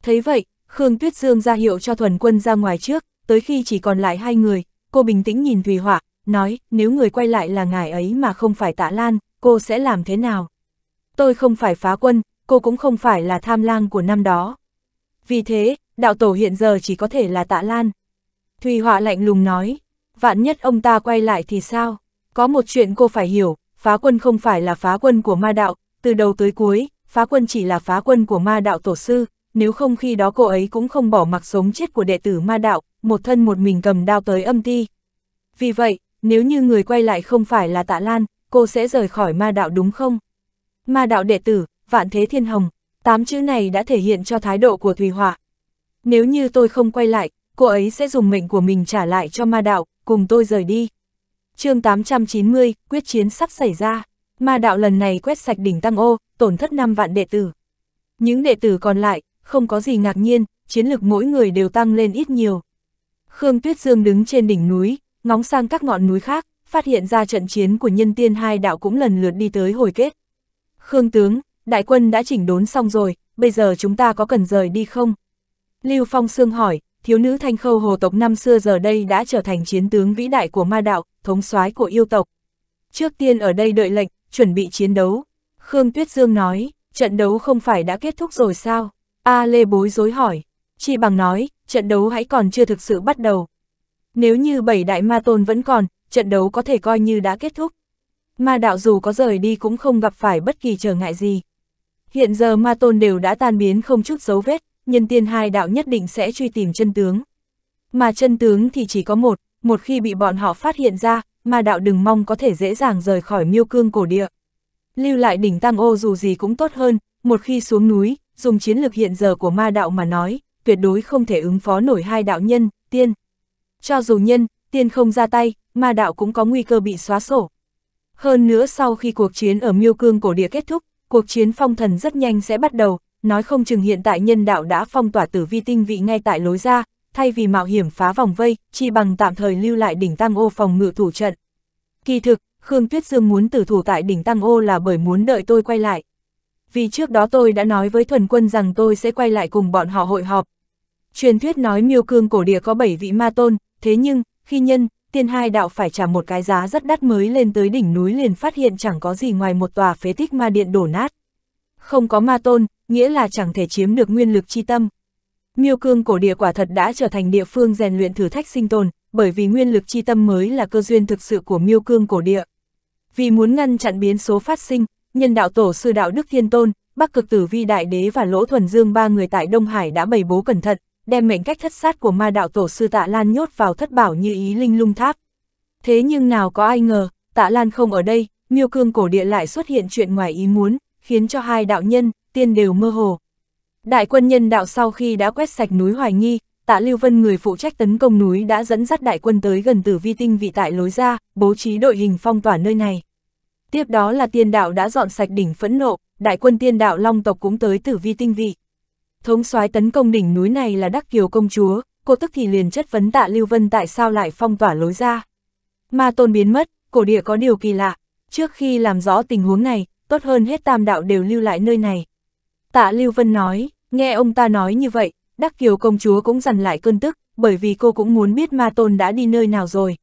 Thấy vậy, Khương Tuyết Dương ra hiệu cho thuần quân ra ngoài trước, tới khi chỉ còn lại hai người, cô bình tĩnh nhìn Thùy Hỏa, nói, nếu người quay lại là ngài ấy mà không phải tạ lan, cô sẽ làm thế nào? Tôi không phải phá quân, cô cũng không phải là tham lang của năm đó. Vì thế, đạo tổ hiện giờ chỉ có thể là tạ lan. Thùy họa lạnh lùng nói, vạn nhất ông ta quay lại thì sao? Có một chuyện cô phải hiểu, phá quân không phải là phá quân của ma đạo, từ đầu tới cuối, phá quân chỉ là phá quân của ma đạo tổ sư, nếu không khi đó cô ấy cũng không bỏ mặc sống chết của đệ tử ma đạo, một thân một mình cầm đao tới âm ti. Vì vậy, nếu như người quay lại không phải là tạ lan, cô sẽ rời khỏi ma đạo đúng không? Ma đạo đệ tử, vạn thế thiên hồng, tám chữ này đã thể hiện cho thái độ của Thùy Họa, nếu như tôi không quay lại, cô ấy sẽ dùng mệnh của mình trả lại cho ma đạo, cùng tôi rời đi. chương 890, quyết chiến sắp xảy ra. Ma đạo lần này quét sạch đỉnh Tăng Ô, tổn thất 5 vạn đệ tử. Những đệ tử còn lại, không có gì ngạc nhiên, chiến lực mỗi người đều tăng lên ít nhiều. Khương Tuyết Dương đứng trên đỉnh núi, ngóng sang các ngọn núi khác, phát hiện ra trận chiến của nhân tiên hai đạo cũng lần lượt đi tới hồi kết. Khương Tướng, đại quân đã chỉnh đốn xong rồi, bây giờ chúng ta có cần rời đi không? Lưu Phong Sương hỏi, thiếu nữ thanh khâu hồ tộc năm xưa giờ đây đã trở thành chiến tướng vĩ đại của ma đạo, thống soái của yêu tộc. Trước tiên ở đây đợi lệnh, chuẩn bị chiến đấu. Khương Tuyết Dương nói, trận đấu không phải đã kết thúc rồi sao? A Lê bối rối hỏi, chị bằng nói, trận đấu hãy còn chưa thực sự bắt đầu. Nếu như bảy đại ma tôn vẫn còn, trận đấu có thể coi như đã kết thúc. Ma đạo dù có rời đi cũng không gặp phải bất kỳ trở ngại gì. Hiện giờ ma tôn đều đã tan biến không chút dấu vết, nhân tiên hai đạo nhất định sẽ truy tìm chân tướng. Mà chân tướng thì chỉ có một, một khi bị bọn họ phát hiện ra, mà đạo đừng mong có thể dễ dàng rời khỏi miêu cương cổ địa. Lưu lại đỉnh tăng Ô dù gì cũng tốt hơn, một khi xuống núi, dùng chiến lược hiện giờ của ma đạo mà nói, tuyệt đối không thể ứng phó nổi hai đạo nhân, tiên. Cho dù nhân, tiên không ra tay, ma đạo cũng có nguy cơ bị xóa sổ. Hơn nữa sau khi cuộc chiến ở miêu cương cổ địa kết thúc, cuộc chiến phong thần rất nhanh sẽ bắt đầu, nói không chừng hiện tại nhân đạo đã phong tỏa tử vi tinh vị ngay tại lối ra, thay vì mạo hiểm phá vòng vây, chi bằng tạm thời lưu lại đỉnh tăng ô phòng ngự thủ trận. Kỳ thực, Khương Tuyết Dương muốn tử thủ tại đỉnh tăng ô là bởi muốn đợi tôi quay lại. Vì trước đó tôi đã nói với thuần quân rằng tôi sẽ quay lại cùng bọn họ hội họp. Truyền thuyết nói miêu cương cổ địa có 7 vị ma tôn, thế nhưng, khi nhân, tiên hai đạo phải trả một cái giá rất đắt mới lên tới đỉnh núi liền phát hiện chẳng có gì ngoài một tòa phế tích ma điện đổ nát. Không có ma tôn, nghĩa là chẳng thể chiếm được nguyên lực chi tâm. Miêu cương cổ địa quả thật đã trở thành địa phương rèn luyện thử thách sinh tồn, bởi vì nguyên lực chi tâm mới là cơ duyên thực sự của miêu cương cổ địa. Vì muốn ngăn chặn biến số phát sinh, nhân đạo tổ sư đạo Đức Thiên Tôn, Bắc Cực Tử Vi Đại Đế và Lỗ Thuần Dương ba người tại Đông Hải đã bày bố cẩn thận, đem mệnh cách thất sát của ma đạo tổ sư Tạ Lan nhốt vào thất bảo như ý linh lung tháp. Thế nhưng nào có ai ngờ, Tạ Lan không ở đây, miêu cương cổ địa lại xuất hiện chuyện ngoài ý muốn, khiến cho hai đạo nhân, tiên đều mơ hồ. Đại quân nhân đạo sau khi đã quét sạch núi Hoài Nghi, tạ Lưu Vân người phụ trách tấn công núi đã dẫn dắt đại quân tới gần tử vi tinh vị tại lối ra, bố trí đội hình phong tỏa nơi này. Tiếp đó là tiên đạo đã dọn sạch đỉnh phẫn nộ, đại quân tiên đạo long tộc cũng tới tử vi tinh vị. Thống soái tấn công đỉnh núi này là Đắc Kiều công chúa, cô tức thì liền chất vấn tạ Lưu Vân tại sao lại phong tỏa lối ra. Ma tôn biến mất, cổ địa có điều kỳ lạ, trước khi làm rõ tình huống này, tốt hơn hết tam đạo đều lưu lại nơi này. Tạ Lưu Vân nói, nghe ông ta nói như vậy, Đắc Kiều công chúa cũng dần lại cơn tức, bởi vì cô cũng muốn biết Ma Tôn đã đi nơi nào rồi.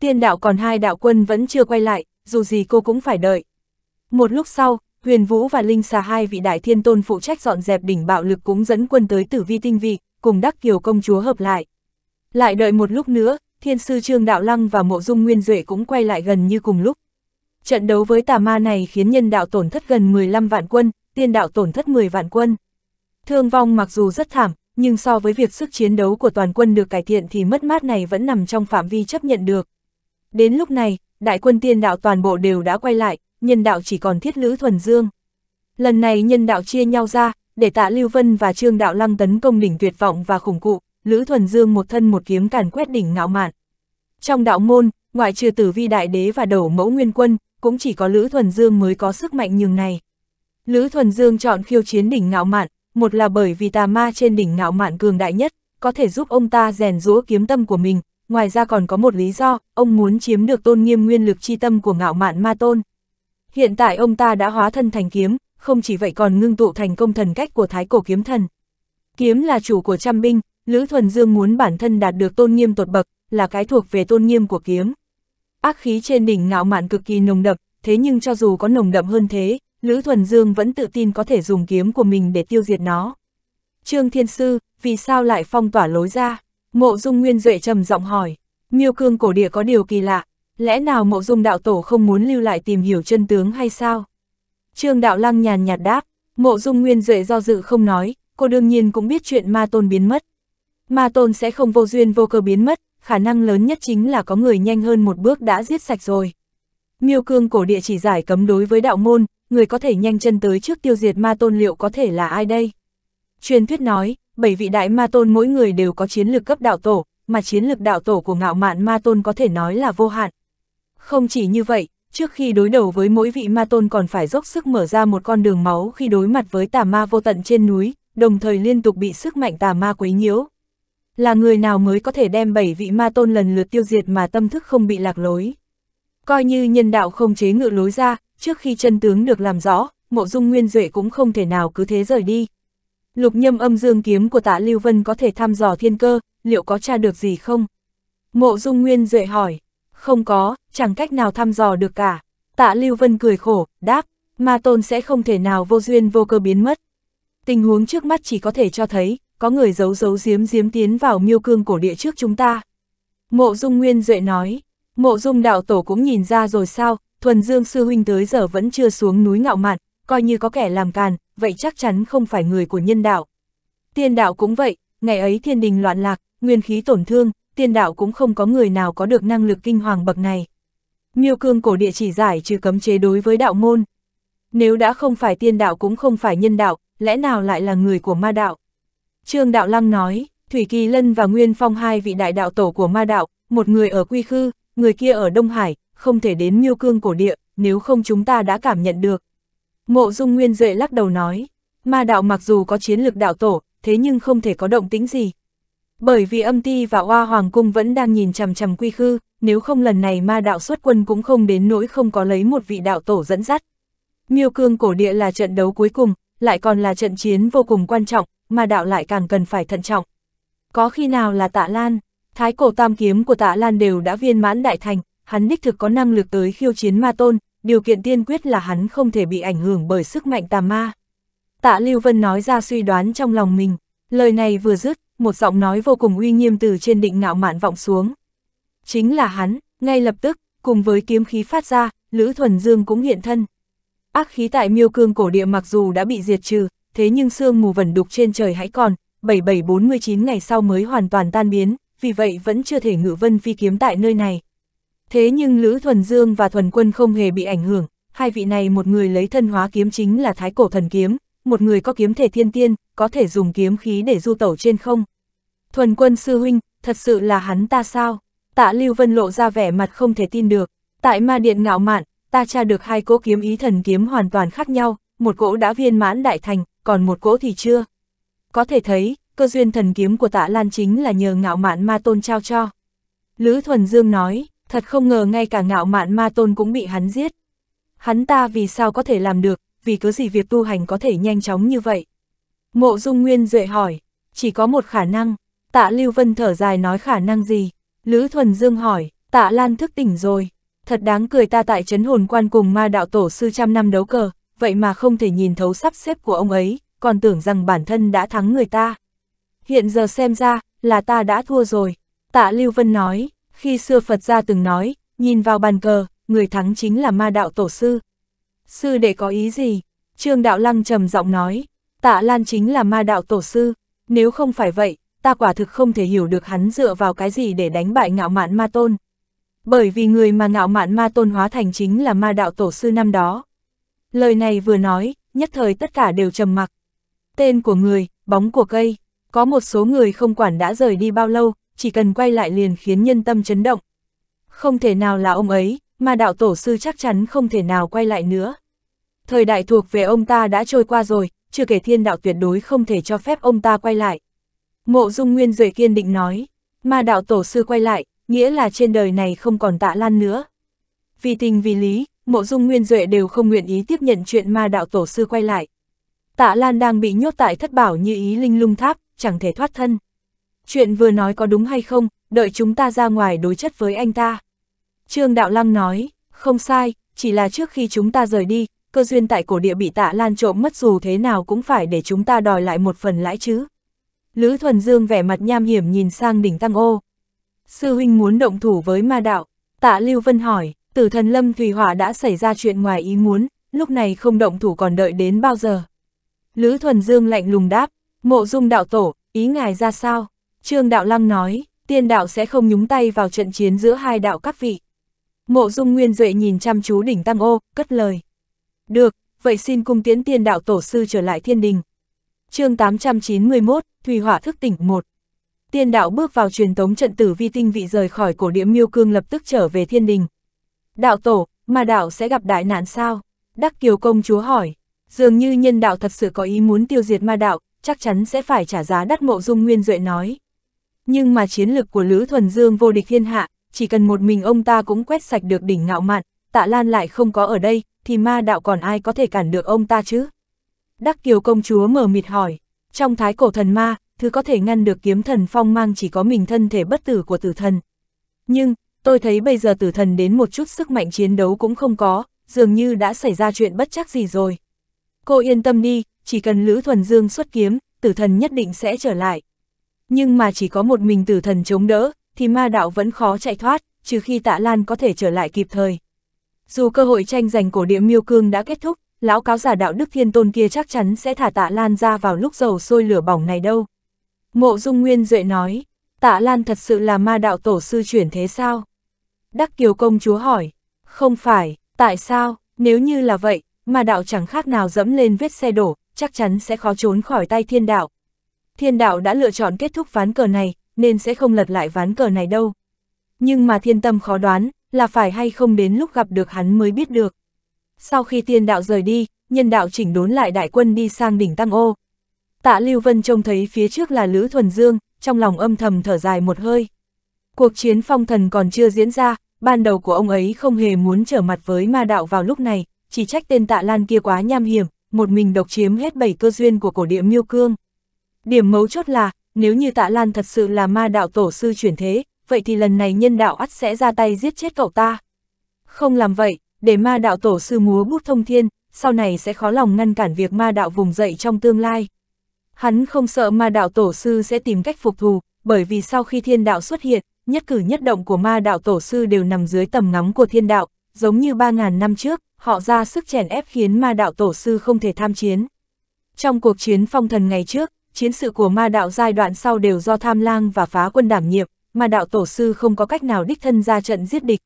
Tiên đạo còn hai đạo quân vẫn chưa quay lại, dù gì cô cũng phải đợi. Một lúc sau, Huyền Vũ và Linh Xà hai vị đại thiên tôn phụ trách dọn dẹp đỉnh bạo lực cũng dẫn quân tới tử vi tinh vị, cùng Đắc Kiều công chúa hợp lại. Lại đợi một lúc nữa, thiên sư Trương Đạo Lăng và Mộ Dung Nguyên Duệ cũng quay lại gần như cùng lúc. Trận đấu với tà ma này khiến nhân đạo tổn thất gần 15 vạn quân, tiên đạo tổn thất 10 vạn quân. Thương vong mặc dù rất thảm, nhưng so với việc sức chiến đấu của toàn quân được cải thiện thì mất mát này vẫn nằm trong phạm vi chấp nhận được. Đến lúc này, đại quân tiên đạo toàn bộ đều đã quay lại, nhân đạo chỉ còn thiết lữ thuần dương. Lần này nhân đạo chia nhau ra, để tạ Lưu Vân và Trương Đạo Lăng tấn công đỉnh tuyệt vọng và khủng cụ, Lữ Thuần Dương một thân một kiếm càn quét đỉnh ngạo mạn. Trong đạo môn, ngoại trừ tử vi đại đế và đầu mẫu nguyên quân, cũng chỉ có Lữ Thuần Dương mới có sức mạnh nhường này. Lữ Thuần Dương chọn khiêu chiến đỉnh ngạo mạn, một là bởi vì tà ma trên đỉnh ngạo mạn cường đại nhất, có thể giúp ông ta rèn rũa kiếm tâm của mình, ngoài ra còn có một lý do, ông muốn chiếm được tôn nghiêm nguyên lực chi tâm của ngạo mạn ma tôn. Hiện tại ông ta đã hóa thân thành kiếm, không chỉ vậy còn ngưng tụ thành công thần cách của thái cổ kiếm thần. Kiếm là chủ của trăm binh, Lữ Thuần Dương muốn bản thân đạt được tôn nghiêm tột bậc, là cái thuộc về tôn nghiêm của kiếm. Ác khí trên đỉnh ngạo mạn cực kỳ nồng đậm, thế nhưng cho dù có nồng đậm hơn thế, Lữ Thuần Dương vẫn tự tin có thể dùng kiếm của mình để tiêu diệt nó. Trương Thiên Sư, vì sao lại phong tỏa lối ra? Mộ Dung Nguyên Duệ trầm giọng hỏi. Miêu Cương cổ địa có điều kỳ lạ, lẽ nào Mộ Dung đạo tổ không muốn lưu lại tìm hiểu chân tướng hay sao? Trương Đạo Lăng nhàn nhạt đáp, Mộ Dung Nguyên Duệ do dự không nói, cô đương nhiên cũng biết chuyện Ma Tôn biến mất. Ma Tôn sẽ không vô duyên vô cơ biến mất, khả năng lớn nhất chính là có người nhanh hơn một bước đã giết sạch rồi. Miêu Cương cổ địa chỉ giải cấm đối với đạo môn, người có thể nhanh chân tới trước tiêu diệt ma tôn liệu có thể là ai đây? Truyền thuyết nói, bảy vị đại ma tôn mỗi người đều có chiến lược cấp đạo tổ, mà chiến lược đạo tổ của ngạo mạn ma tôn có thể nói là vô hạn. Không chỉ như vậy, trước khi đối đầu với mỗi vị ma tôn còn phải dốc sức mở ra một con đường máu khi đối mặt với tà ma vô tận trên núi, đồng thời liên tục bị sức mạnh tà ma quấy nhiễu. Là người nào mới có thể đem bảy vị ma tôn lần lượt tiêu diệt mà tâm thức không bị lạc lối. Coi như nhân đạo không chế ngự lối ra, trước khi chân tướng được làm rõ, mộ dung nguyên duệ cũng không thể nào cứ thế rời đi. Lục nhâm âm dương kiếm của tạ Lưu Vân có thể thăm dò thiên cơ, liệu có tra được gì không? Mộ dung nguyên duệ hỏi, không có, chẳng cách nào thăm dò được cả. Tạ Lưu Vân cười khổ, đáp, ma tôn sẽ không thể nào vô duyên vô cơ biến mất. Tình huống trước mắt chỉ có thể cho thấy, có người giấu giấu giếm giếm tiến vào miêu cương cổ địa trước chúng ta. Mộ dung nguyên duệ nói, mộ dung đạo tổ cũng nhìn ra rồi sao, thuần dương sư huynh tới giờ vẫn chưa xuống núi ngạo mạn, coi như có kẻ làm càn, vậy chắc chắn không phải người của nhân đạo. Tiên đạo cũng vậy, ngày ấy thiên đình loạn lạc, nguyên khí tổn thương, tiên đạo cũng không có người nào có được năng lực kinh hoàng bậc này. Miêu cương cổ địa chỉ giải trừ cấm chế đối với đạo môn. Nếu đã không phải tiên đạo cũng không phải nhân đạo, lẽ nào lại là người của ma đạo? Trương Đạo Lăng nói, Thủy Kỳ Lân và Nguyên Phong hai vị đại đạo tổ của ma đạo, một người ở Quy Khư, người kia ở Đông Hải, không thể đến miêu cương cổ địa, nếu không chúng ta đã cảm nhận được. Mộ Dung Nguyên Duệ lắc đầu nói, ma đạo mặc dù có chiến lược đạo tổ, thế nhưng không thể có động tĩnh gì. Bởi vì âm ti và hoa hoàng cung vẫn đang nhìn chằm chằm quy khư, nếu không lần này ma đạo xuất quân cũng không đến nỗi không có lấy một vị đạo tổ dẫn dắt. Miêu cương cổ địa là trận đấu cuối cùng, lại còn là trận chiến vô cùng quan trọng, ma đạo lại càng cần phải thận trọng. Có khi nào là tạ lan, thái cổ tam kiếm của tạ lan đều đã viên mãn đại thành, hắn đích thực có năng lực tới khiêu chiến ma tôn, điều kiện tiên quyết là hắn không thể bị ảnh hưởng bởi sức mạnh tà ma. Tạ Lưu Vân nói ra suy đoán trong lòng mình, lời này vừa dứt, một giọng nói vô cùng uy nghiêm từ trên định ngạo mạn vọng xuống. Chính là hắn, ngay lập tức, cùng với kiếm khí phát ra, Lữ Thuần Dương cũng hiện thân. Ác khí tại miêu cương cổ địa mặc dù đã bị diệt trừ, thế nhưng sương mù vẩn đục trên trời hãy còn, 7749 ngày sau mới hoàn toàn tan biến, vì vậy vẫn chưa thể ngự vân phi kiếm tại nơi này. Thế nhưng Lữ Thuần Dương và Thuần Quân không hề bị ảnh hưởng, hai vị này một người lấy thân hóa kiếm chính là Thái Cổ Thần Kiếm, một người có kiếm thể thiên tiên, có thể dùng kiếm khí để du tẩu trên không. Thuần Quân sư huynh, thật sự là hắn ta sao? Tạ Lưu Vân lộ ra vẻ mặt không thể tin được, tại ma điện ngạo mạn, ta tra được hai cỗ kiếm ý thần kiếm hoàn toàn khác nhau, một cỗ đã viên mãn đại thành, còn một cỗ thì chưa. Có thể thấy, cơ duyên thần kiếm của tạ Lan chính là nhờ ngạo mạn ma tôn trao cho. Lữ Thuần Dương nói, thật không ngờ ngay cả ngạo mạn ma tôn cũng bị hắn giết. Hắn ta vì sao có thể làm được, vì cứ gì việc tu hành có thể nhanh chóng như vậy. Mộ Dung Nguyên Duệ hỏi, chỉ có một khả năng, tạ Lưu Vân thở dài nói khả năng gì, Lữ Thuần Dương hỏi, tạ Lan thức tỉnh rồi, thật đáng cười ta tại chấn hồn quan cùng ma đạo tổ sư trăm năm đấu cờ, vậy mà không thể nhìn thấu sắp xếp của ông ấy, còn tưởng rằng bản thân đã thắng người ta. Hiện giờ xem ra, là ta đã thua rồi, tạ Lưu Vân nói, khi xưa Phật gia từng nói, nhìn vào bàn cờ, người thắng chính là ma đạo tổ sư. Sư đệ có ý gì? Trương Đạo Lăng trầm giọng nói, tạ Lan chính là ma đạo tổ sư, nếu không phải vậy, ta quả thực không thể hiểu được hắn dựa vào cái gì để đánh bại ngạo mạn ma tôn. Bởi vì người mà ngạo mạn ma tôn hóa thành chính là ma đạo tổ sư năm đó. Lời này vừa nói, nhất thời tất cả đều trầm mặc. Tên của người, bóng của cây, có một số người không quản đã rời đi bao lâu, chỉ cần quay lại liền khiến nhân tâm chấn động. Không thể nào là ông ấy, mà đạo tổ sư chắc chắn không thể nào quay lại nữa. Thời đại thuộc về ông ta đã trôi qua rồi, chưa kể thiên đạo tuyệt đối không thể cho phép ông ta quay lại. Mộ Dung Nguyên Duệ kiên định nói, mà đạo tổ sư quay lại, nghĩa là trên đời này không còn tạ lan nữa. Vì tình vì lý, Mộ Dung Nguyên Duệ đều không nguyện ý tiếp nhận chuyện ma đạo tổ sư quay lại. Tạ Lan đang bị nhốt tại thất bảo như ý linh lung tháp, chẳng thể thoát thân. Chuyện vừa nói có đúng hay không, đợi chúng ta ra ngoài đối chất với anh ta. Trương Đạo Lăng nói, không sai, chỉ là trước khi chúng ta rời đi, cơ duyên tại cổ địa bị tạ lan trộm mất dù thế nào cũng phải để chúng ta đòi lại một phần lãi chứ. Lữ Thuần Dương vẻ mặt nham hiểm nhìn sang đỉnh Tăng Ô. Sư huynh muốn động thủ với ma đạo, tạ Lưu Vân hỏi, tử thần Lâm Thủy Hỏa đã xảy ra chuyện ngoài ý muốn, lúc này không động thủ còn đợi đến bao giờ. Lữ Thuần Dương lạnh lùng đáp, mộ dung đạo tổ, ý ngài ra sao? Trương Đạo Lăng nói, tiên đạo sẽ không nhúng tay vào trận chiến giữa hai đạo các vị. Mộ Dung Nguyên Duệ nhìn chăm chú đỉnh tăng Ô, cất lời. Được, vậy xin cung tiến tiên đạo tổ sư trở lại thiên đình. chương 891, Thùy Hỏa Thức Tỉnh 1 Tiên đạo bước vào truyền tống trận tử vi tinh vị rời khỏi cổ địa miêu cương lập tức trở về thiên đình. Đạo tổ, mà đạo sẽ gặp đại nạn sao? Đắc Kiều Công chúa hỏi. Dường như nhân đạo thật sự có ý muốn tiêu diệt ma đạo, chắc chắn sẽ phải trả giá đắt mộ dung nguyên duệ nói nhưng mà chiến lực của Lữ Thuần Dương vô địch thiên hạ, chỉ cần một mình ông ta cũng quét sạch được đỉnh ngạo mạn, tạ lan lại không có ở đây, thì ma đạo còn ai có thể cản được ông ta chứ? Đắc Kiều công chúa mờ mịt hỏi, trong thái cổ thần ma, thứ có thể ngăn được kiếm thần phong mang chỉ có mình thân thể bất tử của tử thần. Nhưng, tôi thấy bây giờ tử thần đến một chút sức mạnh chiến đấu cũng không có, dường như đã xảy ra chuyện bất chắc gì rồi. Cô yên tâm đi, chỉ cần Lữ Thuần Dương xuất kiếm, tử thần nhất định sẽ trở lại nhưng mà chỉ có một mình tử thần chống đỡ, thì ma đạo vẫn khó chạy thoát, trừ khi tạ lan có thể trở lại kịp thời. Dù cơ hội tranh giành cổ địa miêu cương đã kết thúc, lão cáo giả đạo đức thiên tôn kia chắc chắn sẽ thả tạ lan ra vào lúc dầu sôi lửa bỏng này đâu. Mộ Dung Nguyên Duệ nói, tạ lan thật sự là ma đạo tổ sư chuyển thế sao? Đắc Kiều Công Chúa hỏi, không phải, tại sao, nếu như là vậy, ma đạo chẳng khác nào dẫm lên vết xe đổ, chắc chắn sẽ khó trốn khỏi tay thiên đạo, thiên đạo đã lựa chọn kết thúc ván cờ này, nên sẽ không lật lại ván cờ này đâu. Nhưng mà thiên tâm khó đoán, là phải hay không đến lúc gặp được hắn mới biết được. Sau khi Thiên đạo rời đi, nhân đạo chỉnh đốn lại đại quân đi sang đỉnh Tăng Ô. Tạ Lưu Vân trông thấy phía trước là Lữ Thuần Dương, trong lòng âm thầm thở dài một hơi. Cuộc chiến phong thần còn chưa diễn ra, ban đầu của ông ấy không hề muốn trở mặt với ma đạo vào lúc này, chỉ trách tên tạ lan kia quá nham hiểm, một mình độc chiếm hết bảy cơ duyên của cổ địa miêu cương. Điểm mấu chốt là, nếu như Tạ Lan thật sự là ma đạo tổ sư chuyển thế, vậy thì lần này nhân đạo ắt sẽ ra tay giết chết cậu ta. Không làm vậy, để ma đạo tổ sư múa bút thông thiên, sau này sẽ khó lòng ngăn cản việc ma đạo vùng dậy trong tương lai. Hắn không sợ ma đạo tổ sư sẽ tìm cách phục thù, bởi vì sau khi thiên đạo xuất hiện, nhất cử nhất động của ma đạo tổ sư đều nằm dưới tầm ngắm của thiên đạo, giống như 3.000 năm trước, họ ra sức chèn ép khiến ma đạo tổ sư không thể tham chiến. Trong cuộc chiến phong thần ngày trước, chiến sự của ma đạo giai đoạn sau đều do tham lang và phá quân đảm nhiệm, ma đạo tổ sư không có cách nào đích thân ra trận giết địch.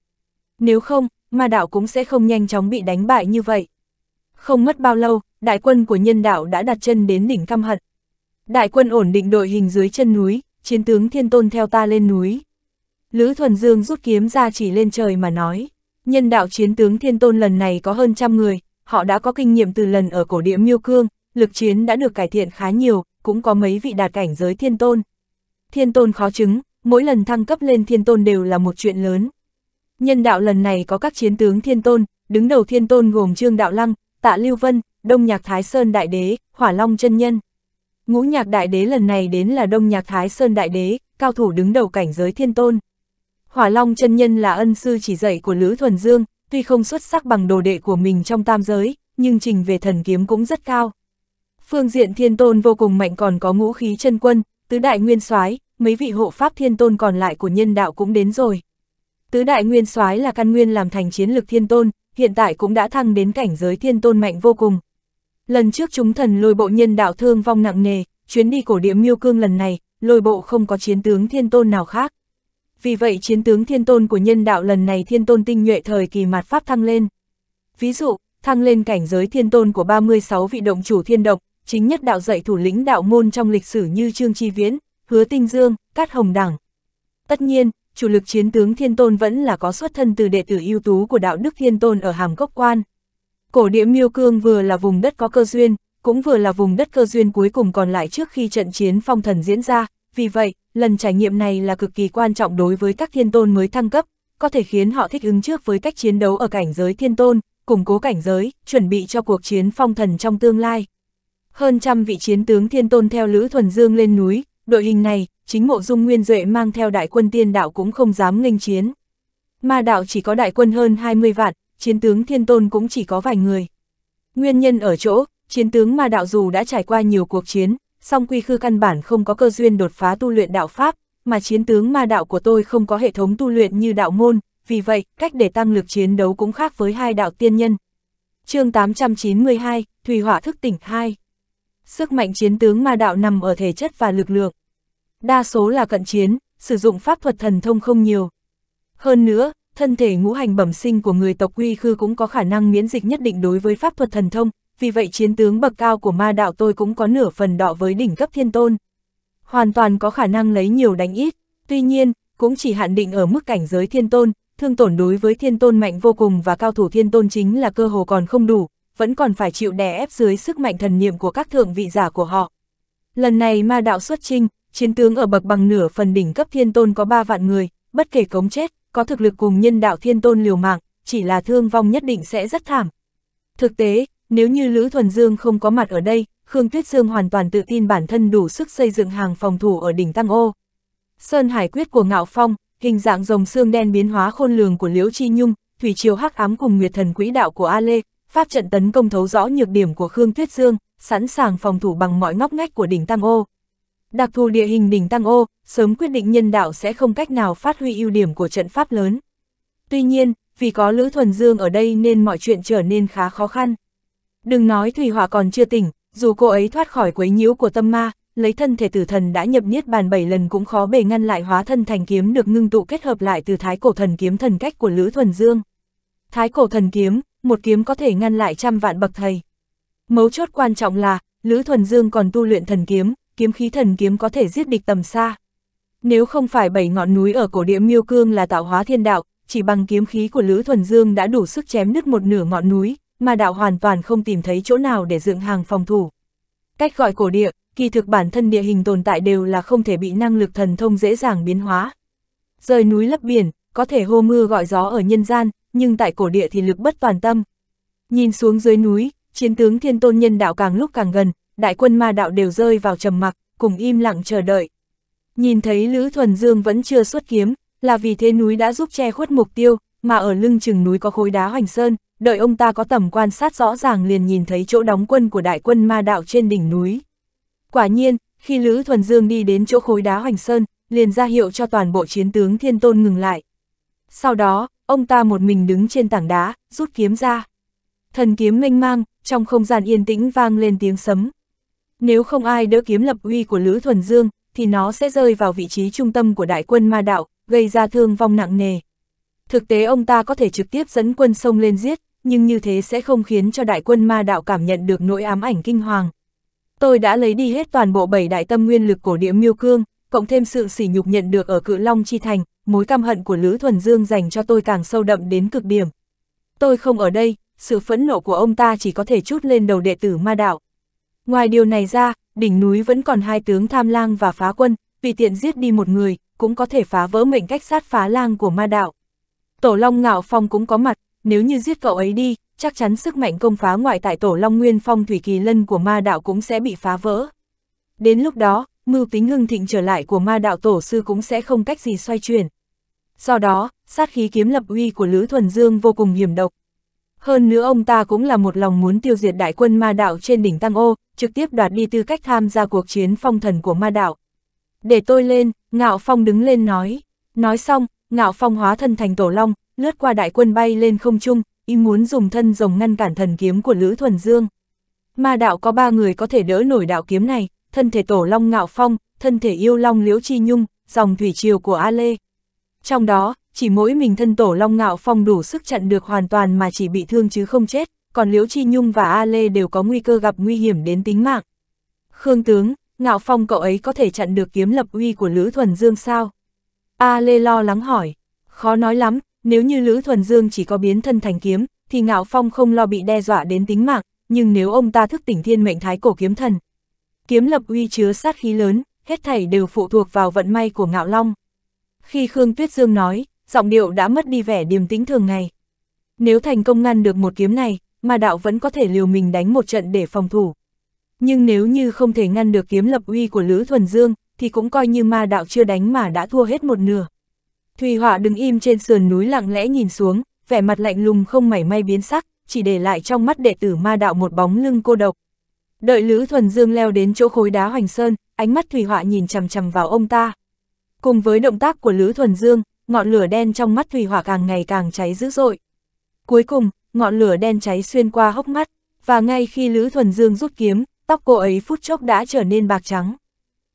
Nếu không, ma đạo cũng sẽ không nhanh chóng bị đánh bại như vậy. Không mất bao lâu, đại quân của nhân đạo đã đặt chân đến đỉnh căm hận. Đại quân ổn định đội hình dưới chân núi, chiến tướng thiên tôn theo ta lên núi. Lữ Thuần Dương rút kiếm ra chỉ lên trời mà nói, nhân đạo chiến tướng thiên tôn lần này có hơn trăm người, họ đã có kinh nghiệm từ lần ở cổ địa miêu cương, lực chiến đã được cải thiện khá nhiều, cũng có mấy vị đạt cảnh giới thiên tôn. Thiên tôn khó chứng, mỗi lần thăng cấp lên thiên tôn đều là một chuyện lớn. Nhân đạo lần này có các chiến tướng thiên tôn, đứng đầu thiên tôn gồm Trương Đạo Lăng, Tạ Lưu Vân, Đông Nhạc Thái Sơn Đại Đế, Hỏa Long Chân Nhân. Ngũ Nhạc Đại Đế lần này đến là Đông Nhạc Thái Sơn Đại Đế, cao thủ đứng đầu cảnh giới thiên tôn. Hỏa Long Chân Nhân là ân sư chỉ dạy của Lữ Thuần Dương, tuy không xuất sắc bằng đồ đệ của mình trong tam giới, nhưng trình về thần kiếm cũng rất cao. Phương diện thiên tôn vô cùng mạnh còn có ngũ khí chân quân, tứ đại nguyên soái mấy vị hộ pháp thiên tôn còn lại của nhân đạo cũng đến rồi. Tứ đại nguyên soái là căn nguyên làm thành chiến lực thiên tôn, hiện tại cũng đã thăng đến cảnh giới thiên tôn mạnh vô cùng. Lần trước chúng thần lôi bộ nhân đạo thương vong nặng nề, chuyến đi cổ địa miêu cương lần này, lôi bộ không có chiến tướng thiên tôn nào khác. Vì vậy chiến tướng thiên tôn của nhân đạo lần này thiên tôn tinh nhuệ thời kỳ mạt pháp thăng lên. Ví dụ, thăng lên cảnh giới thiên tôn của 36 vị động chủ thiên độc, chính nhất đạo dạy thủ lĩnh đạo môn trong lịch sử như Trương Chi Viễn, Hứa Tinh Dương, Cát Hồng đẳng Tất nhiên, chủ lực chiến tướng Thiên Tôn vẫn là có xuất thân từ đệ tử ưu tú của đạo đức Thiên Tôn ở Hàm Cốc Quan. Cổ địa Miêu Cương vừa là vùng đất có cơ duyên, cũng vừa là vùng đất cơ duyên cuối cùng còn lại trước khi trận chiến phong thần diễn ra, vì vậy, lần trải nghiệm này là cực kỳ quan trọng đối với các Thiên Tôn mới thăng cấp, có thể khiến họ thích ứng trước với cách chiến đấu ở cảnh giới Thiên Tôn, củng cố cảnh giới, chuẩn bị cho cuộc chiến phong thần trong tương lai. Hơn trăm vị chiến tướng thiên tôn theo Lữ Thuần Dương lên núi, đội hình này, chính mộ dung nguyên duệ mang theo đại quân tiên đạo cũng không dám nghênh chiến. Ma đạo chỉ có đại quân hơn 20 vạn, chiến tướng thiên tôn cũng chỉ có vài người. Nguyên nhân ở chỗ, chiến tướng ma đạo dù đã trải qua nhiều cuộc chiến, song quy khư căn bản không có cơ duyên đột phá tu luyện đạo Pháp, mà chiến tướng ma đạo của tôi không có hệ thống tu luyện như đạo môn, vì vậy, cách để tăng lực chiến đấu cũng khác với hai đạo tiên nhân. chương 892, Thùy Hỏa Thức Tỉnh 2 Sức mạnh chiến tướng ma đạo nằm ở thể chất và lực lượng. Đa số là cận chiến, sử dụng pháp thuật thần thông không nhiều. Hơn nữa, thân thể ngũ hành bẩm sinh của người tộc quy khư cũng có khả năng miễn dịch nhất định đối với pháp thuật thần thông, vì vậy chiến tướng bậc cao của ma đạo tôi cũng có nửa phần đọ với đỉnh cấp thiên tôn. Hoàn toàn có khả năng lấy nhiều đánh ít, tuy nhiên, cũng chỉ hạn định ở mức cảnh giới thiên tôn, thương tổn đối với thiên tôn mạnh vô cùng và cao thủ thiên tôn chính là cơ hồ còn không đủ, vẫn còn phải chịu đè ép dưới sức mạnh thần niệm của các thượng vị giả của họ. Lần này ma đạo xuất trinh, chiến tướng ở bậc bằng nửa phần đỉnh cấp thiên tôn có 3 vạn người, bất kể cống chết, có thực lực cùng nhân đạo thiên tôn liều mạng, chỉ là thương vong nhất định sẽ rất thảm. Thực tế, nếu như Lữ Thuần Dương không có mặt ở đây, Khương Tuyết Dương hoàn toàn tự tin bản thân đủ sức xây dựng hàng phòng thủ ở đỉnh Tăng Ô. Sơn Hải Quyết của Ngạo Phong, hình dạng rồng xương đen biến hóa khôn lường của Liễu Chi Nhung, thủy triều hắc ám cùng nguyệt thần quỹ đạo của A Lê, pháp trận tấn công thấu rõ nhược điểm của Khương Tuyết Dương, sẵn sàng phòng thủ bằng mọi ngóc ngách của đỉnh Tam Ô. Đặc thù địa hình đỉnh Tam Ô, sớm quyết định nhân đạo sẽ không cách nào phát huy ưu điểm của trận pháp lớn. Tuy nhiên, vì có Lữ Thuần Dương ở đây nên mọi chuyện trở nên khá khó khăn. Đừng nói Thủy Hỏa còn chưa tỉnh, dù cô ấy thoát khỏi quấy nhiễu của tâm ma, lấy thân thể tử thần đã nhập niết bàn bảy lần cũng khó bề ngăn lại hóa thân thành kiếm được ngưng tụ kết hợp lại từ thái cổ thần kiếm thần cách của Lữ Thuần Dương. Thái cổ thần kiếm, một kiếm có thể ngăn lại trăm vạn bậc thầy. Mấu chốt quan trọng là, Lữ Thuần Dương còn tu luyện thần kiếm, kiếm khí thần kiếm có thể giết địch tầm xa. Nếu không phải bảy ngọn núi ở cổ địa Miêu Cương là tạo hóa thiên đạo, chỉ bằng kiếm khí của Lữ Thuần Dương đã đủ sức chém nứt một nửa ngọn núi, mà đạo hoàn toàn không tìm thấy chỗ nào để dựng hàng phòng thủ. Cách gọi cổ địa, kỳ thực bản thân địa hình tồn tại đều là không thể bị năng lực thần thông dễ dàng biến hóa. Rời núi lấp biển, có thể hô mưa gọi gió ở nhân gian, nhưng tại cổ địa thì lực bất toàn tâm. Nhìn xuống dưới núi, chiến tướng thiên tôn nhân đạo càng lúc càng gần, đại quân ma đạo đều rơi vào trầm mặc, cùng im lặng chờ đợi. Nhìn thấy Lữ Thuần Dương vẫn chưa xuất kiếm, là vì thế núi đã giúp che khuất mục tiêu, mà ở lưng chừng núi có khối đá hoành sơn, đợi ông ta có tầm quan sát rõ ràng liền nhìn thấy chỗ đóng quân của đại quân ma đạo trên đỉnh núi. Quả nhiên, khi Lữ Thuần Dương đi đến chỗ khối đá hoành sơn, liền ra hiệu cho toàn bộ chiến tướng thiên tôn ngừng lại. Sau đó, ông ta một mình đứng trên tảng đá, rút kiếm ra. Thần kiếm mênh mang, trong không gian yên tĩnh vang lên tiếng sấm. Nếu không ai đỡ kiếm lập uy của Lữ Thuần Dương, thì nó sẽ rơi vào vị trí trung tâm của đại quân ma đạo, gây ra thương vong nặng nề. Thực tế ông ta có thể trực tiếp dẫn quân sông lên giết, nhưng như thế sẽ không khiến cho đại quân ma đạo cảm nhận được nỗi ám ảnh kinh hoàng. Tôi đã lấy đi hết toàn bộ bảy đại tâm nguyên lực cổ địa miêu cương, cộng thêm sự sỉ nhục nhận được ở cự Long Chi Thành, mối căm hận của Lữ Thuần Dương dành cho tôi càng sâu đậm đến cực điểm. Tôi không ở đây, sự phẫn nộ của ông ta chỉ có thể chút lên đầu đệ tử ma đạo. Ngoài điều này ra, đỉnh núi vẫn còn hai tướng tham lang và phá quân, vì tiện giết đi một người, cũng có thể phá vỡ mệnh cách sát phá lang của ma đạo. Tổ Long Ngạo Phong cũng có mặt, nếu như giết cậu ấy đi, chắc chắn sức mạnh công phá ngoại tại Tổ Long Nguyên Phong Thủy Kỳ Lân của ma đạo cũng sẽ bị phá vỡ. Đến lúc đó, mưu tính hưng thịnh trở lại của ma đạo tổ sư cũng sẽ không cách gì xoay chuyển do đó, sát khí kiếm lập uy của Lữ Thuần Dương vô cùng hiểm độc. Hơn nữa ông ta cũng là một lòng muốn tiêu diệt đại quân ma đạo trên đỉnh Tăng Ô, trực tiếp đoạt đi tư cách tham gia cuộc chiến phong thần của ma đạo. Để tôi lên, Ngạo Phong đứng lên nói. Nói xong, Ngạo Phong hóa thân thành tổ long, lướt qua đại quân bay lên không trung, y muốn dùng thân rồng ngăn cản thần kiếm của Lữ Thuần Dương. Ma đạo có ba người có thể đỡ nổi đạo kiếm này, thân thể tổ long Ngạo Phong, thân thể yêu long Liễu Chi Nhung, dòng thủy triều của A Lê. Trong đó, chỉ mỗi mình thân tổ Long Ngạo Phong đủ sức chặn được hoàn toàn mà chỉ bị thương chứ không chết, còn Liễu Chi Nhung và A Lê đều có nguy cơ gặp nguy hiểm đến tính mạng. Khương tướng, Ngạo Phong cậu ấy có thể chặn được kiếm lập uy của Lữ Thuần Dương sao? A Lê lo lắng hỏi, khó nói lắm, nếu như Lữ Thuần Dương chỉ có biến thân thành kiếm, thì Ngạo Phong không lo bị đe dọa đến tính mạng, nhưng nếu ông ta thức tỉnh thiên mệnh thái cổ kiếm thần. Kiếm lập uy chứa sát khí lớn, hết thảy đều phụ thuộc vào vận may của Ngạo Long. Khi Khương Tuyết Dương nói, giọng điệu đã mất đi vẻ điềm tĩnh thường ngày. Nếu thành công ngăn được một kiếm này, mà đạo vẫn có thể liều mình đánh một trận để phòng thủ. Nhưng nếu như không thể ngăn được kiếm lập uy của Lữ Thuần Dương, thì cũng coi như ma đạo chưa đánh mà đã thua hết một nửa. Thùy Họa đứng im trên sườn núi lặng lẽ nhìn xuống, vẻ mặt lạnh lùng không mảy may biến sắc, chỉ để lại trong mắt đệ tử ma đạo một bóng lưng cô độc. Đợi Lữ Thuần Dương leo đến chỗ khối đá hoành sơn, ánh mắt Thùy Họa nhìn chằm chằm vào ông ta. Cùng với động tác của Lữ Thuần Dương, ngọn lửa đen trong mắt Thủy Hỏa càng ngày càng cháy dữ dội. Cuối cùng, ngọn lửa đen cháy xuyên qua hốc mắt, và ngay khi Lữ Thuần Dương rút kiếm, tóc cô ấy phút chốc đã trở nên bạc trắng.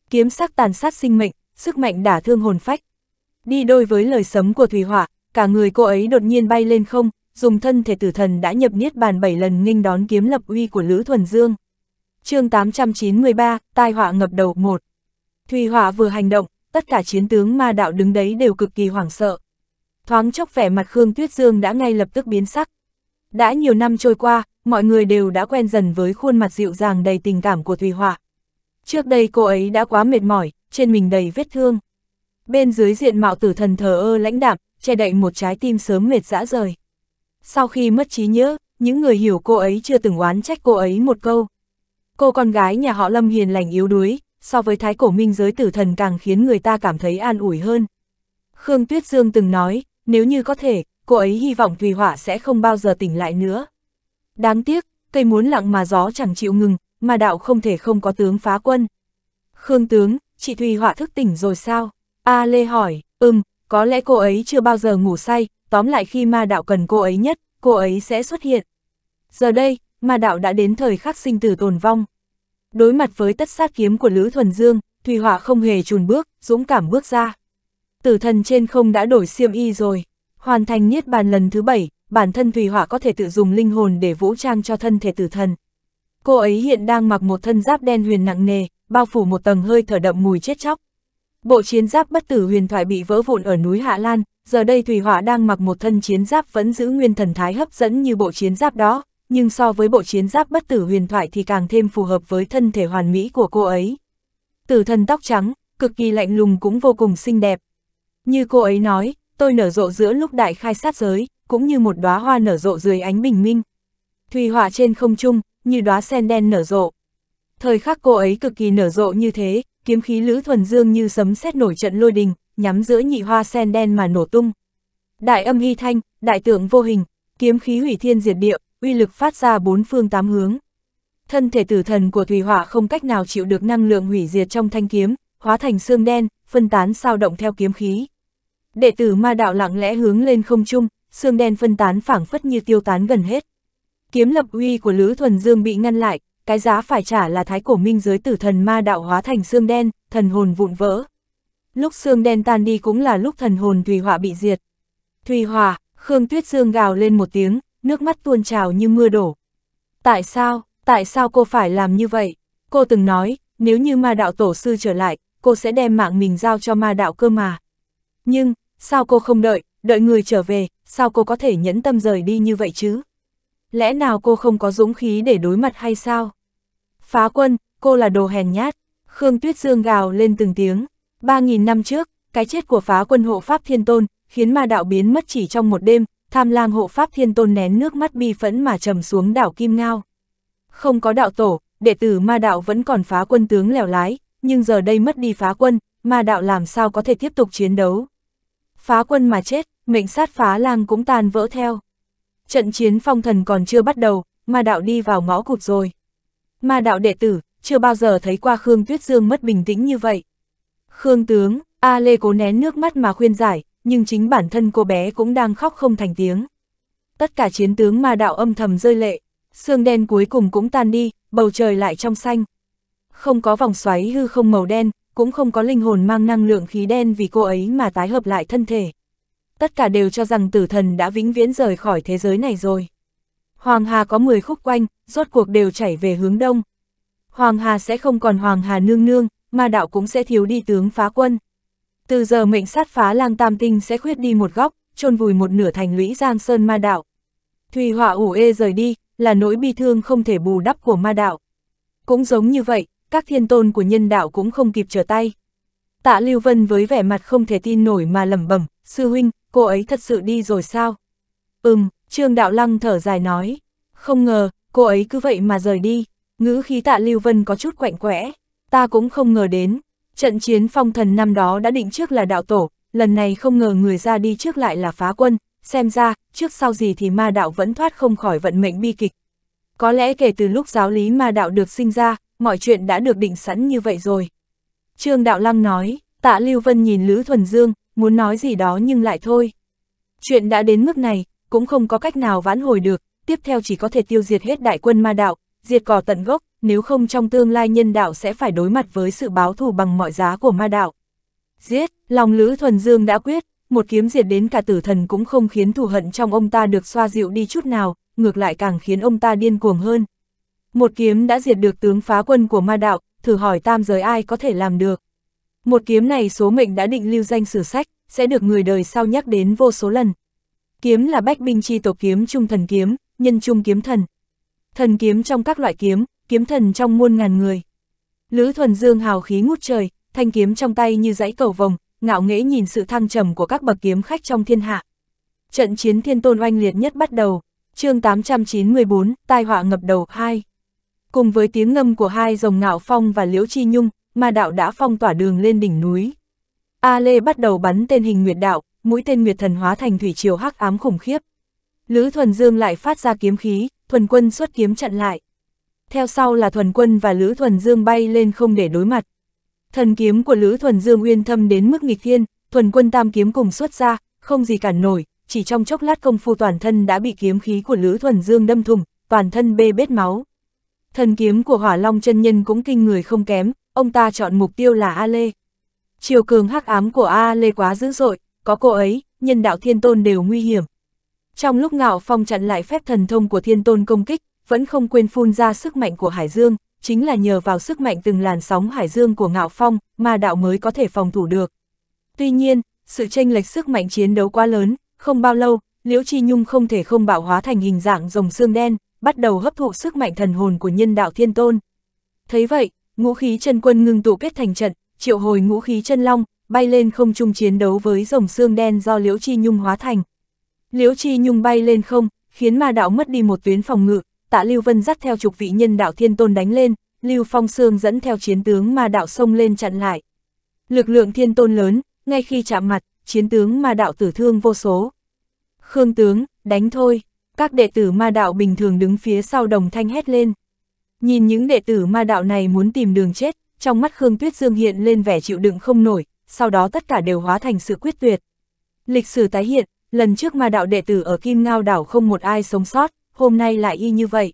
Kiếm sắc tàn sát sinh mệnh, sức mạnh đả thương hồn phách. Đi đôi với lời sấm của Thủy Hỏa, cả người cô ấy đột nhiên bay lên không, dùng thân thể tử thần đã nhập niết bàn bảy lần nghênh đón kiếm lập uy của Lữ Thuần Dương. chương 893, tai họa ngập đầu 1. Thủy Hỏa vừa hành động, tất cả chiến tướng ma đạo đứng đấy đều cực kỳ hoảng sợ. Thoáng chốc vẻ mặt Khương Tuyết Dương đã ngay lập tức biến sắc. Đã nhiều năm trôi qua, mọi người đều đã quen dần với khuôn mặt dịu dàng đầy tình cảm của Thùy Họa. Trước đây cô ấy đã quá mệt mỏi, trên mình đầy vết thương. Bên dưới diện mạo tử thần thờ ơ lãnh đạm, che đậy một trái tim sớm mệt dã rời. Sau khi mất trí nhớ, những người hiểu cô ấy chưa từng oán trách cô ấy một câu. Cô con gái nhà họ Lâm hiền lành yếu đuối, so với thái cổ minh giới tử thần càng khiến người ta cảm thấy an ủi hơn. Khương Tuyết Dương từng nói, nếu như có thể, cô ấy hy vọng Thùy Hỏa sẽ không bao giờ tỉnh lại nữa. Đáng tiếc, cây muốn lặng mà gió chẳng chịu ngừng, mà đạo không thể không có tướng phá quân. Khương tướng, chị Thùy Hỏa thức tỉnh rồi sao? A Lê hỏi, ừm, có lẽ cô ấy chưa bao giờ ngủ say, tóm lại khi ma đạo cần cô ấy nhất, cô ấy sẽ xuất hiện. Giờ đây, ma đạo đã đến thời khắc sinh tử tồn vong đối mặt với tất sát kiếm của Lữ Thuần Dương, Thùy Hỏa không hề chùn bước, dũng cảm bước ra. Tử thần trên không đã đổi xiêm y rồi, hoàn thành niết bàn lần thứ bảy, bản thân Thùy Hỏa có thể tự dùng linh hồn để vũ trang cho thân thể tử thần. Cô ấy hiện đang mặc một thân giáp đen huyền nặng nề, bao phủ một tầng hơi thở đậm mùi chết chóc. Bộ chiến giáp bất tử huyền thoại bị vỡ vụn ở núi Hạ Lan, giờ đây Thùy Hỏa đang mặc một thân chiến giáp vẫn giữ nguyên thần thái hấp dẫn như bộ chiến giáp đó, nhưng so với bộ chiến giáp bất tử huyền thoại thì càng thêm phù hợp với thân thể hoàn mỹ của cô ấy. Tử thần tóc trắng, cực kỳ lạnh lùng cũng vô cùng xinh đẹp. Như cô ấy nói, tôi nở rộ giữa lúc đại khai sát giới, cũng như một đóa hoa nở rộ dưới ánh bình minh. Thùy hỏa trên không trung, như đóa sen đen nở rộ. Thời khắc cô ấy cực kỳ nở rộ như thế, kiếm khí lữ thuần dương như sấm sét nổi trận lôi đình, nhắm giữa nhị hoa sen đen mà nổ tung. Đại âm hy thanh, đại tượng vô hình, kiếm khí hủy thiên diệt địa, uy lực phát ra bốn phương tám hướng. Thân thể tử thần của Thủy Hỏa không cách nào chịu được năng lượng hủy diệt trong thanh kiếm, hóa thành xương đen, phân tán sao động theo kiếm khí. Đệ tử ma đạo lặng lẽ hướng lên không trung, xương đen phân tán phảng phất như tiêu tán gần hết. Kiếm lập uy của Lữ Thuần Dương bị ngăn lại, cái giá phải trả là thái cổ minh giới tử thần ma đạo hóa thành xương đen, thần hồn vụn vỡ. Lúc xương đen tan đi cũng là lúc thần hồn Thùy Hỏa bị diệt. Thùy Hỏa, Khương Tuyết Dương gào lên một tiếng, nước mắt tuôn trào như mưa đổ. Tại sao, tại sao cô phải làm như vậy? Cô từng nói, nếu như ma đạo tổ sư trở lại, cô sẽ đem mạng mình giao cho ma đạo cơ mà. Nhưng, sao cô không đợi, đợi người trở về, sao cô có thể nhẫn tâm rời đi như vậy chứ? Lẽ nào cô không có dũng khí để đối mặt hay sao? Phá quân, cô là đồ hèn nhát. Khương Tuyết Dương gào lên từng tiếng. Ba nghìn năm trước, cái chết của phá quân hộ Pháp Thiên Tôn, khiến ma đạo biến mất chỉ trong một đêm, tham lang hộ pháp thiên tôn nén nước mắt bi phẫn mà trầm xuống đảo Kim Ngao. Không có đạo tổ, đệ tử ma đạo vẫn còn phá quân tướng lèo lái, nhưng giờ đây mất đi phá quân, ma đạo làm sao có thể tiếp tục chiến đấu. Phá quân mà chết, mệnh sát phá lang cũng tàn vỡ theo. Trận chiến phong thần còn chưa bắt đầu, ma đạo đi vào ngõ cụt rồi. Ma đạo đệ tử, chưa bao giờ thấy qua Khương Tuyết Dương mất bình tĩnh như vậy. Khương tướng, A Lê cố nén nước mắt mà khuyên giải, nhưng chính bản thân cô bé cũng đang khóc không thành tiếng. Tất cả chiến tướng ma đạo âm thầm rơi lệ, xương đen cuối cùng cũng tan đi, bầu trời lại trong xanh. Không có vòng xoáy hư không màu đen, cũng không có linh hồn mang năng lượng khí đen vì cô ấy mà tái hợp lại thân thể. Tất cả đều cho rằng tử thần đã vĩnh viễn rời khỏi thế giới này rồi. Hoàng Hà có 10 khúc quanh, rốt cuộc đều chảy về hướng đông. Hoàng Hà sẽ không còn Hoàng Hà nương nương, ma đạo cũng sẽ thiếu đi tướng phá quân. Từ giờ mệnh sát phá lang tam tinh sẽ khuyết đi một góc, chôn vùi một nửa thành lũy Giang Sơn ma đạo. Thùy họa ủ ê rời đi, là nỗi bi thương không thể bù đắp của ma đạo. Cũng giống như vậy, các thiên tôn của nhân đạo cũng không kịp trở tay. Tạ Lưu Vân với vẻ mặt không thể tin nổi mà lẩm bẩm, sư huynh, cô ấy thật sự đi rồi sao? Ừm, Trương Đạo Lăng thở dài nói, không ngờ, cô ấy cứ vậy mà rời đi, ngữ khí Tạ Lưu Vân có chút quạnh quẽ, ta cũng không ngờ đến, Trận chiến phong thần năm đó đã định trước là đạo tổ, lần này không ngờ người ra đi trước lại là phá quân, xem ra, trước sau gì thì ma đạo vẫn thoát không khỏi vận mệnh bi kịch. Có lẽ kể từ lúc giáo lý ma đạo được sinh ra, mọi chuyện đã được định sẵn như vậy rồi. Trương Đạo Lăng nói, tạ Lưu Vân nhìn Lữ Thuần Dương, muốn nói gì đó nhưng lại thôi. Chuyện đã đến mức này, cũng không có cách nào vãn hồi được, tiếp theo chỉ có thể tiêu diệt hết đại quân ma đạo, diệt cỏ tận gốc, nếu không trong tương lai nhân đạo sẽ phải đối mặt với sự báo thù bằng mọi giá của ma đạo. Giết, lòng Lữ Thuần Dương đã quyết, một kiếm diệt đến cả tử thần cũng không khiến thù hận trong ông ta được xoa dịu đi chút nào, ngược lại càng khiến ông ta điên cuồng hơn. Một kiếm đã diệt được tướng phá quân của ma đạo, thử hỏi tam giới ai có thể làm được. Một kiếm này số mệnh đã định lưu danh sử sách, sẽ được người đời sau nhắc đến vô số lần. Kiếm là bách binh chi tổ kiếm trung thần kiếm, nhân trung kiếm thần thần kiếm trong các loại kiếm, kiếm thần trong muôn ngàn người. Lữ Thuần Dương hào khí ngút trời, thanh kiếm trong tay như dãy cầu vồng, ngạo nghễ nhìn sự thăng trầm của các bậc kiếm khách trong thiên hạ. Trận chiến thiên tôn oanh liệt nhất bắt đầu, chương 894, tai họa ngập đầu 2. Cùng với tiếng ngâm của hai rồng ngạo phong và liễu chi nhung, ma đạo đã phong tỏa đường lên đỉnh núi. A Lê bắt đầu bắn tên hình nguyệt đạo, mũi tên nguyệt thần hóa thành thủy triều hắc ám khủng khiếp. Lữ Thuần Dương lại phát ra kiếm khí, Thuần Quân xuất kiếm chặn lại. Theo sau là Thuần Quân và Lữ Thuần Dương bay lên không để đối mặt. Thần kiếm của Lữ Thuần Dương uyên thâm đến mức nghịch thiên, Thuần Quân tam kiếm cùng xuất ra, không gì cản nổi, chỉ trong chốc lát công phu toàn thân đã bị kiếm khí của Lữ Thuần Dương đâm thủng, toàn thân bê bết máu. Thần kiếm của Hỏa Long chân nhân cũng kinh người không kém, ông ta chọn mục tiêu là A Lê. Chiều cường hắc ám của A Lê quá dữ dội, có cô ấy, nhân đạo thiên tôn đều nguy hiểm. Trong lúc ngạo phong chặn lại phép thần thông của thiên tôn công kích, vẫn không quên phun ra sức mạnh của Hải Dương, chính là nhờ vào sức mạnh từng làn sóng Hải Dương của ngạo phong mà đạo mới có thể phòng thủ được. Tuy nhiên, sự tranh lệch sức mạnh chiến đấu quá lớn, không bao lâu, Liễu Chi Nhung không thể không bạo hóa thành hình dạng rồng xương đen, bắt đầu hấp thụ sức mạnh thần hồn của nhân đạo thiên tôn. Thấy vậy, ngũ khí chân quân ngưng tụ kết thành trận, triệu hồi ngũ khí chân long, bay lên không trung chiến đấu với rồng xương đen do Liễu Chi Nhung hóa thành. Liễu Chi Nhung bay lên không, khiến ma đạo mất đi một tuyến phòng ngự, tạ Lưu Vân dắt theo chục vị nhân đạo thiên tôn đánh lên, Lưu Phong Sương dẫn theo chiến tướng ma đạo xông lên chặn lại. Lực lượng thiên tôn lớn, ngay khi chạm mặt, chiến tướng ma đạo tử thương vô số. Khương tướng, đánh thôi, các đệ tử ma đạo bình thường đứng phía sau đồng thanh hét lên. Nhìn những đệ tử ma đạo này muốn tìm đường chết, trong mắt Khương Tuyết Dương hiện lên vẻ chịu đựng không nổi, sau đó tất cả đều hóa thành sự quyết tuyệt. Lịch sử tái hiện, Lần trước mà đạo đệ tử ở Kim Ngao đảo không một ai sống sót, hôm nay lại y như vậy.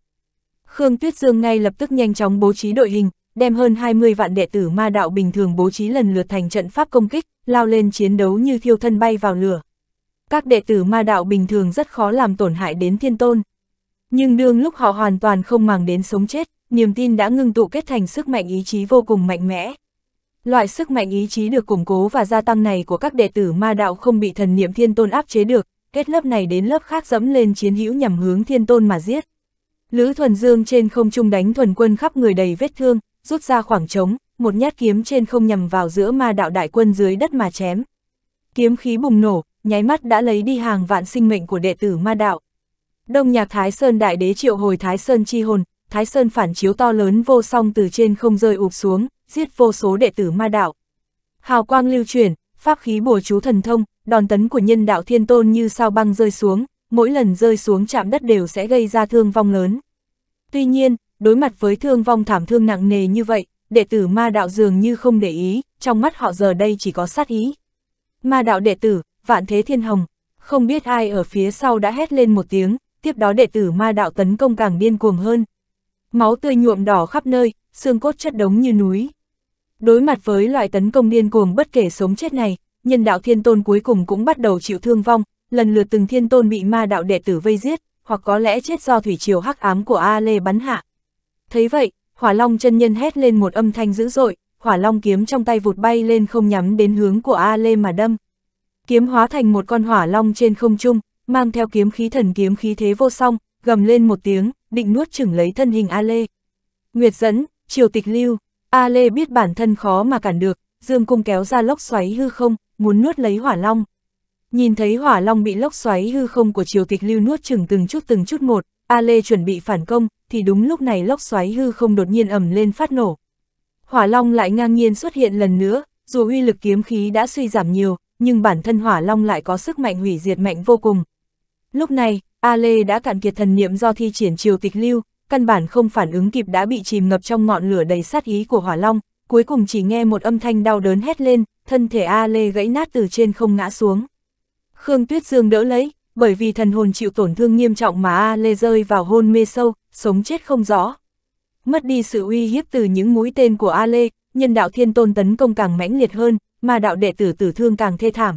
Khương Tuyết Dương ngay lập tức nhanh chóng bố trí đội hình, đem hơn 20 vạn đệ tử ma đạo bình thường bố trí lần lượt thành trận pháp công kích, lao lên chiến đấu như thiêu thân bay vào lửa. Các đệ tử ma đạo bình thường rất khó làm tổn hại đến thiên tôn. Nhưng đương lúc họ hoàn toàn không màng đến sống chết, niềm tin đã ngưng tụ kết thành sức mạnh ý chí vô cùng mạnh mẽ, Loại sức mạnh ý chí được củng cố và gia tăng này của các đệ tử ma đạo không bị thần niệm thiên tôn áp chế được, Kết lớp này đến lớp khác dẫm lên chiến hữu nhằm hướng thiên tôn mà giết. Lữ thuần dương trên không trung đánh thuần quân khắp người đầy vết thương, rút ra khoảng trống, một nhát kiếm trên không nhằm vào giữa ma đạo đại quân dưới đất mà chém. Kiếm khí bùng nổ, nháy mắt đã lấy đi hàng vạn sinh mệnh của đệ tử ma đạo. Đông nhạc Thái Sơn đại đế triệu hồi Thái Sơn chi hồn, Thái Sơn phản chiếu to lớn vô song từ trên không rơi ụp xuống, giết vô số đệ tử ma đạo. Hào quang lưu truyền, pháp khí bùa chú thần thông, đòn tấn của nhân đạo thiên tôn như sao băng rơi xuống, mỗi lần rơi xuống chạm đất đều sẽ gây ra thương vong lớn. Tuy nhiên, đối mặt với thương vong thảm thương nặng nề như vậy, đệ tử ma đạo dường như không để ý, trong mắt họ giờ đây chỉ có sát ý. Ma đạo đệ tử, vạn thế thiên hồng, không biết ai ở phía sau đã hét lên một tiếng, tiếp đó đệ tử ma đạo tấn công càng điên cuồng hơn. Máu tươi nhuộm đỏ khắp nơi, xương cốt chất đống như núi. Đối mặt với loại tấn công điên cuồng bất kể sống chết này, nhân đạo thiên tôn cuối cùng cũng bắt đầu chịu thương vong, lần lượt từng thiên tôn bị ma đạo đệ tử vây giết, hoặc có lẽ chết do thủy triều hắc ám của A Lê bắn hạ. Thấy vậy, hỏa long chân nhân hét lên một âm thanh dữ dội, hỏa long kiếm trong tay vụt bay lên không nhắm đến hướng của A Lê mà đâm. Kiếm hóa thành một con hỏa long trên không trung, mang theo kiếm khí thần kiếm khí thế vô song, gầm lên một tiếng, định nuốt chửng lấy thân hình A Lê. Nguyệt dẫn, triều tịch lưu. A Lê biết bản thân khó mà cản được, dương cung kéo ra lốc xoáy hư không, muốn nuốt lấy hỏa long. Nhìn thấy hỏa long bị lốc xoáy hư không của triều tịch lưu nuốt chừng từng chút từng chút một, A Lê chuẩn bị phản công, thì đúng lúc này lốc xoáy hư không đột nhiên ầm lên phát nổ. Hỏa long lại ngang nhiên xuất hiện lần nữa, dù uy lực kiếm khí đã suy giảm nhiều, nhưng bản thân hỏa long lại có sức mạnh hủy diệt mạnh vô cùng. Lúc này, A Lê đã cạn kiệt thần niệm do thi triển triều tịch lưu, căn bản không phản ứng kịp đã bị chìm ngập trong ngọn lửa đầy sát ý của hỏa long, cuối cùng chỉ nghe một âm thanh đau đớn hét lên, thân thể A Lê gãy nát từ trên không ngã xuống. Khương Tuyết Dương đỡ lấy, bởi vì thần hồn chịu tổn thương nghiêm trọng mà A Lê rơi vào hôn mê sâu, sống chết không rõ. Mất đi sự uy hiếp từ những mũi tên của A Lê, nhân đạo thiên tôn tấn công càng mãnh liệt hơn, mà đạo đệ tử tử thương càng thê thảm.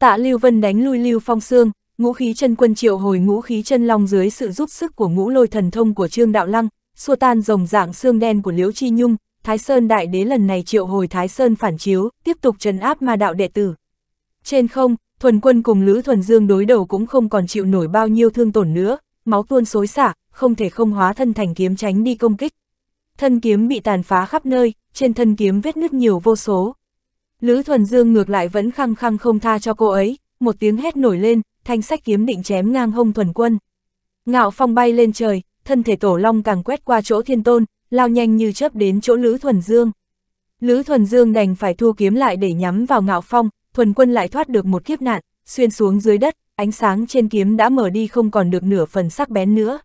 Tạ Lưu Vân đánh lui Lưu Phong xương Ngũ khí chân quân triệu hồi ngũ khí chân long dưới sự giúp sức của ngũ lôi thần thông của Trương Đạo Lăng, xua tan rồng dạng xương đen của Liễu Chi Nhung, Thái Sơn Đại Đế lần này triệu hồi Thái Sơn phản chiếu, tiếp tục trấn áp ma đạo đệ tử. Trên không, thuần quân cùng Lữ Thuần Dương đối đầu cũng không còn chịu nổi bao nhiêu thương tổn nữa, máu tuôn xối xả, không thể không hóa thân thành kiếm tránh đi công kích. Thân kiếm bị tàn phá khắp nơi, trên thân kiếm vết nứt nhiều vô số. Lữ Thuần Dương ngược lại vẫn khăng khăng không tha cho cô ấy, một tiếng hét nổi lên, thanh sách kiếm định chém ngang hông thuần quân. Ngạo phong bay lên trời, thân thể tổ long càng quét qua chỗ thiên tôn, lao nhanh như chớp đến chỗ Lữ Thuần Dương. Lữ Thuần Dương đành phải thu kiếm lại để nhắm vào ngạo phong, thuần quân lại thoát được một kiếp nạn, xuyên xuống dưới đất, ánh sáng trên kiếm đã mở đi không còn được nửa phần sắc bén nữa.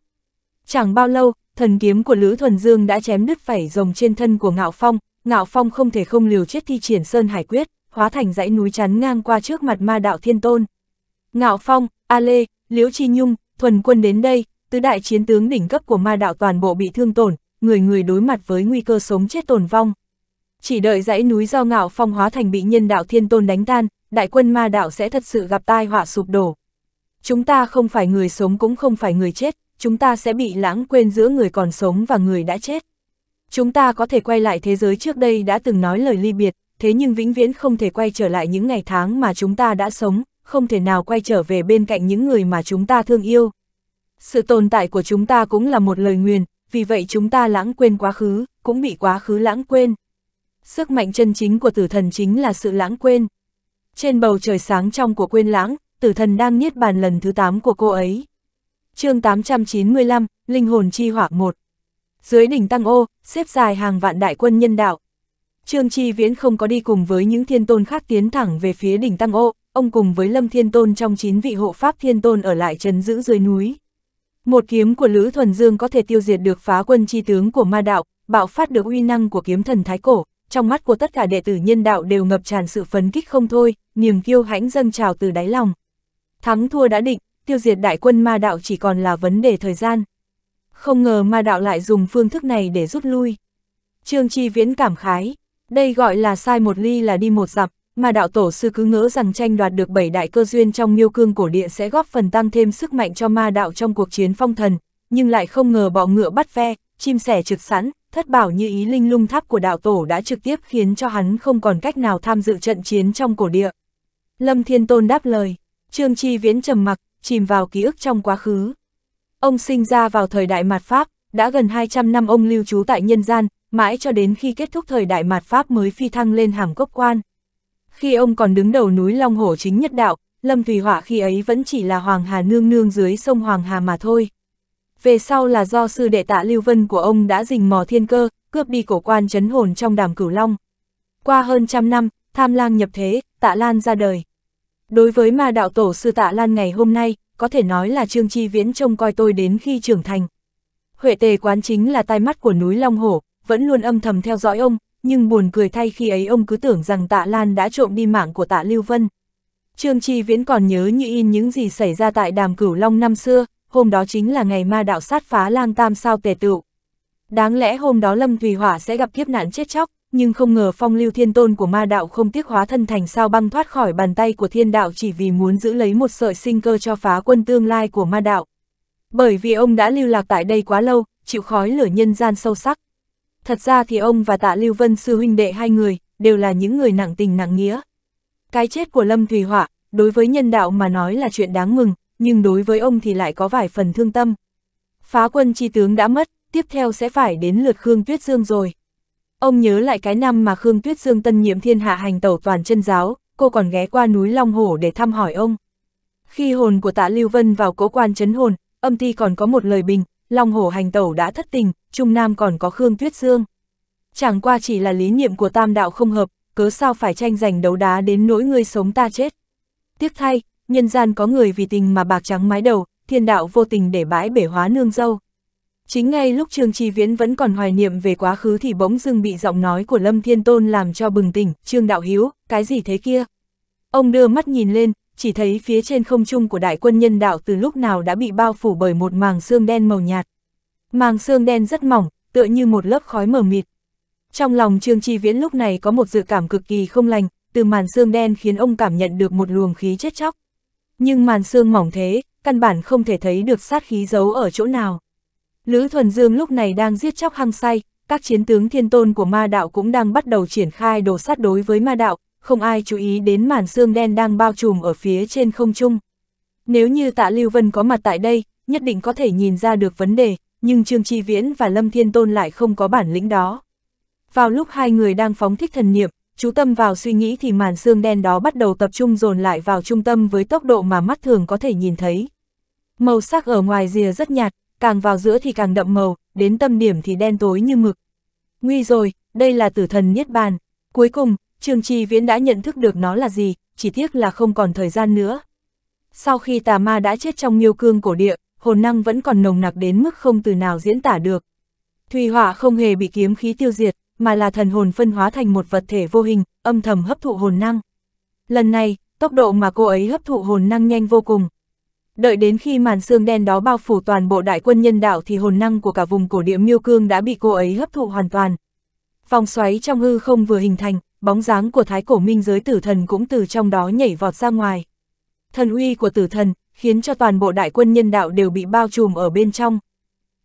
Chẳng bao lâu, thần kiếm của Lữ Thuần Dương đã chém đứt phải rồng trên thân của Ngạo Phong, Ngạo Phong không thể không liều chết thi triển Sơn Hải Quyết hóa thành dãy núi chắn ngang qua trước mặt ma đạo thiên tôn. Ngạo Phong, A Lê, Liễu Chi Nhung, thuần quân đến đây, tứ đại chiến tướng đỉnh cấp của ma đạo toàn bộ bị thương tổn, người người đối mặt với nguy cơ sống chết tồn vong. Chỉ đợi dãy núi do Ngạo Phong hóa thành bị nhân đạo thiên tôn đánh tan, đại quân ma đạo sẽ thật sự gặp tai họa sụp đổ. Chúng ta không phải người sống cũng không phải người chết, chúng ta sẽ bị lãng quên giữa người còn sống và người đã chết. Chúng ta có thể quay lại thế giới trước đây đã từng nói lời ly biệt, thế nhưng vĩnh viễn không thể quay trở lại những ngày tháng mà chúng ta đã sống, không thể nào quay trở về bên cạnh những người mà chúng ta thương yêu. Sự tồn tại của chúng ta cũng là một lời nguyền, vì vậy chúng ta lãng quên quá khứ, cũng bị quá khứ lãng quên. Sức mạnh chân chính của tử thần chính là sự lãng quên. Trên bầu trời sáng trong của quên lãng, tử thần đang niết bàn lần thứ 8 của cô ấy. chương 895, Linh hồn chi hỏa 1 Dưới đỉnh Tăng Ô, xếp dài hàng vạn đại quân nhân đạo, Trương Chi Viễn không có đi cùng với những thiên tôn khác tiến thẳng về phía đỉnh Tăng Ô, ông cùng với Lâm Thiên Tôn trong 9 vị hộ pháp thiên tôn ở lại trấn giữ dưới núi. Một kiếm của Lữ Thuần Dương có thể tiêu diệt được phá quân chi tướng của ma đạo, bạo phát được uy năng của kiếm thần Thái Cổ, trong mắt của tất cả đệ tử nhân đạo đều ngập tràn sự phấn kích không thôi, niềm kiêu hãnh dâng trào từ đáy lòng. Thắng thua đã định, tiêu diệt đại quân ma đạo chỉ còn là vấn đề thời gian. Không ngờ ma đạo lại dùng phương thức này để rút lui. Trương Chi Viễn cảm khái, đây gọi là sai một ly là đi một dặm, mà đạo tổ sư cứ ngỡ rằng tranh đoạt được bảy đại cơ duyên trong miêu cương cổ địa sẽ góp phần tăng thêm sức mạnh cho ma đạo trong cuộc chiến phong thần, nhưng lại không ngờ bọ ngựa bắt ve, chim sẻ trực sẵn, thất bảo như ý linh lung tháp của đạo tổ đã trực tiếp khiến cho hắn không còn cách nào tham dự trận chiến trong cổ địa. Lâm Thiên Tôn đáp lời, Trương Chi Viễn trầm mặc, chìm vào ký ức trong quá khứ. Ông sinh ra vào thời đại mạt Pháp, đã gần 200 năm ông lưu trú tại nhân gian, mãi cho đến khi kết thúc thời đại mạt Pháp mới phi thăng lên hàm cốc quan. Khi ông còn đứng đầu núi Long Hổ chính nhất đạo, Lâm Thùy Họa khi ấy vẫn chỉ là Hoàng Hà nương nương dưới sông Hoàng Hà mà thôi. Về sau là do sư đệ tạ Lưu Vân của ông đã rình mò thiên cơ, cướp đi cổ quan chấn hồn trong đàm cửu long. Qua hơn trăm năm, tham lang nhập thế, tạ Lan ra đời. Đối với ma đạo tổ sư tạ Lan ngày hôm nay, có thể nói là Trương Chi Viễn trông coi tôi đến khi trưởng thành. Huệ tề quán chính là tai mắt của núi Long Hổ, vẫn luôn âm thầm theo dõi ông, nhưng buồn cười thay khi ấy ông cứ tưởng rằng tạ Lan đã trộm đi mạng của tạ Lưu Vân. Trương Chi Viễn còn nhớ như in những gì xảy ra tại đàm cửu long năm xưa, hôm đó chính là ngày ma đạo sát phá lang tam sao tề tựu. Đáng lẽ hôm đó Lâm Thùy Hỏa sẽ gặp kiếp nạn chết chóc, nhưng không ngờ phong lưu thiên tôn của ma đạo không tiếc hóa thân thành sao băng thoát khỏi bàn tay của thiên đạo chỉ vì muốn giữ lấy một sợi sinh cơ cho phá quân tương lai của ma đạo. Bởi vì ông đã lưu lạc tại đây quá lâu, chịu khói lửa nhân gian sâu sắc. Thật ra thì ông và tạ Lưu Vân sư huynh đệ hai người, đều là những người nặng tình nặng nghĩa. Cái chết của Lâm Thùy Họa, đối với nhân đạo mà nói là chuyện đáng mừng, nhưng đối với ông thì lại có vài phần thương tâm. Phá quân chi tướng đã mất, tiếp theo sẽ phải đến lượt Khương Tuyết Dương rồi. Ông nhớ lại cái năm mà Khương Tuyết Dương tân nhiệm thiên hạ hành tẩu toàn chân giáo, cô còn ghé qua núi Long Hổ để thăm hỏi ông. Khi hồn của tạ Lưu Vân vào cố quan chấn hồn, âm ti còn có một lời bình, Long Hổ hành tẩu đã thất tình, Trung Nam còn có Khương Tuyết Dương. Chẳng qua chỉ là lý niệm của tam đạo không hợp, cớ sao phải tranh giành đấu đá đến nỗi người sống ta chết. Tiếc thay, nhân gian có người vì tình mà bạc trắng mái đầu, thiên đạo vô tình để bãi bể hóa nương dâu. Chính ngay lúc Trương Trì Viễn vẫn còn hoài niệm về quá khứ thì bỗng dưng bị giọng nói của Lâm Thiên Tôn làm cho bừng tỉnh, Trương Đạo Hiếu, cái gì thế kia? Ông đưa mắt nhìn lên, chỉ thấy phía trên không trung của đại quân nhân đạo từ lúc nào đã bị bao phủ bởi một màng xương đen màu nhạt. Màng xương đen rất mỏng, tựa như một lớp khói mờ mịt. Trong lòng Trương Chi Viễn lúc này có một dự cảm cực kỳ không lành, từ màn xương đen khiến ông cảm nhận được một luồng khí chết chóc. Nhưng màn xương mỏng thế, căn bản không thể thấy được sát khí giấu ở chỗ nào. Lữ Thuần Dương lúc này đang giết chóc hăng say, các chiến tướng thiên tôn của ma đạo cũng đang bắt đầu triển khai đồ sát đối với ma đạo, không ai chú ý đến màn xương đen đang bao trùm ở phía trên không trung. Nếu như tạ Lưu Vân có mặt tại đây, nhất định có thể nhìn ra được vấn đề, nhưng Trương Chi Viễn và Lâm Thiên Tôn lại không có bản lĩnh đó. Vào lúc hai người đang phóng thích thần niệm, chú tâm vào suy nghĩ thì màn xương đen đó bắt đầu tập trung dồn lại vào trung tâm với tốc độ mà mắt thường có thể nhìn thấy. Màu sắc ở ngoài rìa rất nhạt, càng vào giữa thì càng đậm màu, đến tâm điểm thì đen tối như mực. Nguy rồi, đây là tử thần Niết Bàn. Cuối cùng, Trường Chi Viễn đã nhận thức được nó là gì, chỉ tiếc là không còn thời gian nữa. Sau khi tà ma đã chết trong miêu cương cổ địa, hồn năng vẫn còn nồng nặc đến mức không từ nào diễn tả được. Thùy hỏa không hề bị kiếm khí tiêu diệt, mà là thần hồn phân hóa thành một vật thể vô hình, âm thầm hấp thụ hồn năng. Lần này, tốc độ mà cô ấy hấp thụ hồn năng nhanh vô cùng. Đợi đến khi màn xương đen đó bao phủ toàn bộ đại quân nhân đạo thì hồn năng của cả vùng cổ địa miêu cương đã bị cô ấy hấp thụ hoàn toàn. Vòng xoáy trong hư không vừa hình thành, bóng dáng của thái cổ minh giới tử thần cũng từ trong đó nhảy vọt ra ngoài. Thần uy của tử thần khiến cho toàn bộ đại quân nhân đạo đều bị bao trùm ở bên trong.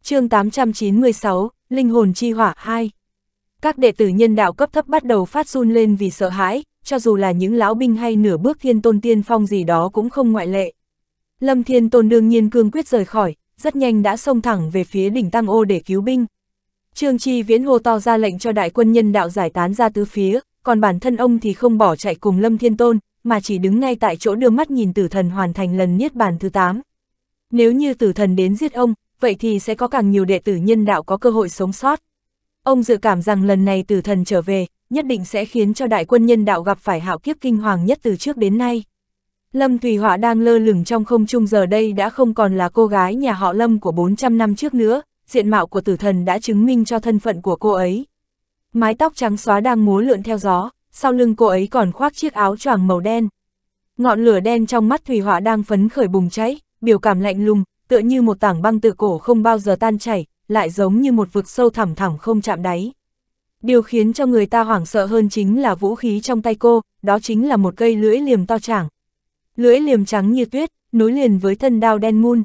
chương 896, Linh hồn chi hỏa 2 Các đệ tử nhân đạo cấp thấp bắt đầu phát run lên vì sợ hãi, cho dù là những lão binh hay nửa bước thiên tôn tiên phong gì đó cũng không ngoại lệ. Lâm Thiên Tôn đương nhiên cương quyết rời khỏi, rất nhanh đã xông thẳng về phía đỉnh Tăng Ô để cứu binh. Trương Chi Viễn hô to ra lệnh cho đại quân nhân đạo giải tán ra tứ phía, còn bản thân ông thì không bỏ chạy cùng Lâm Thiên Tôn, mà chỉ đứng ngay tại chỗ đưa mắt nhìn tử thần hoàn thành lần niết bàn thứ 8. Nếu như tử thần đến giết ông, vậy thì sẽ có càng nhiều đệ tử nhân đạo có cơ hội sống sót. Ông dự cảm rằng lần này tử thần trở về, nhất định sẽ khiến cho đại quân nhân đạo gặp phải hạo kiếp kinh hoàng nhất từ trước đến nay. Lâm Thùy Họa đang lơ lửng trong không trung giờ đây đã không còn là cô gái nhà họ Lâm của 400 năm trước nữa, diện mạo của tử thần đã chứng minh cho thân phận của cô ấy. Mái tóc trắng xóa đang múa lượn theo gió, sau lưng cô ấy còn khoác chiếc áo choàng màu đen. Ngọn lửa đen trong mắt Thủy Họa đang phấn khởi bùng cháy, biểu cảm lạnh lùng, tựa như một tảng băng tự cổ không bao giờ tan chảy, lại giống như một vực sâu thẳm thẳm không chạm đáy. Điều khiến cho người ta hoảng sợ hơn chính là vũ khí trong tay cô, đó chính là một cây lưỡi liềm to chảng. Lưỡi liềm trắng như tuyết, nối liền với thân đao đen mun.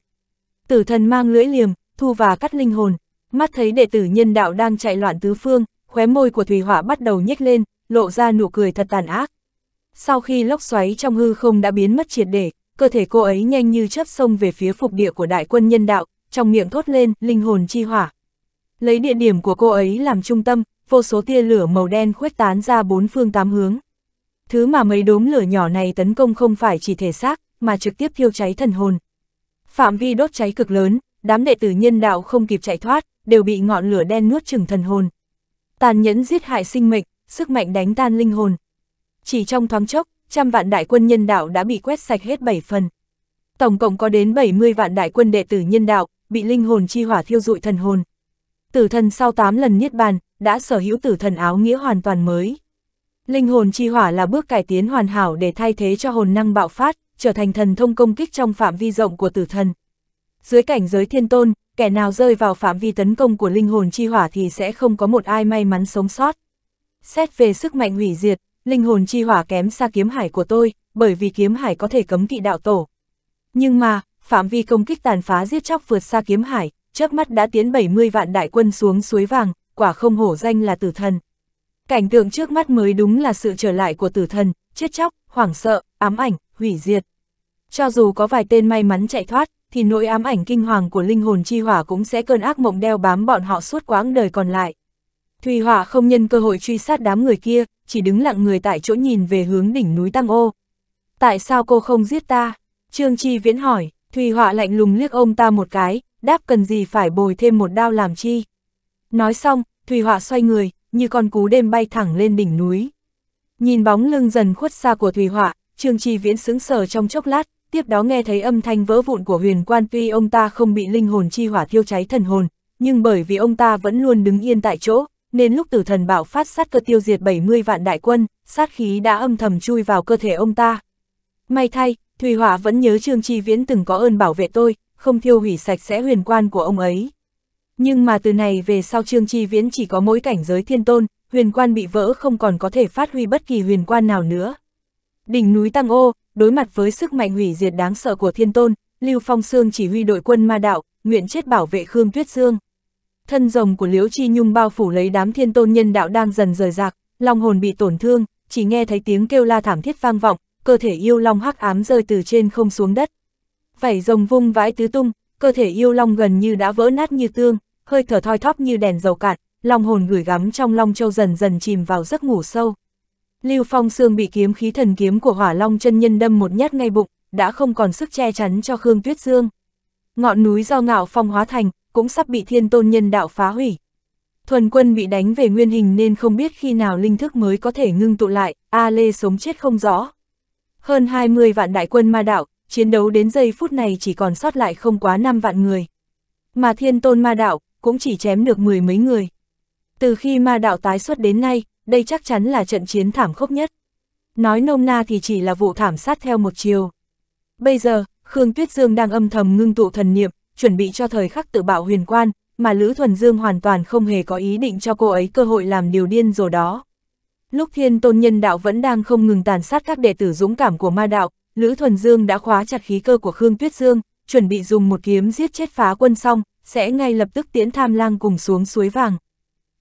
Tử thần mang lưỡi liềm, thu và cắt linh hồn, mắt thấy đệ tử nhân đạo đang chạy loạn tứ phương, khóe môi của thủy Hỏa bắt đầu nhếch lên, lộ ra nụ cười thật tàn ác. Sau khi lốc xoáy trong hư không đã biến mất triệt để, cơ thể cô ấy nhanh như chớp xông về phía phục địa của đại quân nhân đạo, trong miệng thốt lên, linh hồn chi hỏa. Lấy địa điểm của cô ấy làm trung tâm, vô số tia lửa màu đen khuếch tán ra bốn phương tám hướng. Thứ mà mấy đốm lửa nhỏ này tấn công không phải chỉ thể xác, mà trực tiếp thiêu cháy thần hồn. Phạm vi đốt cháy cực lớn, đám đệ tử nhân đạo không kịp chạy thoát, đều bị ngọn lửa đen nuốt chửng thần hồn tàn nhẫn giết hại sinh mệnh, sức mạnh đánh tan linh hồn. Chỉ trong thoáng chốc, trăm vạn đại quân nhân đạo đã bị quét sạch hết 7 phần. Tổng cộng có đến 70 vạn đại quân đệ tử nhân đạo, bị linh hồn chi hỏa thiêu dụi thần hồn. Tử thần sau 8 lần niết bàn, đã sở hữu tử thần áo nghĩa hoàn toàn mới. Linh hồn chi hỏa là bước cải tiến hoàn hảo để thay thế cho hồn năng bạo phát, trở thành thần thông công kích trong phạm vi rộng của tử thần. Dưới cảnh giới thiên tôn, kẻ nào rơi vào phạm vi tấn công của linh hồn chi hỏa thì sẽ không có một ai may mắn sống sót. Xét về sức mạnh hủy diệt, linh hồn chi hỏa kém xa kiếm hải của tôi, bởi vì kiếm hải có thể cấm kỵ đạo tổ. Nhưng mà, phạm vi công kích tàn phá giết chóc vượt xa kiếm hải, chớp mắt đã tiến 70 vạn đại quân xuống suối vàng, quả không hổ danh là tử thần. Cảnh tượng trước mắt mới đúng là sự trở lại của tử thần, chết chóc, hoảng sợ, ám ảnh, hủy diệt. Cho dù có vài tên may mắn chạy thoát, thì nỗi ám ảnh kinh hoàng của linh hồn chi hỏa cũng sẽ cơn ác mộng đeo bám bọn họ suốt quãng đời còn lại. Thùy hỏa không nhân cơ hội truy sát đám người kia, chỉ đứng lặng người tại chỗ nhìn về hướng đỉnh núi Tăng Ô. Tại sao cô không giết ta? Trương Chi Viễn hỏi, Thùy hỏa lạnh lùng liếc ông ta một cái, đáp cần gì phải bồi thêm một đao làm chi? Nói xong, Thùy hỏa xoay người, như con cú đêm bay thẳng lên đỉnh núi. Nhìn bóng lưng dần khuất xa của Thùy hỏa, Trương Chi Viễn sững sờ trong chốc lát, tiếp đó nghe thấy âm thanh vỡ vụn của huyền quan tuy ông ta không bị linh hồn chi hỏa thiêu cháy thần hồn, nhưng bởi vì ông ta vẫn luôn đứng yên tại chỗ, nên lúc tử thần bạo phát sát cơ tiêu diệt 70 vạn đại quân, sát khí đã âm thầm chui vào cơ thể ông ta. May thay, Thùy Hỏa vẫn nhớ Trương Chi Viễn từng có ơn bảo vệ tôi, không thiêu hủy sạch sẽ huyền quan của ông ấy. Nhưng mà từ này về sau Trương Chi Viễn chỉ có mỗi cảnh giới thiên tôn, huyền quan bị vỡ không còn có thể phát huy bất kỳ huyền quan nào nữa. Đỉnh núi Tăng Ô, đối mặt với sức mạnh hủy diệt đáng sợ của thiên tôn, Lưu Phong Sương chỉ huy đội quân ma đạo, nguyện chết bảo vệ Khương Tuyết Dương. Thân rồng của Liễu Chi Nhung bao phủ lấy đám thiên tôn nhân đạo đang dần rời rạc, long hồn bị tổn thương, chỉ nghe thấy tiếng kêu la thảm thiết vang vọng, cơ thể yêu long hắc ám rơi từ trên không xuống đất. Vảy rồng vung vãi tứ tung, cơ thể yêu long gần như đã vỡ nát như tương, hơi thở thoi thóp như đèn dầu cạn, long hồn gửi gắm trong long châu dần dần chìm vào giấc ngủ sâu. Lưu Phong Sương bị kiếm khí thần kiếm của hỏa long chân nhân đâm một nhát ngay bụng, đã không còn sức che chắn cho Khương Tuyết Dương. Ngọn núi do ngạo phong hóa thành, cũng sắp bị thiên tôn nhân đạo phá hủy. Thuần quân bị đánh về nguyên hình nên không biết khi nào linh thức mới có thể ngưng tụ lại, A Lê sống chết không rõ. Hơn 20 vạn đại quân ma đạo, chiến đấu đến giây phút này chỉ còn sót lại không quá 5 vạn người. Mà thiên tôn ma đạo, cũng chỉ chém được mười mấy người. Từ khi ma đạo tái xuất đến nay, đây chắc chắn là trận chiến thảm khốc nhất. Nói nôm na thì chỉ là vụ thảm sát theo một chiều. Bây giờ, Khương Tuyết Dương đang âm thầm ngưng tụ thần niệm, chuẩn bị cho thời khắc tự bạo huyền quan, mà Lữ Thuần Dương hoàn toàn không hề có ý định cho cô ấy cơ hội làm điều điên rồ đó. Lúc thiên tôn nhân đạo vẫn đang không ngừng tàn sát các đệ tử dũng cảm của ma đạo, Lữ Thuần Dương đã khóa chặt khí cơ của Khương Tuyết Dương, chuẩn bị dùng một kiếm giết chết phá quân xong, sẽ ngay lập tức tiến tham lang cùng xuống suối vàng.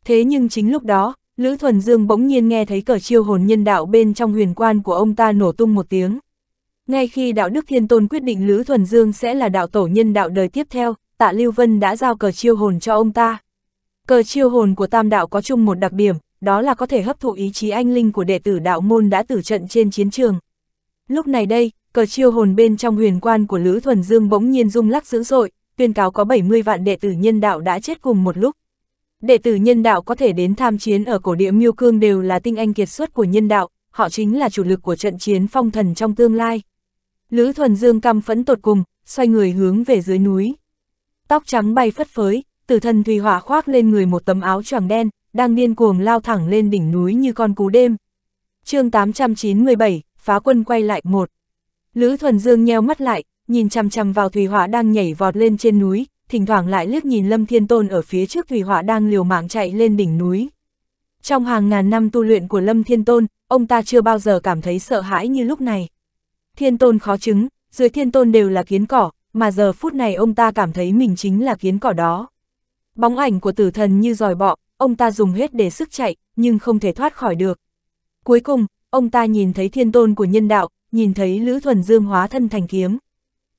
Thế nhưng chính lúc đó, Lữ Thuần Dương bỗng nhiên nghe thấy cờ chiêu hồn nhân đạo bên trong huyền quan của ông ta nổ tung một tiếng. Ngay khi đạo đức thiên tôn quyết định Lữ Thuần Dương sẽ là đạo tổ nhân đạo đời tiếp theo, tạ Lưu Vân đã giao cờ chiêu hồn cho ông ta. Cờ chiêu hồn của tam đạo có chung một đặc điểm, đó là có thể hấp thụ ý chí anh linh của đệ tử đạo môn đã tử trận trên chiến trường. Lúc này đây, cờ chiêu hồn bên trong huyền quan của Lữ Thuần Dương bỗng nhiên rung lắc dữ dội, tuyên cáo có 70 vạn đệ tử nhân đạo đã chết cùng một lúc. Đệ tử nhân đạo có thể đến tham chiến ở cổ địa miêu cương đều là tinh anh kiệt xuất của nhân đạo, họ chính là chủ lực của trận chiến phong thần trong tương lai. Lữ Thuần Dương căm phẫn tột cùng, xoay người hướng về dưới núi. Tóc trắng bay phất phới, tử thần Thùy Hỏa khoác lên người một tấm áo choàng đen, đang điên cuồng lao thẳng lên đỉnh núi như con cú đêm. chương 897, phá quân quay lại một. Lữ Thuần Dương nheo mắt lại, nhìn chằm chằm vào Thùy Hỏa đang nhảy vọt lên trên núi, thỉnh thoảng lại liếc nhìn Lâm Thiên Tôn ở phía trước thủy họa đang liều mạng chạy lên đỉnh núi. Trong hàng ngàn năm tu luyện của Lâm Thiên Tôn, ông ta chưa bao giờ cảm thấy sợ hãi như lúc này. Thiên Tôn khó chứng, dưới Thiên Tôn đều là kiến cỏ, mà giờ phút này ông ta cảm thấy mình chính là kiến cỏ đó. Bóng ảnh của tử thần như dòi bọ, ông ta dùng hết để sức chạy, nhưng không thể thoát khỏi được. Cuối cùng, ông ta nhìn thấy Thiên Tôn của nhân đạo, nhìn thấy Lữ Thuần Dương hóa thân thành kiếm.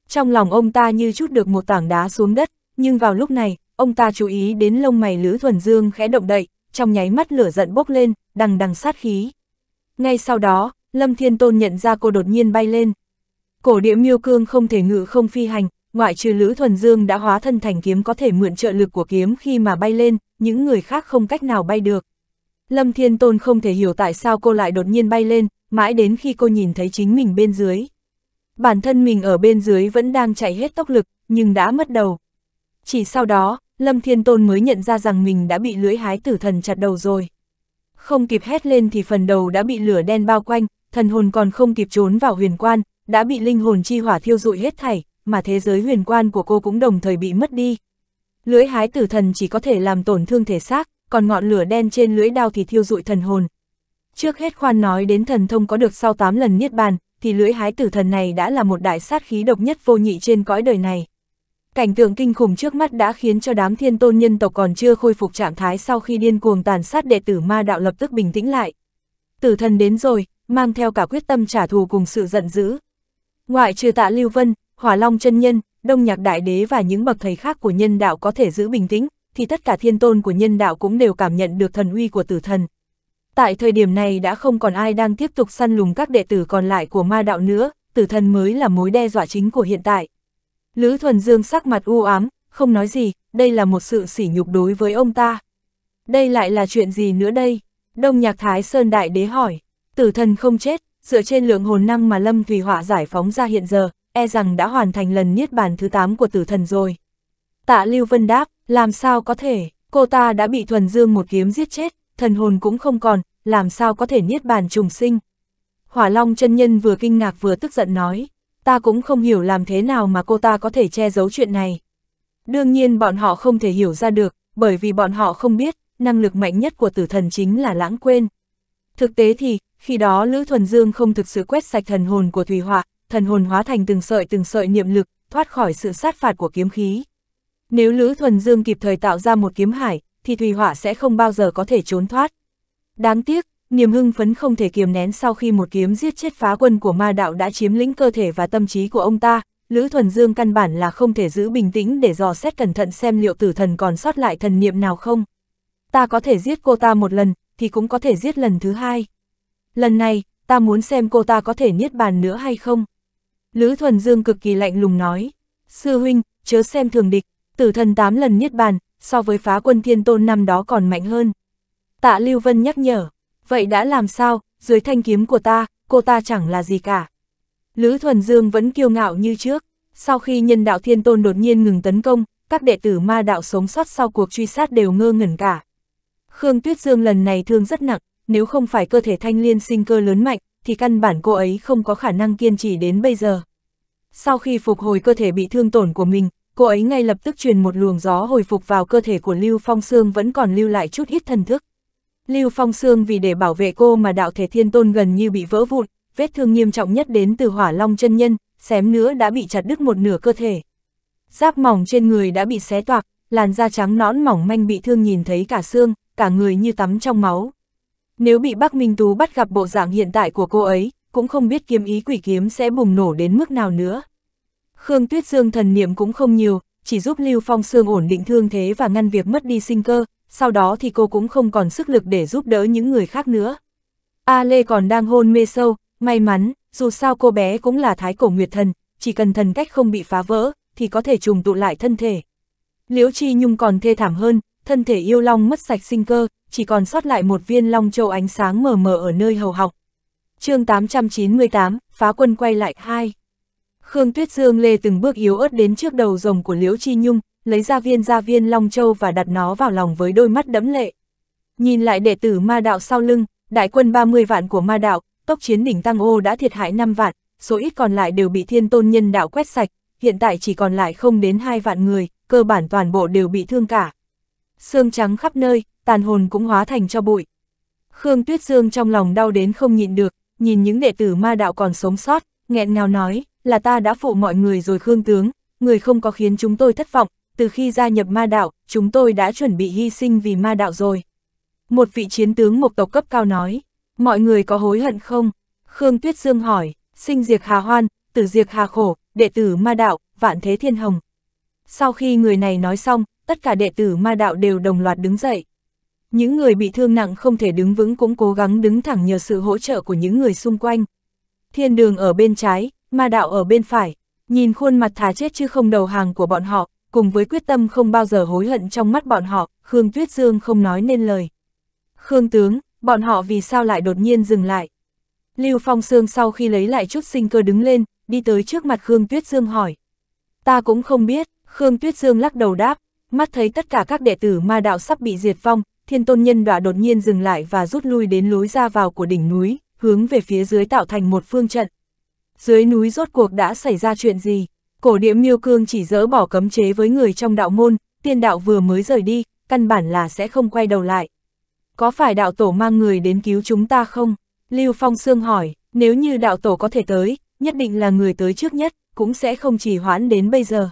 Trong lòng ông ta như chút được một tảng đá xuống đất, nhưng vào lúc này, ông ta chú ý đến lông mày Lữ Thuần Dương khẽ động đậy, trong nháy mắt lửa giận bốc lên, đằng đằng sát khí. Ngay sau đó, Lâm Thiên Tôn nhận ra cô đột nhiên bay lên. Cổ địa miêu cương không thể ngự không phi hành, ngoại trừ Lữ Thuần Dương đã hóa thân thành kiếm có thể mượn trợ lực của kiếm khi mà bay lên, những người khác không cách nào bay được. Lâm Thiên Tôn không thể hiểu tại sao cô lại đột nhiên bay lên, mãi đến khi cô nhìn thấy chính mình bên dưới. Bản thân mình ở bên dưới vẫn đang chạy hết tốc lực, nhưng đã mất đầu. Chỉ sau đó, Lâm Thiên Tôn mới nhận ra rằng mình đã bị lưỡi hái tử thần chặt đầu rồi. Không kịp hét lên thì phần đầu đã bị lửa đen bao quanh, thần hồn còn không kịp trốn vào huyền quan, đã bị linh hồn chi hỏa thiêu rụi hết thảy, mà thế giới huyền quan của cô cũng đồng thời bị mất đi. Lưỡi hái tử thần chỉ có thể làm tổn thương thể xác, còn ngọn lửa đen trên lưỡi đao thì thiêu rụi thần hồn. Trước hết khoan nói đến thần thông có được sau 8 lần niết bàn, thì lưỡi hái tử thần này đã là một đại sát khí độc nhất vô nhị trên cõi đời này. Cảnh tượng kinh khủng trước mắt đã khiến cho đám thiên tôn nhân tộc còn chưa khôi phục trạng thái sau khi điên cuồng tàn sát đệ tử ma đạo lập tức bình tĩnh lại. Tử thần đến rồi, mang theo cả quyết tâm trả thù cùng sự giận dữ. Ngoại trừ tạ Lưu Vân, Hỏa Long chân nhân, Đông Nhạc Đại Đế và những bậc thầy khác của nhân đạo có thể giữ bình tĩnh, thì tất cả thiên tôn của nhân đạo cũng đều cảm nhận được thần uy của tử thần. Tại thời điểm này đã không còn ai đang tiếp tục săn lùng các đệ tử còn lại của ma đạo nữa, tử thần mới là mối đe dọa chính của hiện tại. Lữ Thuần Dương sắc mặt u ám, không nói gì, đây là một sự sỉ nhục đối với ông ta. Đây lại là chuyện gì nữa đây? Đông Nhạc Thái Sơn Đại Đế hỏi, tử thần không chết, dựa trên lượng hồn năng mà Lâm Thủy Họa giải phóng ra hiện giờ, e rằng đã hoàn thành lần niết bàn thứ 8 của tử thần rồi. Tạ Lưu Vân đáp, làm sao có thể, cô ta đã bị Thuần Dương một kiếm giết chết, thần hồn cũng không còn, làm sao có thể niết bàn trùng sinh. Hỏa Long chân nhân vừa kinh ngạc vừa tức giận nói, ta cũng không hiểu làm thế nào mà cô ta có thể che giấu chuyện này. Đương nhiên bọn họ không thể hiểu ra được, bởi vì bọn họ không biết, năng lực mạnh nhất của tử thần chính là lãng quên. Thực tế thì, khi đó Lữ Thuần Dương không thực sự quét sạch thần hồn của Thủy Họa, thần hồn hóa thành từng sợi từng sợi niệm lực, thoát khỏi sự sát phạt của kiếm khí. Nếu Lữ Thuần Dương kịp thời tạo ra một kiếm hải, thì Thủy Họa sẽ không bao giờ có thể trốn thoát. Đáng tiếc, niềm hưng phấn không thể kiềm nén sau khi một kiếm giết chết phá quân của ma đạo đã chiếm lĩnh cơ thể và tâm trí của ông ta, Lữ Thuần Dương căn bản là không thể giữ bình tĩnh để dò xét cẩn thận xem liệu tử thần còn sót lại thần niệm nào không. Ta có thể giết cô ta một lần, thì cũng có thể giết lần thứ hai. Lần này, ta muốn xem cô ta có thể niết bàn nữa hay không. Lữ Thuần Dương cực kỳ lạnh lùng nói, sư huynh, chớ xem thường địch, tử thần tám lần niết bàn, so với phá quân thiên tôn năm đó còn mạnh hơn. Tạ Lưu Vân nhắc nhở, vậy đã làm sao, dưới thanh kiếm của ta, cô ta chẳng là gì cả. Lữ Thuần Dương vẫn kiêu ngạo như trước, sau khi nhân đạo thiên tôn đột nhiên ngừng tấn công, các đệ tử ma đạo sống sót sau cuộc truy sát đều ngơ ngẩn cả. Khương Tuyết Dương lần này thương rất nặng, nếu không phải cơ thể thanh liên sinh cơ lớn mạnh, thì căn bản cô ấy không có khả năng kiên trì đến bây giờ. Sau khi phục hồi cơ thể bị thương tổn của mình, cô ấy ngay lập tức truyền một luồng gió hồi phục vào cơ thể của Lưu Phong Sương vẫn còn lưu lại chút ít thần thức. Lưu Phong Sương vì để bảo vệ cô mà đạo thể thiên tôn gần như bị vỡ vụn, vết thương nghiêm trọng nhất đến từ hỏa long chân nhân, xém nữa đã bị chặt đứt một nửa cơ thể. Giáp mỏng trên người đã bị xé toạc, làn da trắng nõn mỏng manh bị thương nhìn thấy cả xương, cả người như tắm trong máu. Nếu bị Bắc Minh Tú bắt gặp bộ dạng hiện tại của cô ấy, cũng không biết kiếm ý quỷ kiếm sẽ bùng nổ đến mức nào nữa. Khương Tuyết Dương thần niệm cũng không nhiều, chỉ giúp Lưu Phong Sương ổn định thương thế và ngăn việc mất đi sinh cơ, sau đó thì cô cũng không còn sức lực để giúp đỡ những người khác nữa. A Lê còn đang hôn mê sâu, may mắn, dù sao cô bé cũng là thái cổ nguyệt thần, chỉ cần thần cách không bị phá vỡ, thì có thể trùng tụ lại thân thể. Liễu Chi Nhung còn thê thảm hơn, thân thể yêu long mất sạch sinh cơ, chỉ còn sót lại một viên long châu ánh sáng mờ mờ ở nơi hầu học. chương 898, phá quân quay lại hai. Khương Tuyết Dương Lê từng bước yếu ớt đến trước đầu rồng của Liễu Chi Nhung, lấy ra viên gia viên Long Châu và đặt nó vào lòng với đôi mắt đẫm lệ. Nhìn lại đệ tử ma đạo sau lưng, đại quân 30 vạn của ma đạo, tốc chiến đỉnh Tăng Ô đã thiệt hại 5 vạn, số ít còn lại đều bị thiên tôn nhân đạo quét sạch, hiện tại chỉ còn lại không đến 2 vạn người, cơ bản toàn bộ đều bị thương cả. Xương trắng khắp nơi, tàn hồn cũng hóa thành cho bụi. Khương Tuyết Dương trong lòng đau đến không nhịn được, nhìn những đệ tử ma đạo còn sống sót, nghẹn ngào nói, là ta đã phụ mọi người rồi Khương Tướng, người không có khiến chúng tôi thất vọng, từ khi gia nhập ma đạo, chúng tôi đã chuẩn bị hy sinh vì ma đạo rồi. Một vị chiến tướng một tộc cấp cao nói, mọi người có hối hận không? Khương Tuyết Dương hỏi, sinh diệt hà hoan, tử diệt hà khổ, đệ tử ma đạo, vạn thế thiên hồng. Sau khi người này nói xong, tất cả đệ tử ma đạo đều đồng loạt đứng dậy. Những người bị thương nặng không thể đứng vững cũng cố gắng đứng thẳng nhờ sự hỗ trợ của những người xung quanh. Thiên đường ở bên trái, ma đạo ở bên phải, nhìn khuôn mặt thà chết chứ không đầu hàng của bọn họ, cùng với quyết tâm không bao giờ hối hận trong mắt bọn họ, Khương Tuyết Dương không nói nên lời. Khương tướng, bọn họ vì sao lại đột nhiên dừng lại? Lưu Phong Sương sau khi lấy lại chút sinh cơ đứng lên, đi tới trước mặt Khương Tuyết Dương hỏi. Ta cũng không biết, Khương Tuyết Dương lắc đầu đáp, mắt thấy tất cả các đệ tử ma đạo sắp bị diệt vong, thiên tôn nhân đọa đột nhiên dừng lại và rút lui đến lối ra vào của đỉnh núi, hướng về phía dưới tạo thành một phương trận. Dưới núi rốt cuộc đã xảy ra chuyện gì? Cổ địa miêu cương chỉ dỡ bỏ cấm chế với người trong đạo môn, tiên đạo vừa mới rời đi, căn bản là sẽ không quay đầu lại. Có phải đạo tổ mang người đến cứu chúng ta không? Lưu Phong Sương hỏi, nếu như đạo tổ có thể tới, nhất định là người tới trước nhất, cũng sẽ không chỉ hoãn đến bây giờ.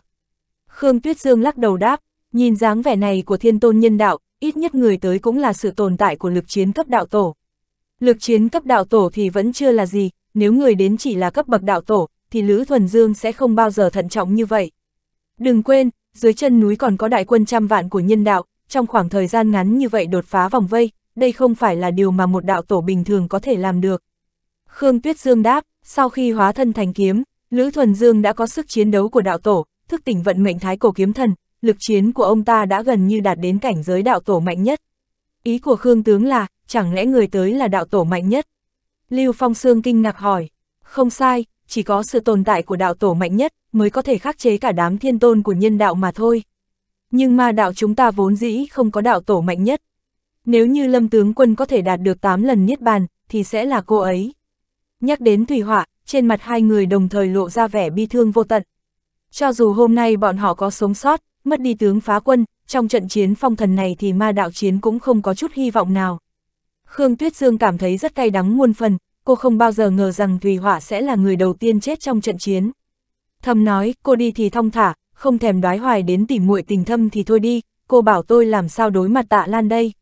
Khương Tuyết Dương lắc đầu đáp, nhìn dáng vẻ này của thiên tôn nhân đạo, ít nhất người tới cũng là sự tồn tại của lực chiến cấp đạo tổ. Lực chiến cấp đạo tổ thì vẫn chưa là gì, nếu người đến chỉ là cấp bậc đạo tổ, thì Lữ Thuần Dương sẽ không bao giờ thận trọng như vậy. Đừng quên, dưới chân núi còn có đại quân trăm vạn của nhân đạo, trong khoảng thời gian ngắn như vậy đột phá vòng vây, đây không phải là điều mà một đạo tổ bình thường có thể làm được. Khương Tuyết Dương đáp, sau khi hóa thân thành kiếm, Lữ Thuần Dương đã có sức chiến đấu của đạo tổ, thức tỉnh vận mệnh thái cổ kiếm thần, lực chiến của ông ta đã gần như đạt đến cảnh giới đạo tổ mạnh nhất. Ý của Khương tướng là, chẳng lẽ người tới là đạo tổ mạnh nhất? Lưu Phong Sương kinh ngạc hỏi, không sai, chỉ có sự tồn tại của đạo tổ mạnh nhất mới có thể khắc chế cả đám thiên tôn của nhân đạo mà thôi. Nhưng ma đạo chúng ta vốn dĩ không có đạo tổ mạnh nhất. Nếu như lâm tướng quân có thể đạt được 8 lần niết bàn, thì sẽ là cô ấy. Nhắc đến Thủy Họa, trên mặt hai người đồng thời lộ ra vẻ bi thương vô tận. Cho dù hôm nay bọn họ có sống sót, mất đi tướng phá quân, trong trận chiến phong thần này thì ma đạo chiến cũng không có chút hy vọng nào. Khương Tuyết Dương cảm thấy rất cay đắng muôn phần, cô không bao giờ ngờ rằng Thùy hỏa sẽ là người đầu tiên chết trong trận chiến. Thầm nói, cô đi thì thong thả, không thèm đoái hoài đến tìm muội tình thâm thì thôi đi, cô bảo tôi làm sao đối mặt tạ Lan đây.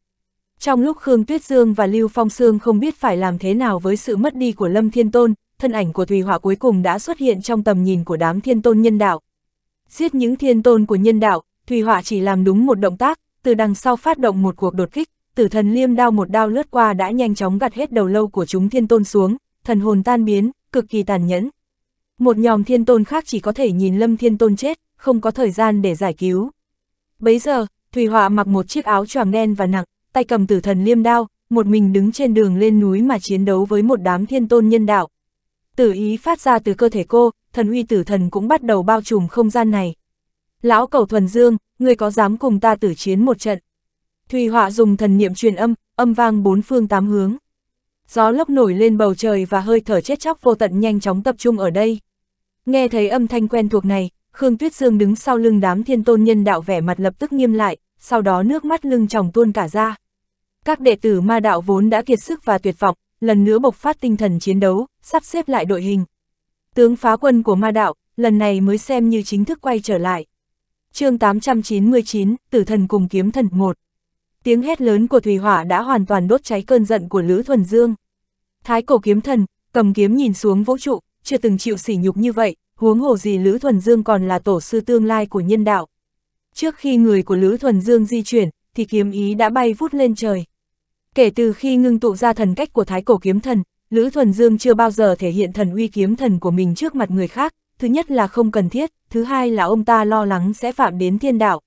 Trong lúc Khương Tuyết Dương và Lưu Phong Sương không biết phải làm thế nào với sự mất đi của Lâm Thiên Tôn, thân ảnh của Thùy hỏa cuối cùng đã xuất hiện trong tầm nhìn của đám thiên tôn nhân đạo. Giết những thiên tôn của nhân đạo, Thùy hỏa chỉ làm đúng một động tác, từ đằng sau phát động một cuộc đột kích, tử thần liêm đao một đao lướt qua đã nhanh chóng gặt hết đầu lâu của chúng thiên tôn xuống, thần hồn tan biến, cực kỳ tàn nhẫn. Một nhóm thiên tôn khác chỉ có thể nhìn lâm thiên tôn chết, không có thời gian để giải cứu. Bấy giờ, thủy Họa mặc một chiếc áo choàng đen và nặng, tay cầm tử thần liêm đao, một mình đứng trên đường lên núi mà chiến đấu với một đám thiên tôn nhân đạo. Tử ý phát ra từ cơ thể cô, thần uy tử thần cũng bắt đầu bao trùm không gian này. Lão cầu thuần dương, người có dám cùng ta tử chiến một trận? Thùy Họa dùng thần niệm truyền âm, âm vang bốn phương tám hướng. Gió lốc nổi lên bầu trời và hơi thở chết chóc vô tận nhanh chóng tập trung ở đây. Nghe thấy âm thanh quen thuộc này, Khương Tuyết Dương đứng sau lưng đám thiên tôn nhân đạo vẻ mặt lập tức nghiêm lại, sau đó nước mắt lưng tròng tuôn cả ra. Các đệ tử ma đạo vốn đã kiệt sức và tuyệt vọng, lần nữa bộc phát tinh thần chiến đấu, sắp xếp lại đội hình. Tướng phá quân của ma đạo, lần này mới xem như chính thức quay trở lại. chương 899, Tử thần cùng kiếm thần 1 Tiếng hét lớn của Thủy Hỏa đã hoàn toàn đốt cháy cơn giận của Lữ Thuần Dương. Thái cổ kiếm thần, cầm kiếm nhìn xuống vũ trụ, chưa từng chịu sỉ nhục như vậy, huống hồ gì Lữ Thuần Dương còn là tổ sư tương lai của nhân đạo. Trước khi người của Lữ Thuần Dương di chuyển, thì kiếm ý đã bay vút lên trời. Kể từ khi ngưng tụ ra thần cách của Thái cổ kiếm thần, Lữ Thuần Dương chưa bao giờ thể hiện thần uy kiếm thần của mình trước mặt người khác, thứ nhất là không cần thiết, thứ hai là ông ta lo lắng sẽ phạm đến thiên đạo.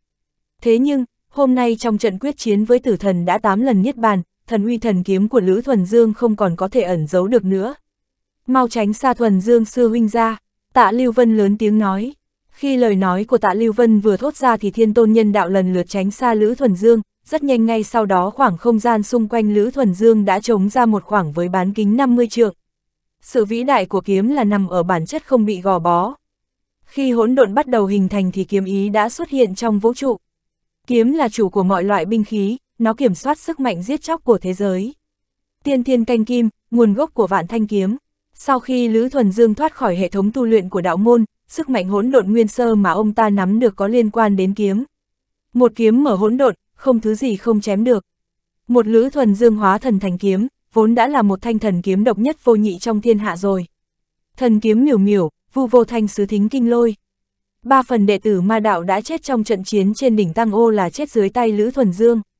Thế nhưng, Hôm nay trong trận quyết chiến với tử thần đã 8 lần niết bàn, thần uy thần kiếm của Lữ Thuần Dương không còn có thể ẩn giấu được nữa. Mau tránh xa Thuần Dương sư huynh ra, tạ Lưu Vân lớn tiếng nói. Khi lời nói của tạ Lưu Vân vừa thốt ra thì thiên tôn nhân đạo lần lượt tránh xa Lữ Thuần Dương, rất nhanh ngay sau đó khoảng không gian xung quanh Lữ Thuần Dương đã trống ra một khoảng với bán kính 50 trượng. Sự vĩ đại của kiếm là nằm ở bản chất không bị gò bó. Khi hỗn độn bắt đầu hình thành thì kiếm ý đã xuất hiện trong vũ trụ. Kiếm là chủ của mọi loại binh khí, nó kiểm soát sức mạnh giết chóc của thế giới. Tiên thiên canh kim, nguồn gốc của vạn thanh kiếm. Sau khi Lữ Thuần Dương thoát khỏi hệ thống tu luyện của đạo môn, sức mạnh hỗn độn nguyên sơ mà ông ta nắm được có liên quan đến kiếm. Một kiếm mở hỗn độn, không thứ gì không chém được. Một Lữ Thuần Dương hóa thần thành kiếm, vốn đã là một thanh thần kiếm độc nhất vô nhị trong thiên hạ rồi. Thần kiếm miểu miểu, vu vô thanh sứ thính kinh lôi ba phần đệ tử ma đạo đã chết trong trận chiến trên đỉnh Tăng Ô là chết dưới tay Lữ Thuần Dương.